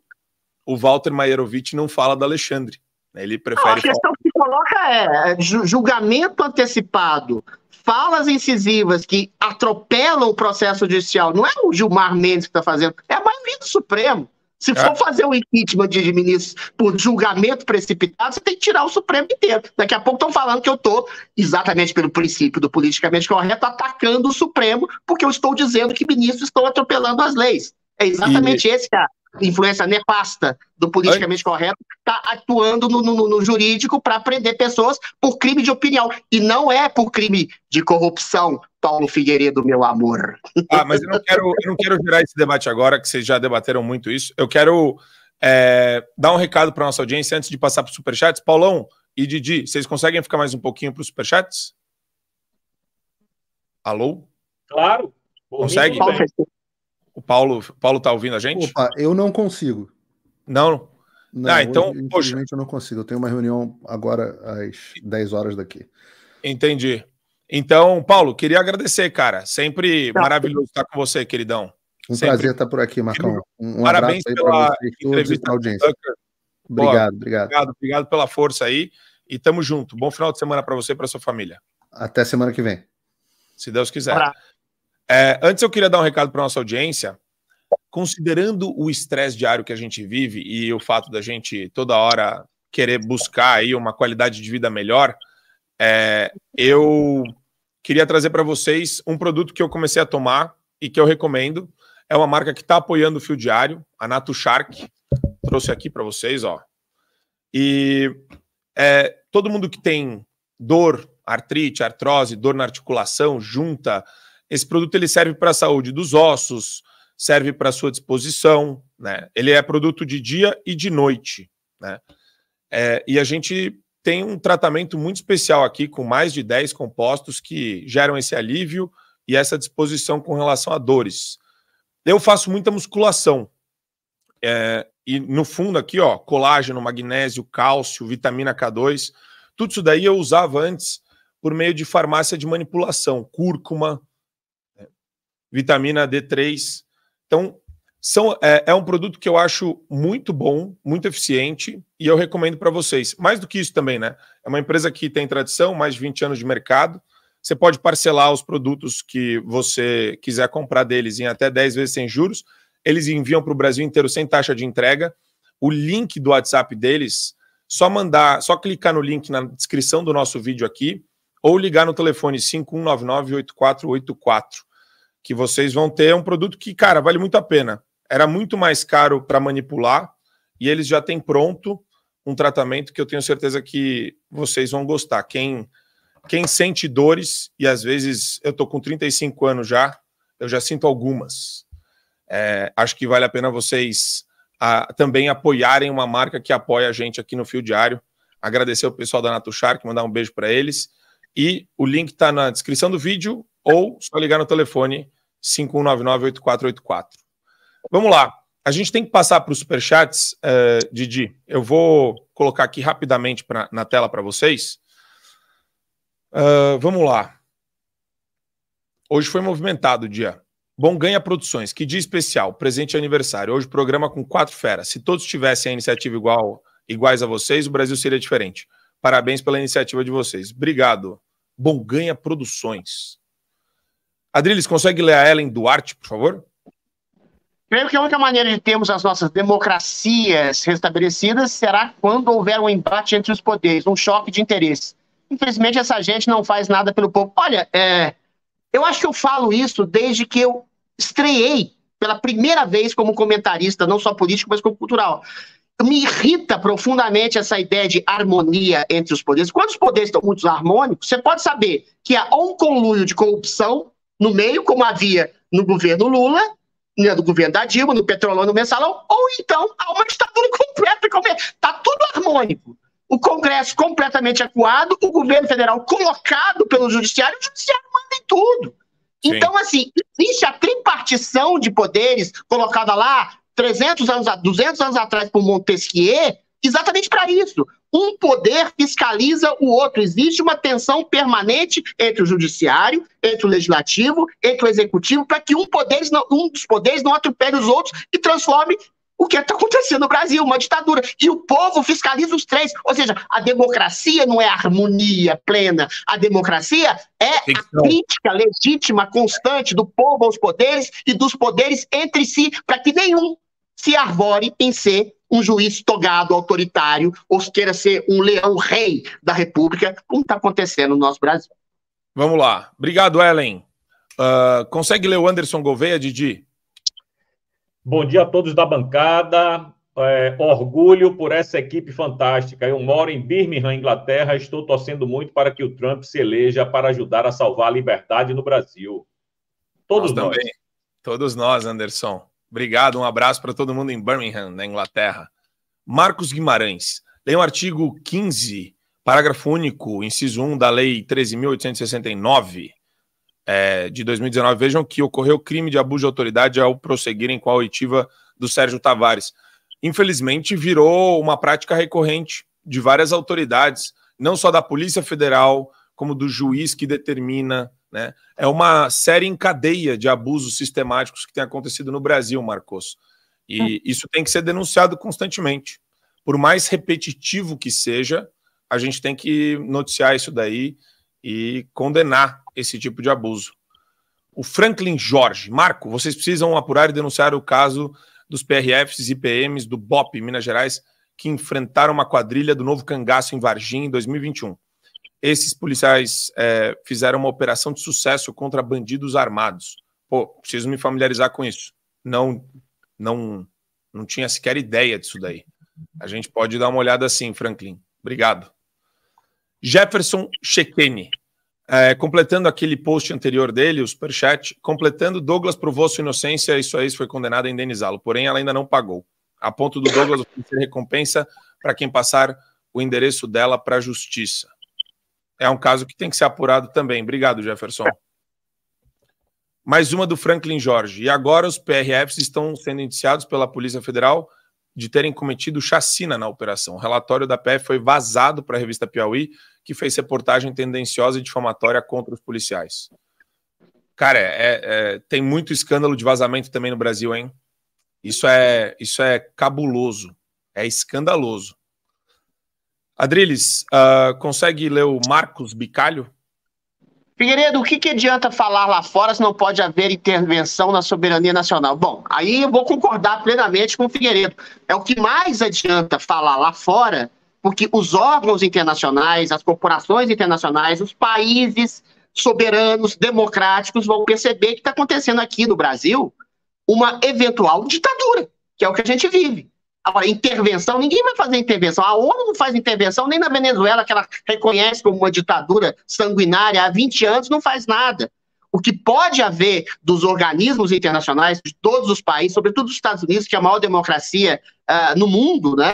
o Walter Maierovic não fala do Alexandre. Né, ele prefere. Não, a questão coloca é julgamento antecipado, falas incisivas que atropelam o processo judicial. Não é o Gilmar Mendes que está fazendo, é a maioria do Supremo. Se é. for fazer um impeachment de ministros por julgamento precipitado, você tem que tirar o Supremo inteiro. Daqui a pouco estão falando que eu estou, exatamente pelo princípio do politicamente correto, atacando o Supremo, porque eu estou dizendo que ministros estão atropelando as leis. É exatamente e... esse a, influência nefasta do politicamente Oi? correto, está atuando no, no, no jurídico para prender pessoas por crime de opinião. E não é por crime de corrupção, Paulo Figueiredo, meu amor. Ah, mas eu não quero, eu não quero gerar esse debate agora, que vocês já debateram muito isso. Eu quero é, dar um recado para nossa audiência antes de passar para os superchats. Paulão e Didi, vocês conseguem ficar mais um pouquinho para os superchats? Alô? Claro. Consegue? O Paulo, o Paulo tá ouvindo a gente? Opa, eu não consigo. Não? Não, ah, então, hoje, poxa. eu não consigo. Eu tenho uma reunião agora às 10 horas daqui. Entendi. Então, Paulo, queria agradecer, cara. Sempre tá. maravilhoso estar com você, queridão. Um Sempre. prazer estar por aqui, Marcão. Um, um Parabéns pela entrevista audiência. Obrigado, obrigado. Obrigado, obrigado pela força aí. E tamo junto. Bom final de semana para você e para sua família. Até semana que vem. Se Deus quiser. Pra... É, antes eu queria dar um recado para nossa audiência. Considerando o estresse diário que a gente vive e o fato da gente toda hora querer buscar aí uma qualidade de vida melhor, é, eu queria trazer para vocês um produto que eu comecei a tomar e que eu recomendo. É uma marca que está apoiando o Fio Diário, a Nato Shark. Trouxe aqui para vocês, ó. E é, todo mundo que tem dor, artrite, artrose, dor na articulação, junta, esse produto ele serve para a saúde dos ossos, serve para a sua disposição, né? Ele é produto de dia e de noite, né? É, e a gente tem um tratamento muito especial aqui com mais de 10 compostos que geram esse alívio e essa disposição com relação a dores. Eu faço muita musculação. É, e no fundo aqui, ó, colágeno, magnésio, cálcio, vitamina K2, tudo isso daí eu usava antes por meio de farmácia de manipulação, cúrcuma, vitamina D3. Então, são, é, é um produto que eu acho muito bom, muito eficiente e eu recomendo para vocês. Mais do que isso também, né? É uma empresa que tem tradição, mais de 20 anos de mercado. Você pode parcelar os produtos que você quiser comprar deles em até 10 vezes sem juros. Eles enviam para o Brasil inteiro sem taxa de entrega. O link do WhatsApp deles, só mandar, só clicar no link na descrição do nosso vídeo aqui ou ligar no telefone 5199 8484 que vocês vão ter é um produto que, cara, vale muito a pena. Era muito mais caro para manipular e eles já têm pronto um tratamento que eu tenho certeza que vocês vão gostar. Quem quem sente dores e às vezes eu tô com 35 anos já, eu já sinto algumas. É, acho que vale a pena vocês a, também apoiarem uma marca que apoia a gente aqui no Fio Diário. Agradecer o pessoal da Nato Shark, mandar um beijo para eles. E o link está na descrição do vídeo ou só ligar no telefone 5199-8484. Vamos lá. A gente tem que passar para os superchats, uh, Didi. Eu vou colocar aqui rapidamente pra, na tela para vocês. Uh, vamos lá. Hoje foi movimentado o dia. Bom Ganha Produções, que dia especial, presente aniversário. Hoje programa com quatro feras. Se todos tivessem a iniciativa igual, iguais a vocês, o Brasil seria diferente. Parabéns pela iniciativa de vocês. Obrigado. Bom Ganha Produções. Adriles, consegue ler a Ellen Duarte, por favor? Creio que a única maneira de termos as nossas democracias restabelecidas será quando houver um embate entre os poderes, um choque de interesses. Infelizmente, essa gente não faz nada pelo povo. Olha, é, eu acho que eu falo isso desde que eu estreiei pela primeira vez como comentarista, não só político, mas como cultural. Me irrita profundamente essa ideia de harmonia entre os poderes. Quando os poderes estão muito harmônicos, você pode saber que há um conluio de corrupção no meio, como havia no governo Lula, né, no governo da Dilma, no Petrolão, no Mensalão, ou então há uma ditadura completa. Está é? tudo harmônico. O Congresso completamente acuado, o governo federal colocado pelo Judiciário, o Judiciário manda em tudo. Sim. Então, assim, existe a tripartição de poderes colocada lá 300 anos, 200 anos atrás por Montesquieu, exatamente para isso. Um poder fiscaliza o outro. Existe uma tensão permanente entre o judiciário, entre o legislativo, entre o executivo, para que um, poder um dos poderes não atropele os outros e transforme o que é está acontecendo no Brasil, uma ditadura. E o povo fiscaliza os três. Ou seja, a democracia não é harmonia plena. A democracia é a crítica legítima, constante do povo aos poderes e dos poderes entre si, para que nenhum se arvore em ser um juiz togado, autoritário, ou queira ser um leão rei da República, como está acontecendo no nosso Brasil. Vamos lá. Obrigado, Ellen. Uh, consegue ler o Anderson Gouveia, Didi? Bom dia a todos da bancada. É, orgulho por essa equipe fantástica. Eu moro em Birmingham, Inglaterra. Estou torcendo muito para que o Trump se eleja para ajudar a salvar a liberdade no Brasil. Todos nós. nós. Todos nós, Anderson. Obrigado, um abraço para todo mundo em Birmingham, na Inglaterra. Marcos Guimarães, leia o artigo 15, parágrafo único, inciso 1 da Lei 13.869 é, de 2019. Vejam que ocorreu crime de abuso de autoridade ao prosseguirem com a oitiva do Sérgio Tavares. Infelizmente, virou uma prática recorrente de várias autoridades, não só da Polícia Federal, como do juiz que determina né? É uma série em cadeia de abusos sistemáticos que tem acontecido no Brasil, Marcos. E hum. isso tem que ser denunciado constantemente. Por mais repetitivo que seja, a gente tem que noticiar isso daí e condenar esse tipo de abuso. O Franklin Jorge, Marco, vocês precisam apurar e denunciar o caso dos PRFs e PMs do BOP, Minas Gerais, que enfrentaram uma quadrilha do novo cangaço em Varginha em 2021 esses policiais é, fizeram uma operação de sucesso contra bandidos armados. Pô, preciso me familiarizar com isso. Não, não, não tinha sequer ideia disso daí. A gente pode dar uma olhada assim, Franklin. Obrigado. Jefferson Chequene, é, completando aquele post anterior dele, o superchat, completando, Douglas provou sua inocência e aí foi condenada a indenizá-lo, porém ela ainda não pagou. A ponto do Douglas oferecer recompensa para quem passar o endereço dela para a justiça é um caso que tem que ser apurado também. Obrigado, Jefferson. Mais uma do Franklin Jorge. E agora os PRFs estão sendo indiciados pela Polícia Federal de terem cometido chacina na operação. O relatório da PF foi vazado para a revista Piauí, que fez reportagem tendenciosa e difamatória contra os policiais. Cara, é, é, tem muito escândalo de vazamento também no Brasil, hein? Isso é, isso é cabuloso, é escandaloso. Adriles, uh, consegue ler o Marcos Bicalho? Figueiredo, o que, que adianta falar lá fora se não pode haver intervenção na soberania nacional? Bom, aí eu vou concordar plenamente com o Figueiredo. É o que mais adianta falar lá fora, porque os órgãos internacionais, as corporações internacionais, os países soberanos, democráticos, vão perceber que está acontecendo aqui no Brasil uma eventual ditadura, que é o que a gente vive. Agora, intervenção, ninguém vai fazer intervenção. A ONU não faz intervenção nem na Venezuela, que ela reconhece como uma ditadura sanguinária há 20 anos, não faz nada. O que pode haver dos organismos internacionais, de todos os países, sobretudo dos Estados Unidos, que é a maior democracia uh, no mundo, né?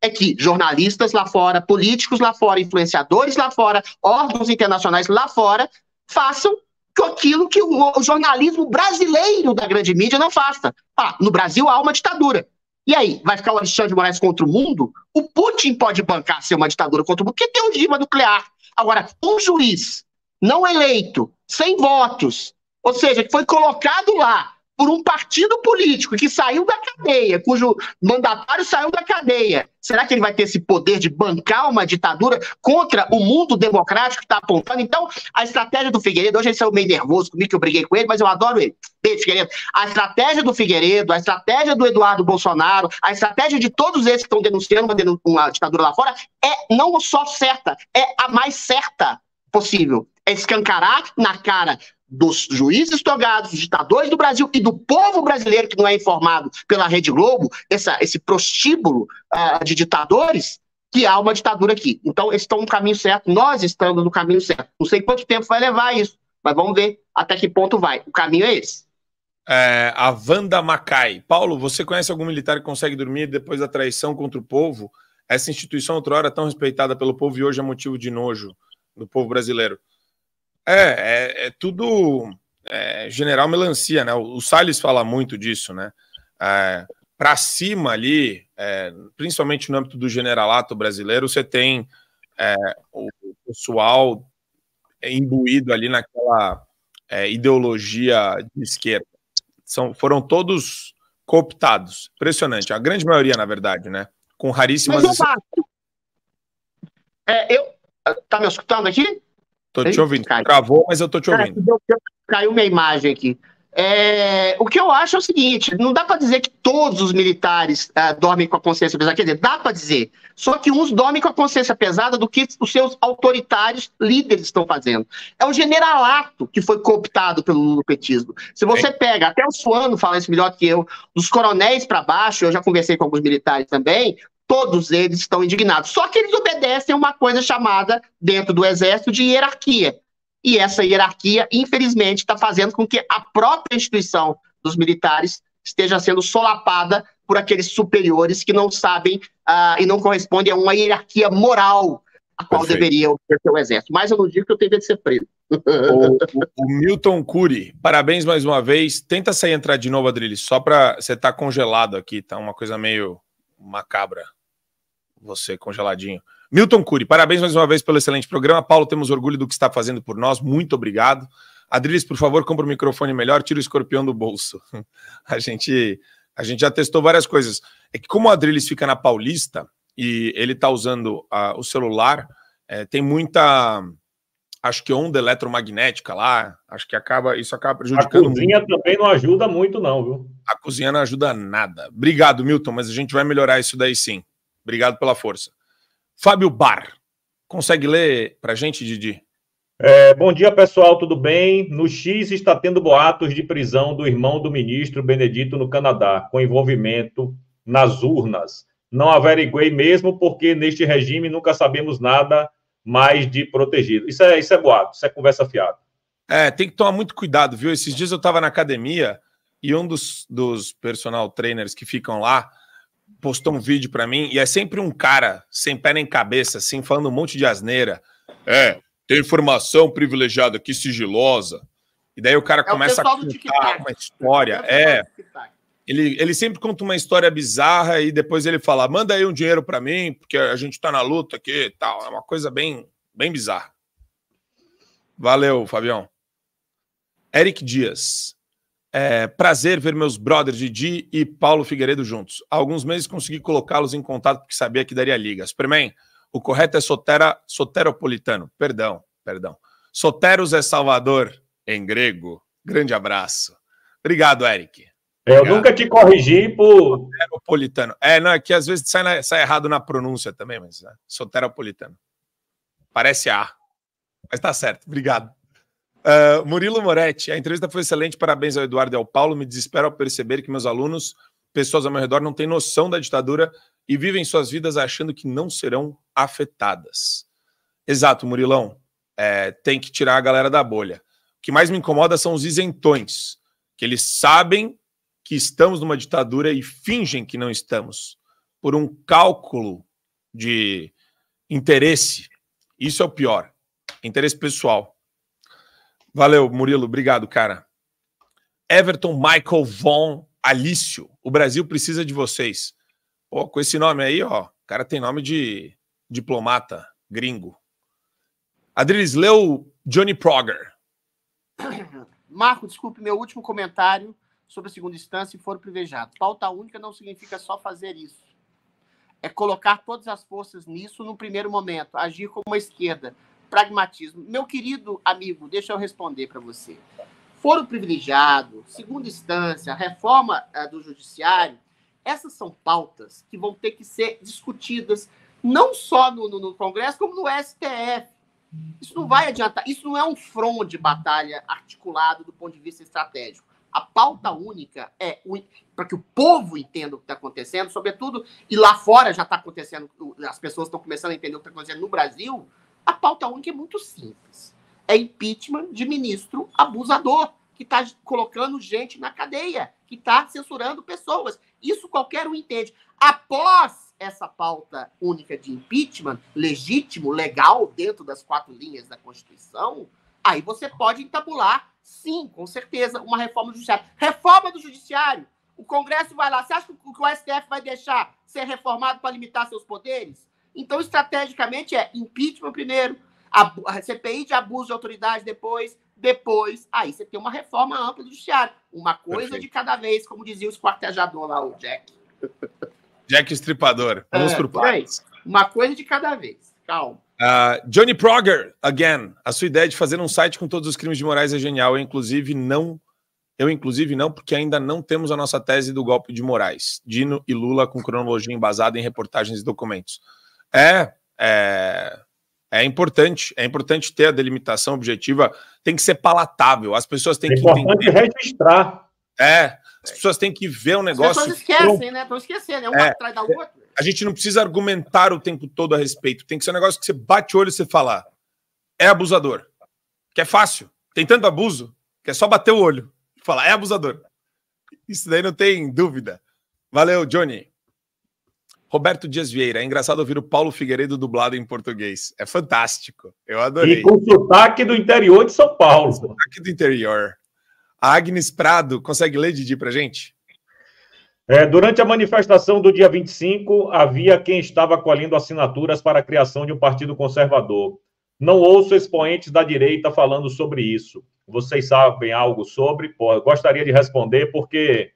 É que jornalistas lá fora, políticos lá fora, influenciadores lá fora, órgãos internacionais lá fora, façam aquilo que o jornalismo brasileiro da grande mídia não faça. Ah, no Brasil há uma ditadura. E aí, vai ficar o Alexandre de Moraes contra o mundo? O Putin pode bancar ser uma ditadura contra o mundo, porque tem um dilema nuclear. Agora, um juiz não eleito, sem votos, ou seja, que foi colocado lá por um partido político que saiu da cadeia, cujo mandatário saiu da cadeia. Será que ele vai ter esse poder de bancar uma ditadura contra o mundo democrático que está apontando? Então, a estratégia do Figueiredo, hoje ele saiu meio nervoso comigo, que eu briguei com ele, mas eu adoro ele. Beijo, Figueiredo. A estratégia do Figueiredo, a estratégia do Eduardo Bolsonaro, a estratégia de todos esses que estão denunciando uma, denun uma ditadura lá fora é não só certa, é a mais certa possível. É escancarar na cara dos juízes togados, dos ditadores do Brasil e do povo brasileiro que não é informado pela Rede Globo, essa, esse prostíbulo uh, de ditadores, que há uma ditadura aqui. Então, eles estão no caminho certo, nós estamos no caminho certo. Não sei quanto tempo vai levar isso, mas vamos ver até que ponto vai. O caminho é esse. É, a Wanda Macai. Paulo, você conhece algum militar que consegue dormir depois da traição contra o povo? Essa instituição, outrora tão respeitada pelo povo e hoje é motivo de nojo do povo brasileiro. É, é, é tudo é, general melancia, né? O, o Salles fala muito disso, né? É, para cima ali, é, principalmente no âmbito do generalato brasileiro, você tem é, o pessoal imbuído ali naquela é, ideologia de esquerda. São, foram todos cooptados. Impressionante. A grande maioria, na verdade, né? Com raríssimas... Mas, eu, tá me escutando aqui? Tô é te ouvindo. Travou, mas eu tô te Cara, ouvindo. Caiu minha imagem aqui. É, o que eu acho é o seguinte: não dá para dizer que todos os militares ah, dormem com a consciência pesada. Quer dizer, dá para dizer. Só que uns dormem com a consciência pesada do que os seus autoritários líderes estão fazendo. É o generalato que foi cooptado pelo petismo. Se você é. pega, até o Suano fala isso melhor que eu, dos coronéis para baixo, eu já conversei com alguns militares também, Todos eles estão indignados. Só que eles obedecem a uma coisa chamada, dentro do Exército, de hierarquia. E essa hierarquia, infelizmente, está fazendo com que a própria instituição dos militares esteja sendo solapada por aqueles superiores que não sabem uh, e não correspondem a uma hierarquia moral a qual Perfeito. deveria o exército. Mas eu não digo que eu teria de ser preso. O, o, o Milton Cury, parabéns mais uma vez. Tenta sair entrar de novo, Adrilles, só para você estar tá congelado aqui, tá uma coisa meio macabra. Você congeladinho. Milton Cury, parabéns mais uma vez pelo excelente programa. Paulo, temos orgulho do que está fazendo por nós. Muito obrigado. Adriles, por favor, compra o um microfone melhor, tira o escorpião do bolso. A gente, a gente já testou várias coisas. É que como o Adriles fica na Paulista e ele está usando o celular, é, tem muita acho que onda eletromagnética lá, acho que acaba isso acaba prejudicando. A cozinha muito. também não ajuda muito, não, viu? A cozinha não ajuda nada. Obrigado, Milton, mas a gente vai melhorar isso daí sim. Obrigado pela força. Fábio Bar, consegue ler para a gente, Didi? É, bom dia, pessoal, tudo bem? No X está tendo boatos de prisão do irmão do ministro Benedito no Canadá, com envolvimento nas urnas. Não averiguei mesmo, porque neste regime nunca sabemos nada mais de protegido. Isso é, isso é boato, isso é conversa fiada. É, tem que tomar muito cuidado, viu? Esses dias eu estava na academia e um dos, dos personal trainers que ficam lá postou um vídeo para mim e é sempre um cara sem pé nem cabeça, assim, falando um monte de asneira. É, tem informação privilegiada aqui, sigilosa. E daí o cara é começa o a contar uma história. É. é. Ele, ele sempre conta uma história bizarra e depois ele fala: manda aí um dinheiro para mim, porque a gente tá na luta aqui e tal. É uma coisa bem, bem bizarra. Valeu, Fabião. Eric Dias. É, prazer ver meus brothers Didi e Paulo Figueiredo juntos. Há alguns meses consegui colocá-los em contato porque sabia que daria liga. Superman, o correto é Sotera, soteropolitano. Perdão, perdão. Soteros é Salvador, em grego. Grande abraço. Obrigado, Eric. Obrigado. Eu nunca te corrigi por. Soteropolitano. É, não, é que às vezes sai, na, sai errado na pronúncia também, mas né? soteropolitano. Parece A. Mas tá certo. Obrigado. Uh, Murilo Moretti, a entrevista foi excelente, parabéns ao Eduardo e ao Paulo. Me desespero ao perceber que meus alunos, pessoas ao meu redor, não têm noção da ditadura e vivem suas vidas achando que não serão afetadas. Exato, Murilão. É, tem que tirar a galera da bolha. O que mais me incomoda são os isentões, que eles sabem que estamos numa ditadura e fingem que não estamos, por um cálculo de interesse. Isso é o pior: interesse pessoal. Valeu, Murilo. Obrigado, cara. Everton Michael Von Alício. O Brasil precisa de vocês. Pô, com esse nome aí, ó. O cara tem nome de diplomata, gringo. Adriles, leu Johnny Proger. Marco, desculpe, meu último comentário sobre a segunda instância e foro privilegiado. Pauta única não significa só fazer isso. É colocar todas as forças nisso no primeiro momento, agir como uma esquerda, pragmatismo. Meu querido amigo, deixa eu responder para você. Foro privilegiado, segunda instância, reforma eh, do judiciário, essas são pautas que vão ter que ser discutidas não só no, no, no Congresso, como no STF. Isso não vai adiantar, isso não é um front de batalha articulado do ponto de vista estratégico. A pauta única é para que o povo entenda o que está acontecendo, sobretudo, e lá fora já está acontecendo, as pessoas estão começando a entender o que está acontecendo no Brasil, a pauta única é muito simples. É impeachment de ministro abusador, que está colocando gente na cadeia, que está censurando pessoas. Isso qualquer um entende. Após essa pauta única de impeachment, legítimo, legal, dentro das quatro linhas da Constituição, aí você pode entabular, sim, com certeza, uma reforma do judiciário. Reforma do judiciário! O Congresso vai lá. Você acha que o STF vai deixar ser reformado para limitar seus poderes? Então, estrategicamente, é impeachment primeiro, a CPI de abuso de autoridade depois, depois, aí você tem uma reforma ampla do judiciário. Uma coisa Perfeito. de cada vez, como dizia o esquartejador lá, o Jack. Jack Estripador. Vamos é, por partes. Uma coisa de cada vez. Calma. Uh, Johnny Proger, again. A sua ideia de fazer um site com todos os crimes de Moraes é genial. Eu, inclusive, não. Eu, inclusive, não, porque ainda não temos a nossa tese do golpe de Moraes. Dino e Lula com cronologia embasada em reportagens e documentos é, é, é importante, é importante ter a delimitação objetiva, tem que ser palatável, as pessoas têm é que importante entender. registrar. É, as pessoas têm que ver o um negócio. As pessoas esquecem, pronto. né? Estão esquecendo, é um é, atrás da outra. A gente não precisa argumentar o tempo todo a respeito, tem que ser um negócio que você bate o olho e você fala, é abusador, que é fácil, tem tanto abuso que é só bater o olho e falar, é abusador. Isso daí não tem dúvida. Valeu, Johnny. Roberto Dias Vieira, é engraçado ouvir o Paulo Figueiredo dublado em português. É fantástico. Eu adorei. E com sotaque do interior de São Paulo. Sotaque do interior. A Agnes Prado, consegue ler, Didi, pra gente? É, durante a manifestação do dia 25, havia quem estava colhendo assinaturas para a criação de um partido conservador. Não ouço expoentes da direita falando sobre isso. Vocês sabem algo sobre? Pô, gostaria de responder, porque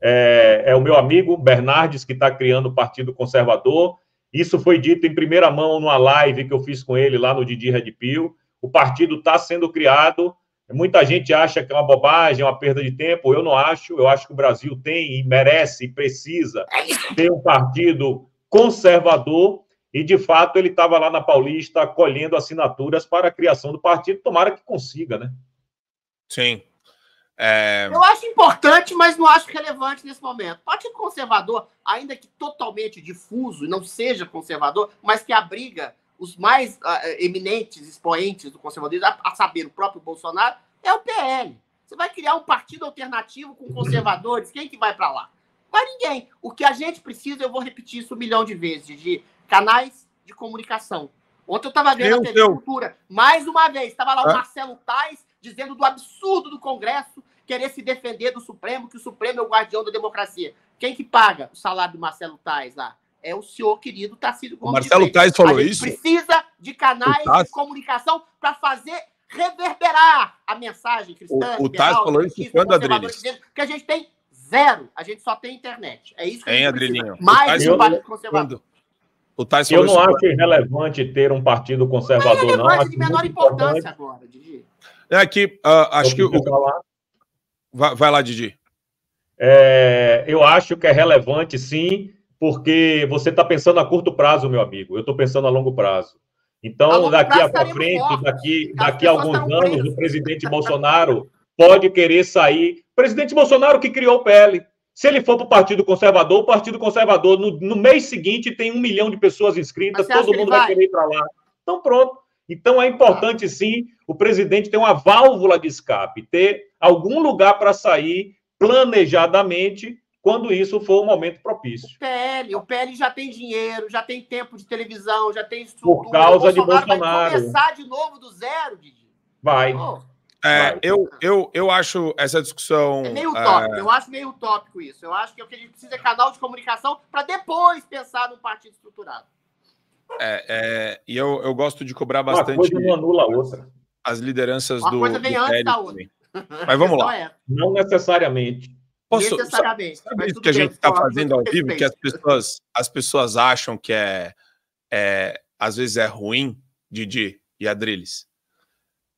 é, é o meu amigo Bernardes, que está criando o Partido Conservador. Isso foi dito em primeira mão numa live que eu fiz com ele lá no Didi Red Pill. O partido está sendo criado. Muita gente acha que é uma bobagem, uma perda de tempo. Eu não acho. Eu acho que o Brasil tem e merece e precisa ter um partido conservador. E, de fato, ele estava lá na Paulista colhendo assinaturas para a criação do partido. Tomara que consiga, né? Sim, é... Eu acho importante, mas não acho relevante nesse momento. Partido conservador, ainda que totalmente difuso e não seja conservador, mas que abriga os mais uh, eminentes expoentes do conservadorismo, a, a saber, o próprio Bolsonaro, é o PL. Você vai criar um partido alternativo com conservadores, quem que vai para lá? Vai ninguém. O que a gente precisa, eu vou repetir isso um milhão de vezes, de canais de comunicação. Ontem eu estava vendo a TV Deus. Cultura, mais uma vez, estava lá o ah. Marcelo Tais dizendo do absurdo do Congresso querer se defender do Supremo, que o Supremo é o guardião da democracia. Quem que paga o salário do Marcelo Tais lá? É o senhor querido Tarcísio Gomes. O Marcelo Tais falou isso? precisa de canais de comunicação para fazer reverberar a mensagem cristã. O, o Tais falou isso quando, Adriles? Que a gente tem zero, a gente só tem internet. É isso que tem, a gente precisa. Adrilinho. Mais um partido conservador. Quando... Eu não acho irrelevante ter um partido conservador, não. É relevante não, de menor importância agora, Didi. É que uh, acho que o, Vai, vai lá, Didi. É, eu acho que é relevante, sim, porque você está pensando a curto prazo, meu amigo. Eu estou pensando a longo prazo. Então, a longo daqui prazo a tá frente, daqui, tá daqui a alguns tá anos, o presidente Bolsonaro pode querer sair. Presidente Bolsonaro que criou o PL. Se ele for para o Partido Conservador, o Partido Conservador, no, no, mês seguinte, tem um milhão de pessoas inscritas, todo mundo vai? vai querer ir para lá. Então, pronto. Então, é importante, sim, o presidente ter uma válvula de escape, ter algum lugar para sair planejadamente quando isso for o um momento propício. O PL, o PL já tem dinheiro, já tem tempo de televisão, já tem estrutura. Por causa o Bolsonaro de Bolsonaro. Vai começar de novo do zero, Didi. Vai. Oh. É, vai. eu, eu, eu acho essa discussão. É meio utópico, é... eu acho meio utópico isso. Eu acho que é o que a gente precisa é canal de comunicação para depois pensar num partido estruturado. É, é, e eu, eu gosto de cobrar bastante. Uma coisa não anula a outra. As lideranças Uma do. Uma coisa vem do antes PL da outra. Também. Mas vamos lá. É. Não necessariamente. Posso, necessariamente. Sabe isso que a gente está fazendo ao vivo, que as pessoas, as pessoas acham que é, é às vezes é ruim, Didi e Adriles.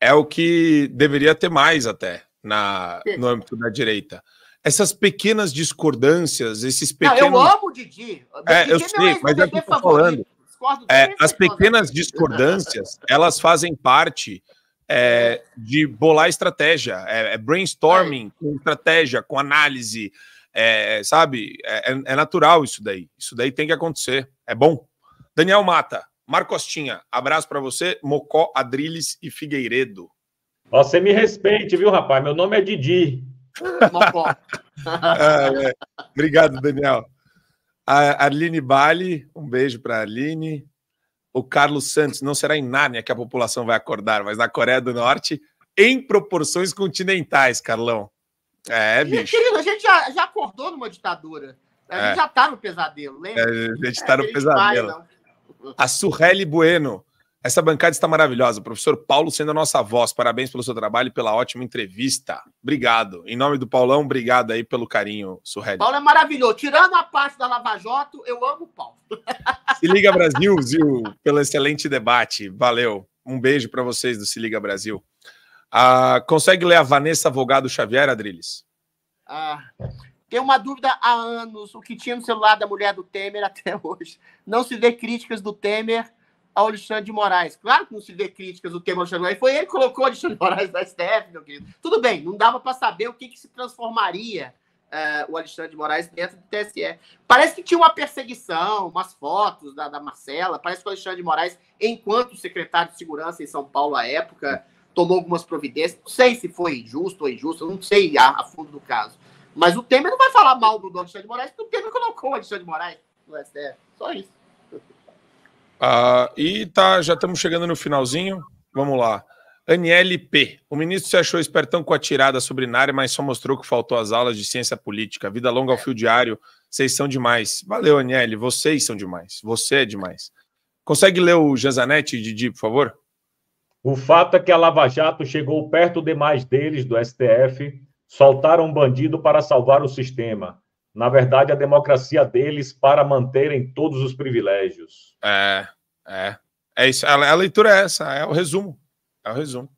É o que deveria ter mais até na, no âmbito da direita essas pequenas discordâncias, esses pequenos. Não, eu amo o Didi. É, eu é sei, mas é o que eu falando. É, as pequenas discordâncias, elas fazem parte é, de bolar estratégia, é, é brainstorming é. com estratégia, com análise, é, sabe? É, é, natural isso daí. Isso daí tem que acontecer. É bom. Daniel Mata, Marco abraço para você, Mocó, Adriles e Figueiredo. Você me respeite, viu, rapaz? Meu nome é Didi. Mocó. Obrigado, Daniel. A Arline Bali, um beijo para Arline o Carlos Santos, não será em Nárnia que a população vai acordar, mas na Coreia do Norte, em proporções continentais, Carlão. É, bicho. Querido, a gente já, já, acordou numa ditadura. A gente é. já tá no pesadelo, lembra? É, a gente tá é, no pesadelo. a Surreli Bueno. Essa bancada está maravilhosa. O professor Paulo sendo a nossa voz. Parabéns pelo seu trabalho e pela ótima entrevista. Obrigado. Em nome do Paulão, obrigado aí pelo carinho, Surrelli. Paulo é maravilhoso. Tirando a parte da Lava Jato, eu amo o Paulo. Se liga Brasil, Zil, pelo excelente debate. Valeu. Um beijo para vocês do Se Liga Brasil. Ah, consegue ler a Vanessa Vogado Xavier, Adriles? Ah, tem uma dúvida há anos, o que tinha no celular da mulher do Temer até hoje. Não se vê críticas do Temer ao Alexandre de Moraes. Claro que não se dê críticas o tema Alexandre de Moraes. Foi ele que colocou o Alexandre de Moraes na STF, meu querido. Tudo bem, não dava para saber o que, que se transformaria uh, o Alexandre de Moraes dentro do TSE. Parece que tinha uma perseguição, umas fotos da, da Marcela. Parece que o Alexandre de Moraes, enquanto secretário de Segurança em São Paulo à época, tomou algumas providências. Não sei se foi justo ou injusto, não sei a, a, fundo do caso. Mas o Temer não vai falar mal do Alexandre de Moraes, porque o Temer colocou o Alexandre de Moraes no STF. Só isso. Ah, e tá, já estamos chegando no finalzinho. Vamos lá. Aniele P. O ministro se achou espertão com a tirada sobre Nari, mas só mostrou que faltou as aulas de ciência política. Vida longa ao fio diário. Vocês são demais. Valeu, Aniele. Vocês são demais. Você é demais. Consegue ler o Janzanetti, Didi, por favor? O fato é que a Lava Jato chegou perto demais deles, do STF. Soltaram um bandido para salvar o sistema na verdade, a democracia deles para manterem todos os privilégios. É, é. É isso. A, a leitura é essa, é o resumo. É o resumo.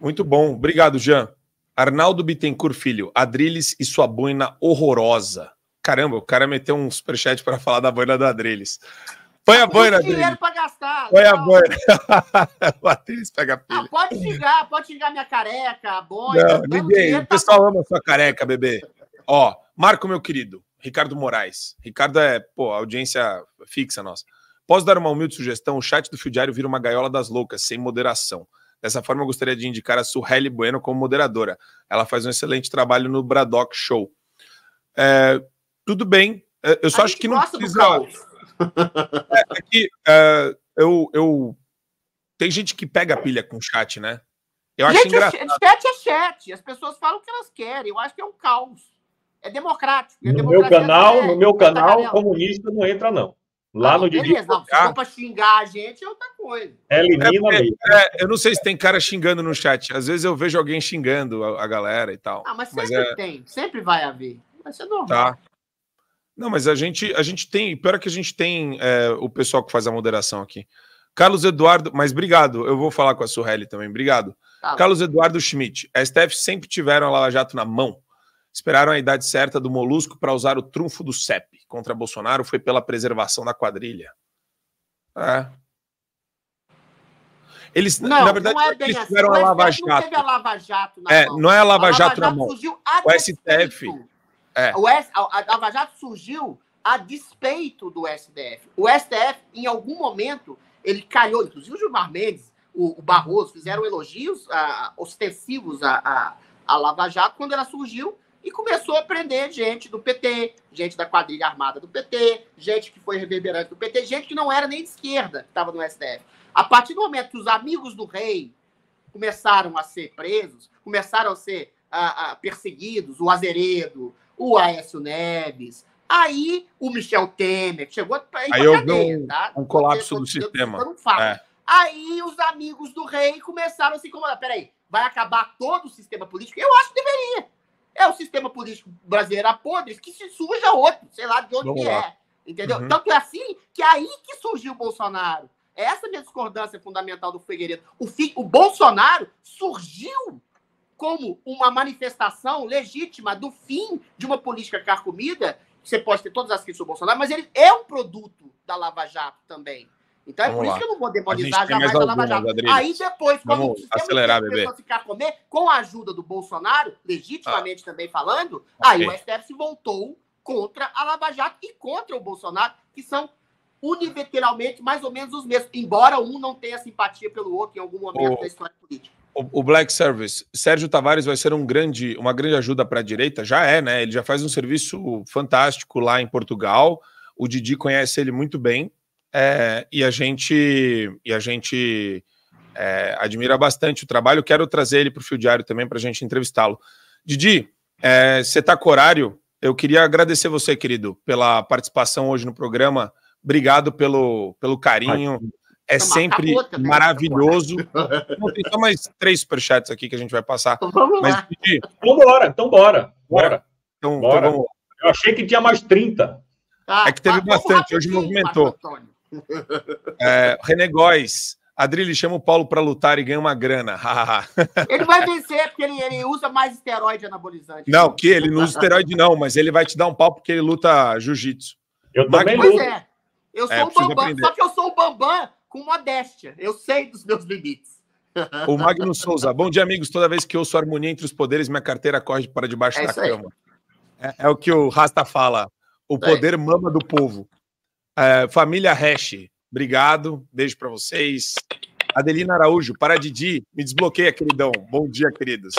Muito bom. Obrigado, Jean. Arnaldo Bittencourt Filho, Adriles e sua boina horrorosa. Caramba, o cara meteu um superchat para falar da boina da Adriles. Põe a boina, Adrilles. dinheiro para gastar. Põe não. a boina. o Adriles pega a pilha. Ah, pode xingar, pode xingar minha careca, a boina. não ninguém. O tá pessoal tá... ama sua careca, bebê. Ó, Marco, meu querido, Ricardo Moraes. Ricardo é, pô, audiência fixa nossa. Posso dar uma humilde sugestão? O chat do Fio Diário vira uma gaiola das loucas, sem moderação. Dessa forma, eu gostaria de indicar a Suheli Bueno como moderadora. Ela faz um excelente trabalho no Braddock Show. É, tudo bem. É, eu só a acho que não precisa. É, é que, é, eu, eu... Tem gente que pega pilha com o chat, né? Eu gente, acho é engraçado. Chat é chat. As pessoas falam o que elas querem. Eu acho que é um caos. É democrático. no meu canal, é, no meu canal, é comunista não entra, não. Lá no Didi. Beleza, não, ah. pra xingar a gente é outra coisa. É, elimina é, mesmo. É, eu não sei se tem cara xingando no chat. Às vezes eu vejo alguém xingando a, a galera e tal. Ah, mas sempre mas é- tem, sempre vai haver. isso é normal. Tá. Não, mas a gente, a gente tem. Pior é que a gente tem é, o pessoal que faz a moderação aqui. Carlos Eduardo, mas obrigado. Eu vou falar com a Surrelli também, obrigado. Tá. Carlos Eduardo Schmidt, a STF sempre tiveram a Lava Jato na mão esperaram a idade certa do Molusco para usar o trunfo do CEP contra Bolsonaro foi pela preservação da quadrilha. É. Eles, não, na verdade, não é eles assim. a Lava Jato. Não, a Lava Jato é, não é a Lava, a Lava Jato, Jato na mão. o STF. É. O S, a, a Lava Jato surgiu a despeito do STF. O STF, em algum momento, ele calhou, inclusive o Gilmar Mendes, o, o Barroso, fizeram elogios ah, ostensivos à, à Lava Jato quando ela surgiu, e começou a prender gente do PT, gente da quadrilha armada do PT, gente que foi reverberante do PT, gente que não era nem de esquerda, que estava no STF. A partir do momento que os amigos do rei começaram a ser presos, começaram a ser a, a, perseguidos, o Azeredo, o Aécio Neves, aí o Michel Temer, chegou para aí cadeia, um, tá? um colapso do sistema. É. Aí os amigos do rei começaram a se incomodar. Peraí, vai acabar todo o sistema político? Eu acho que deveria. É o sistema político brasileiro a que se suja outro, sei lá de onde que é. Entendeu? Uhum. Tanto é assim que é aí que surgiu o Bolsonaro. É essa é a minha discordância fundamental do Figueiredo. O, fi, o Bolsonaro surgiu como uma manifestação legítima do fim de uma política carcomida. Você pode ter todas as críticas o Bolsonaro, mas ele é um produto da Lava Jato também. Então é Vamos é por lá. isso que eu não vou demonizar jamais a Lava Jato. Aí depois, quando Vamos o acelerar, bebê. ficar comer, com a ajuda do Bolsonaro, legitimamente ah. também falando, okay. aí o STF se voltou contra a Lava Jato e contra o Bolsonaro, que são unilateralmente mais ou menos os mesmos, embora um não tenha simpatia pelo outro em algum momento da história política. O, o Black Service, Sérgio Tavares vai ser um grande, uma grande ajuda para a direita, já é, né? Ele já faz um serviço fantástico lá em Portugal. O Didi conhece ele muito bem, é, e a gente e a gente é, admira bastante o trabalho. Quero trazer ele para o Fio Diário também para a gente entrevistá-lo. Didi, é, você está com horário? Eu queria agradecer você, querido, pela participação hoje no programa. Obrigado pelo, pelo carinho. É Toma, sempre maravilhoso. tem só mais três superchats aqui que a gente vai passar. Então vamos lá. então bora, então bora. Bora. Então, então, bora. Então Eu achei que tinha mais 30. Tá, é que teve bastante, hoje movimentou. Antônio. É, René Góes. Adrilho chama o Paulo para lutar e ganha uma grana. ele vai vencer, porque ele, ele, usa mais esteroide anabolizante. Não, que ele não usa esteroide, não, mas ele vai te dar um pau porque ele luta jiu-jitsu. Eu Mag... também luto. É. Eu é, sou é, o Bambam, aprender. só que eu sou o Bambam com modéstia. Eu sei dos meus limites. O Magnus Souza. Bom dia, amigos. Toda vez que ouço harmonia entre os poderes, minha carteira corre para debaixo é da cama. É, é, o que o Rasta fala. O é poder mama do povo. É, família Hash, obrigado, beijo para vocês. Adelina Araújo, para Didi, me desbloqueia, queridão. Bom dia, queridos.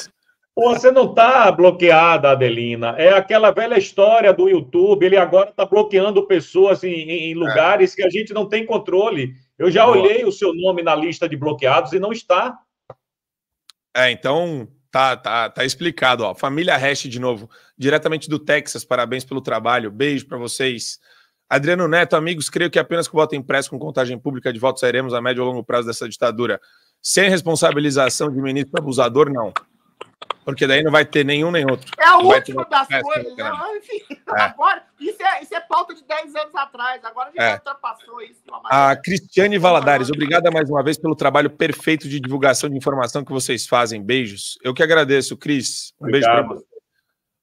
Você não está bloqueada, Adelina. É aquela velha história do YouTube. Ele agora está bloqueando pessoas em, em lugares é. que a gente não tem controle. Eu já Boa. olhei o seu nome na lista de bloqueados e não está. É, então tá, tá, tá explicado. Ó. Família Hash de novo, diretamente do Texas. Parabéns pelo trabalho. Beijo para vocês. Adriano Neto, amigos, creio que apenas com voto impresso com contagem pública de votos sairemos a médio ou longo prazo dessa ditadura. Sem responsabilização de ministro abusador, não. Porque daí não vai ter nenhum nem outro. É a última das coisas. Né? Enfim, é. agora, isso é, isso é pauta de 10 anos atrás. Agora a gente é. ultrapassou isso. A Cristiane Valadares, obrigada mais uma vez pelo trabalho perfeito de divulgação de informação que vocês fazem. Beijos. Eu que agradeço, Cris. Um obrigado. beijo para você.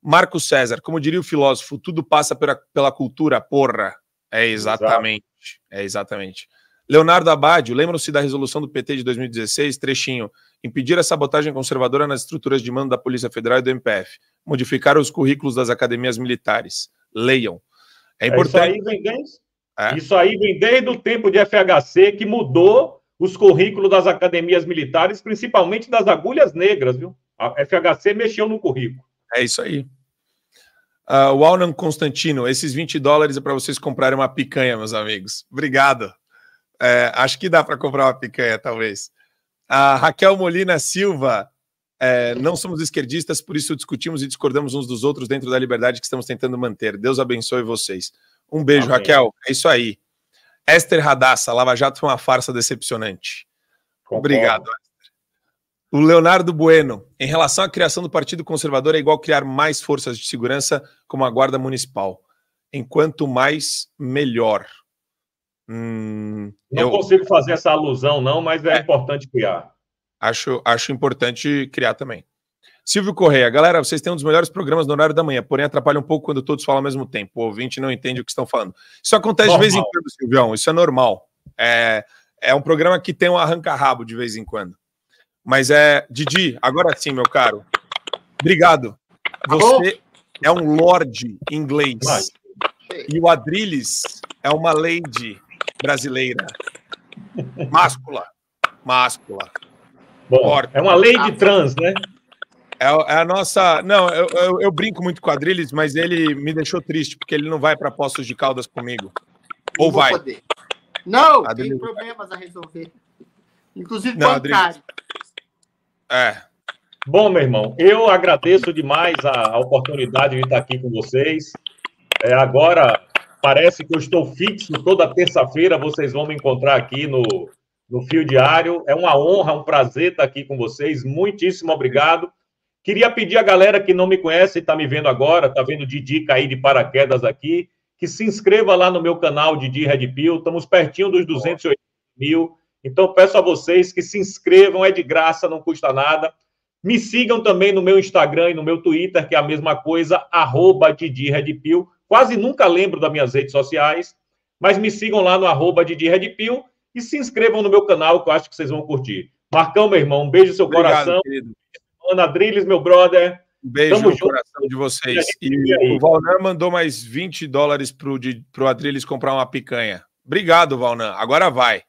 Marco César, como diria o filósofo, tudo passa pela, pela cultura, porra. É exatamente. Exato. É exatamente. Leonardo Abadio, lembram-se da resolução do PT de 2016, trechinho, impedir a sabotagem conservadora nas estruturas de mando da Polícia Federal e do MPF, modificar os currículos das academias militares. Leiam. É, é importante. Isso aí vem desde, é. isso aí vem desde o tempo de FHC que mudou os currículos das academias militares, principalmente das agulhas negras, viu? A FHC mexeu no currículo. É isso aí. Uh, o Alnan Constantino, esses 20 dólares é para vocês comprarem uma picanha, meus amigos. Obrigado. É, acho que dá para comprar uma picanha, talvez. A Raquel Molina Silva, é, não somos esquerdistas, por isso discutimos e discordamos uns dos outros dentro da liberdade que estamos tentando manter. Deus abençoe vocês. Um beijo, Amém. Raquel. É isso aí. Esther Radassa, Lava Jato foi uma farsa decepcionante. Concordo. Obrigado. O Leonardo Bueno, em relação à criação do Partido Conservador, é igual criar mais forças de segurança como a Guarda Municipal. Enquanto mais, melhor. Hum, não eu... consigo fazer essa alusão, não, mas é, é, importante criar. Acho, acho importante criar também. Silvio Correia, galera, vocês têm um dos melhores programas no horário da manhã, porém atrapalha um pouco quando todos falam ao mesmo tempo. O ouvinte não entende o que estão falando. Isso acontece normal. de vez em quando, Silvião, isso é normal. É, é um programa que tem um arranca-rabo de vez em quando. Mas é. Didi, agora sim, meu caro. Obrigado. Você é um lord inglês. E o Adrilles é uma lady brasileira. Máscula. Máscula. Bom, é uma lady trans, né? É, é a nossa. Não, eu, eu, eu, brinco muito com o Adrilles, mas ele me deixou triste, porque ele não vai para Poços de Caldas comigo. Ou vai? Poder. Não, tem problemas a resolver. Inclusive não, bancário. É. Bom, meu irmão, eu agradeço demais a, a oportunidade de estar aqui com vocês. É, agora parece que eu estou fixo toda terça-feira. Vocês vão me encontrar aqui no, no Fio Diário. É uma honra, um prazer estar aqui com vocês. Muitíssimo obrigado. Queria pedir à galera que não me conhece e está me vendo agora, está vendo Didi cair de paraquedas aqui, que se inscreva lá no meu canal Didi Red Pill. Estamos pertinho dos 280 mil. Então, peço a vocês que se inscrevam, é de graça, não custa nada. Me sigam também no meu Instagram e no meu Twitter, que é a mesma coisa, arroba Didi Redpill. Quase nunca lembro das minhas redes sociais, mas me sigam lá no arroba Didi Redpill e se inscrevam no meu canal, que eu acho que vocês vão curtir. Marcão, meu irmão, um beijo no seu Obrigado, coração. Querido. Ana Driles, meu brother. Um beijo Tamo no junto. coração de vocês. E o Valnan mandou mais 20 dólares para o Adriles comprar uma picanha. Obrigado, Valnan. Agora vai.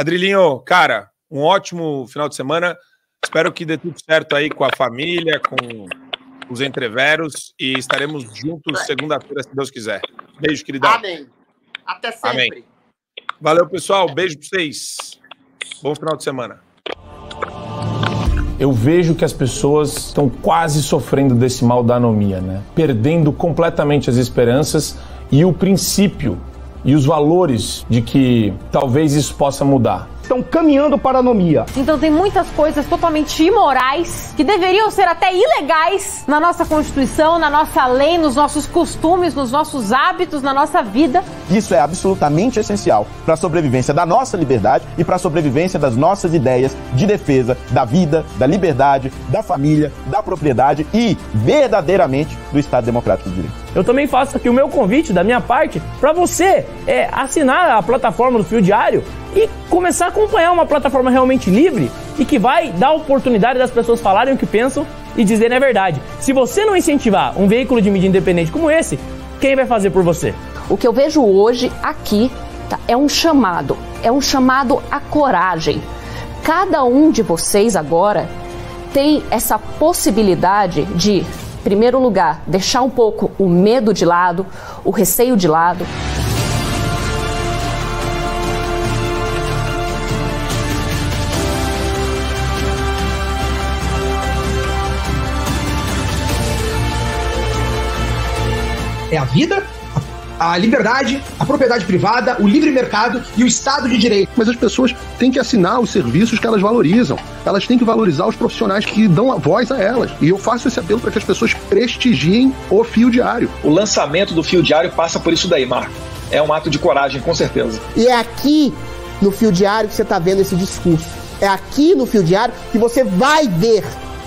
Adrilinho, cara, um ótimo final de semana. Espero que dê tudo certo aí com a família, com os entreveros e estaremos juntos segunda-feira, se Deus quiser. Beijo, queridão. Amém. Até sempre. Amém. Valeu, pessoal. Beijo pra vocês. Bom final de semana. Eu vejo que as pessoas estão quase sofrendo desse mal da anomia, né? Perdendo completamente as esperanças e o princípio e os valores de que talvez isso possa mudar estão caminhando para a anomia. Então tem muitas coisas totalmente imorais, que deveriam ser até ilegais na nossa Constituição, na nossa lei, nos nossos costumes, nos nossos hábitos, na nossa vida. Isso é absolutamente essencial para a sobrevivência da nossa liberdade e para a sobrevivência das nossas ideias de defesa da vida, da liberdade, da família, da propriedade e verdadeiramente do Estado Democrático de Direito. Eu também faço aqui o meu convite da minha parte para você é, assinar a plataforma do Fio Diário e começar a acompanhar uma plataforma realmente livre e que vai dar oportunidade das pessoas falarem o que pensam e dizerem a verdade. Se você não incentivar um veículo de mídia independente como esse, quem vai fazer por você? O que eu vejo hoje aqui tá, é um chamado, é um chamado à coragem. Cada um de vocês agora tem essa possibilidade de, em primeiro lugar, deixar um pouco o medo de lado, o receio de lado. a vida, a liberdade, a propriedade privada, o livre mercado e o Estado de Direito. Mas as pessoas têm que assinar os serviços que elas valorizam. Elas têm que valorizar os profissionais que dão a voz a elas. E eu faço esse apelo para que as pessoas prestigiem o fio diário. O lançamento do fio diário passa por isso daí, Marco. É um ato de coragem, com certeza. E é aqui no fio diário que você está vendo esse discurso. É aqui no fio diário que você vai ver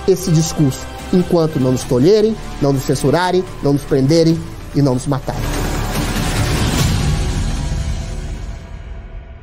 esse discurso. Enquanto não nos tolherem, não nos censurarem, não nos prenderem, e não nos matarem.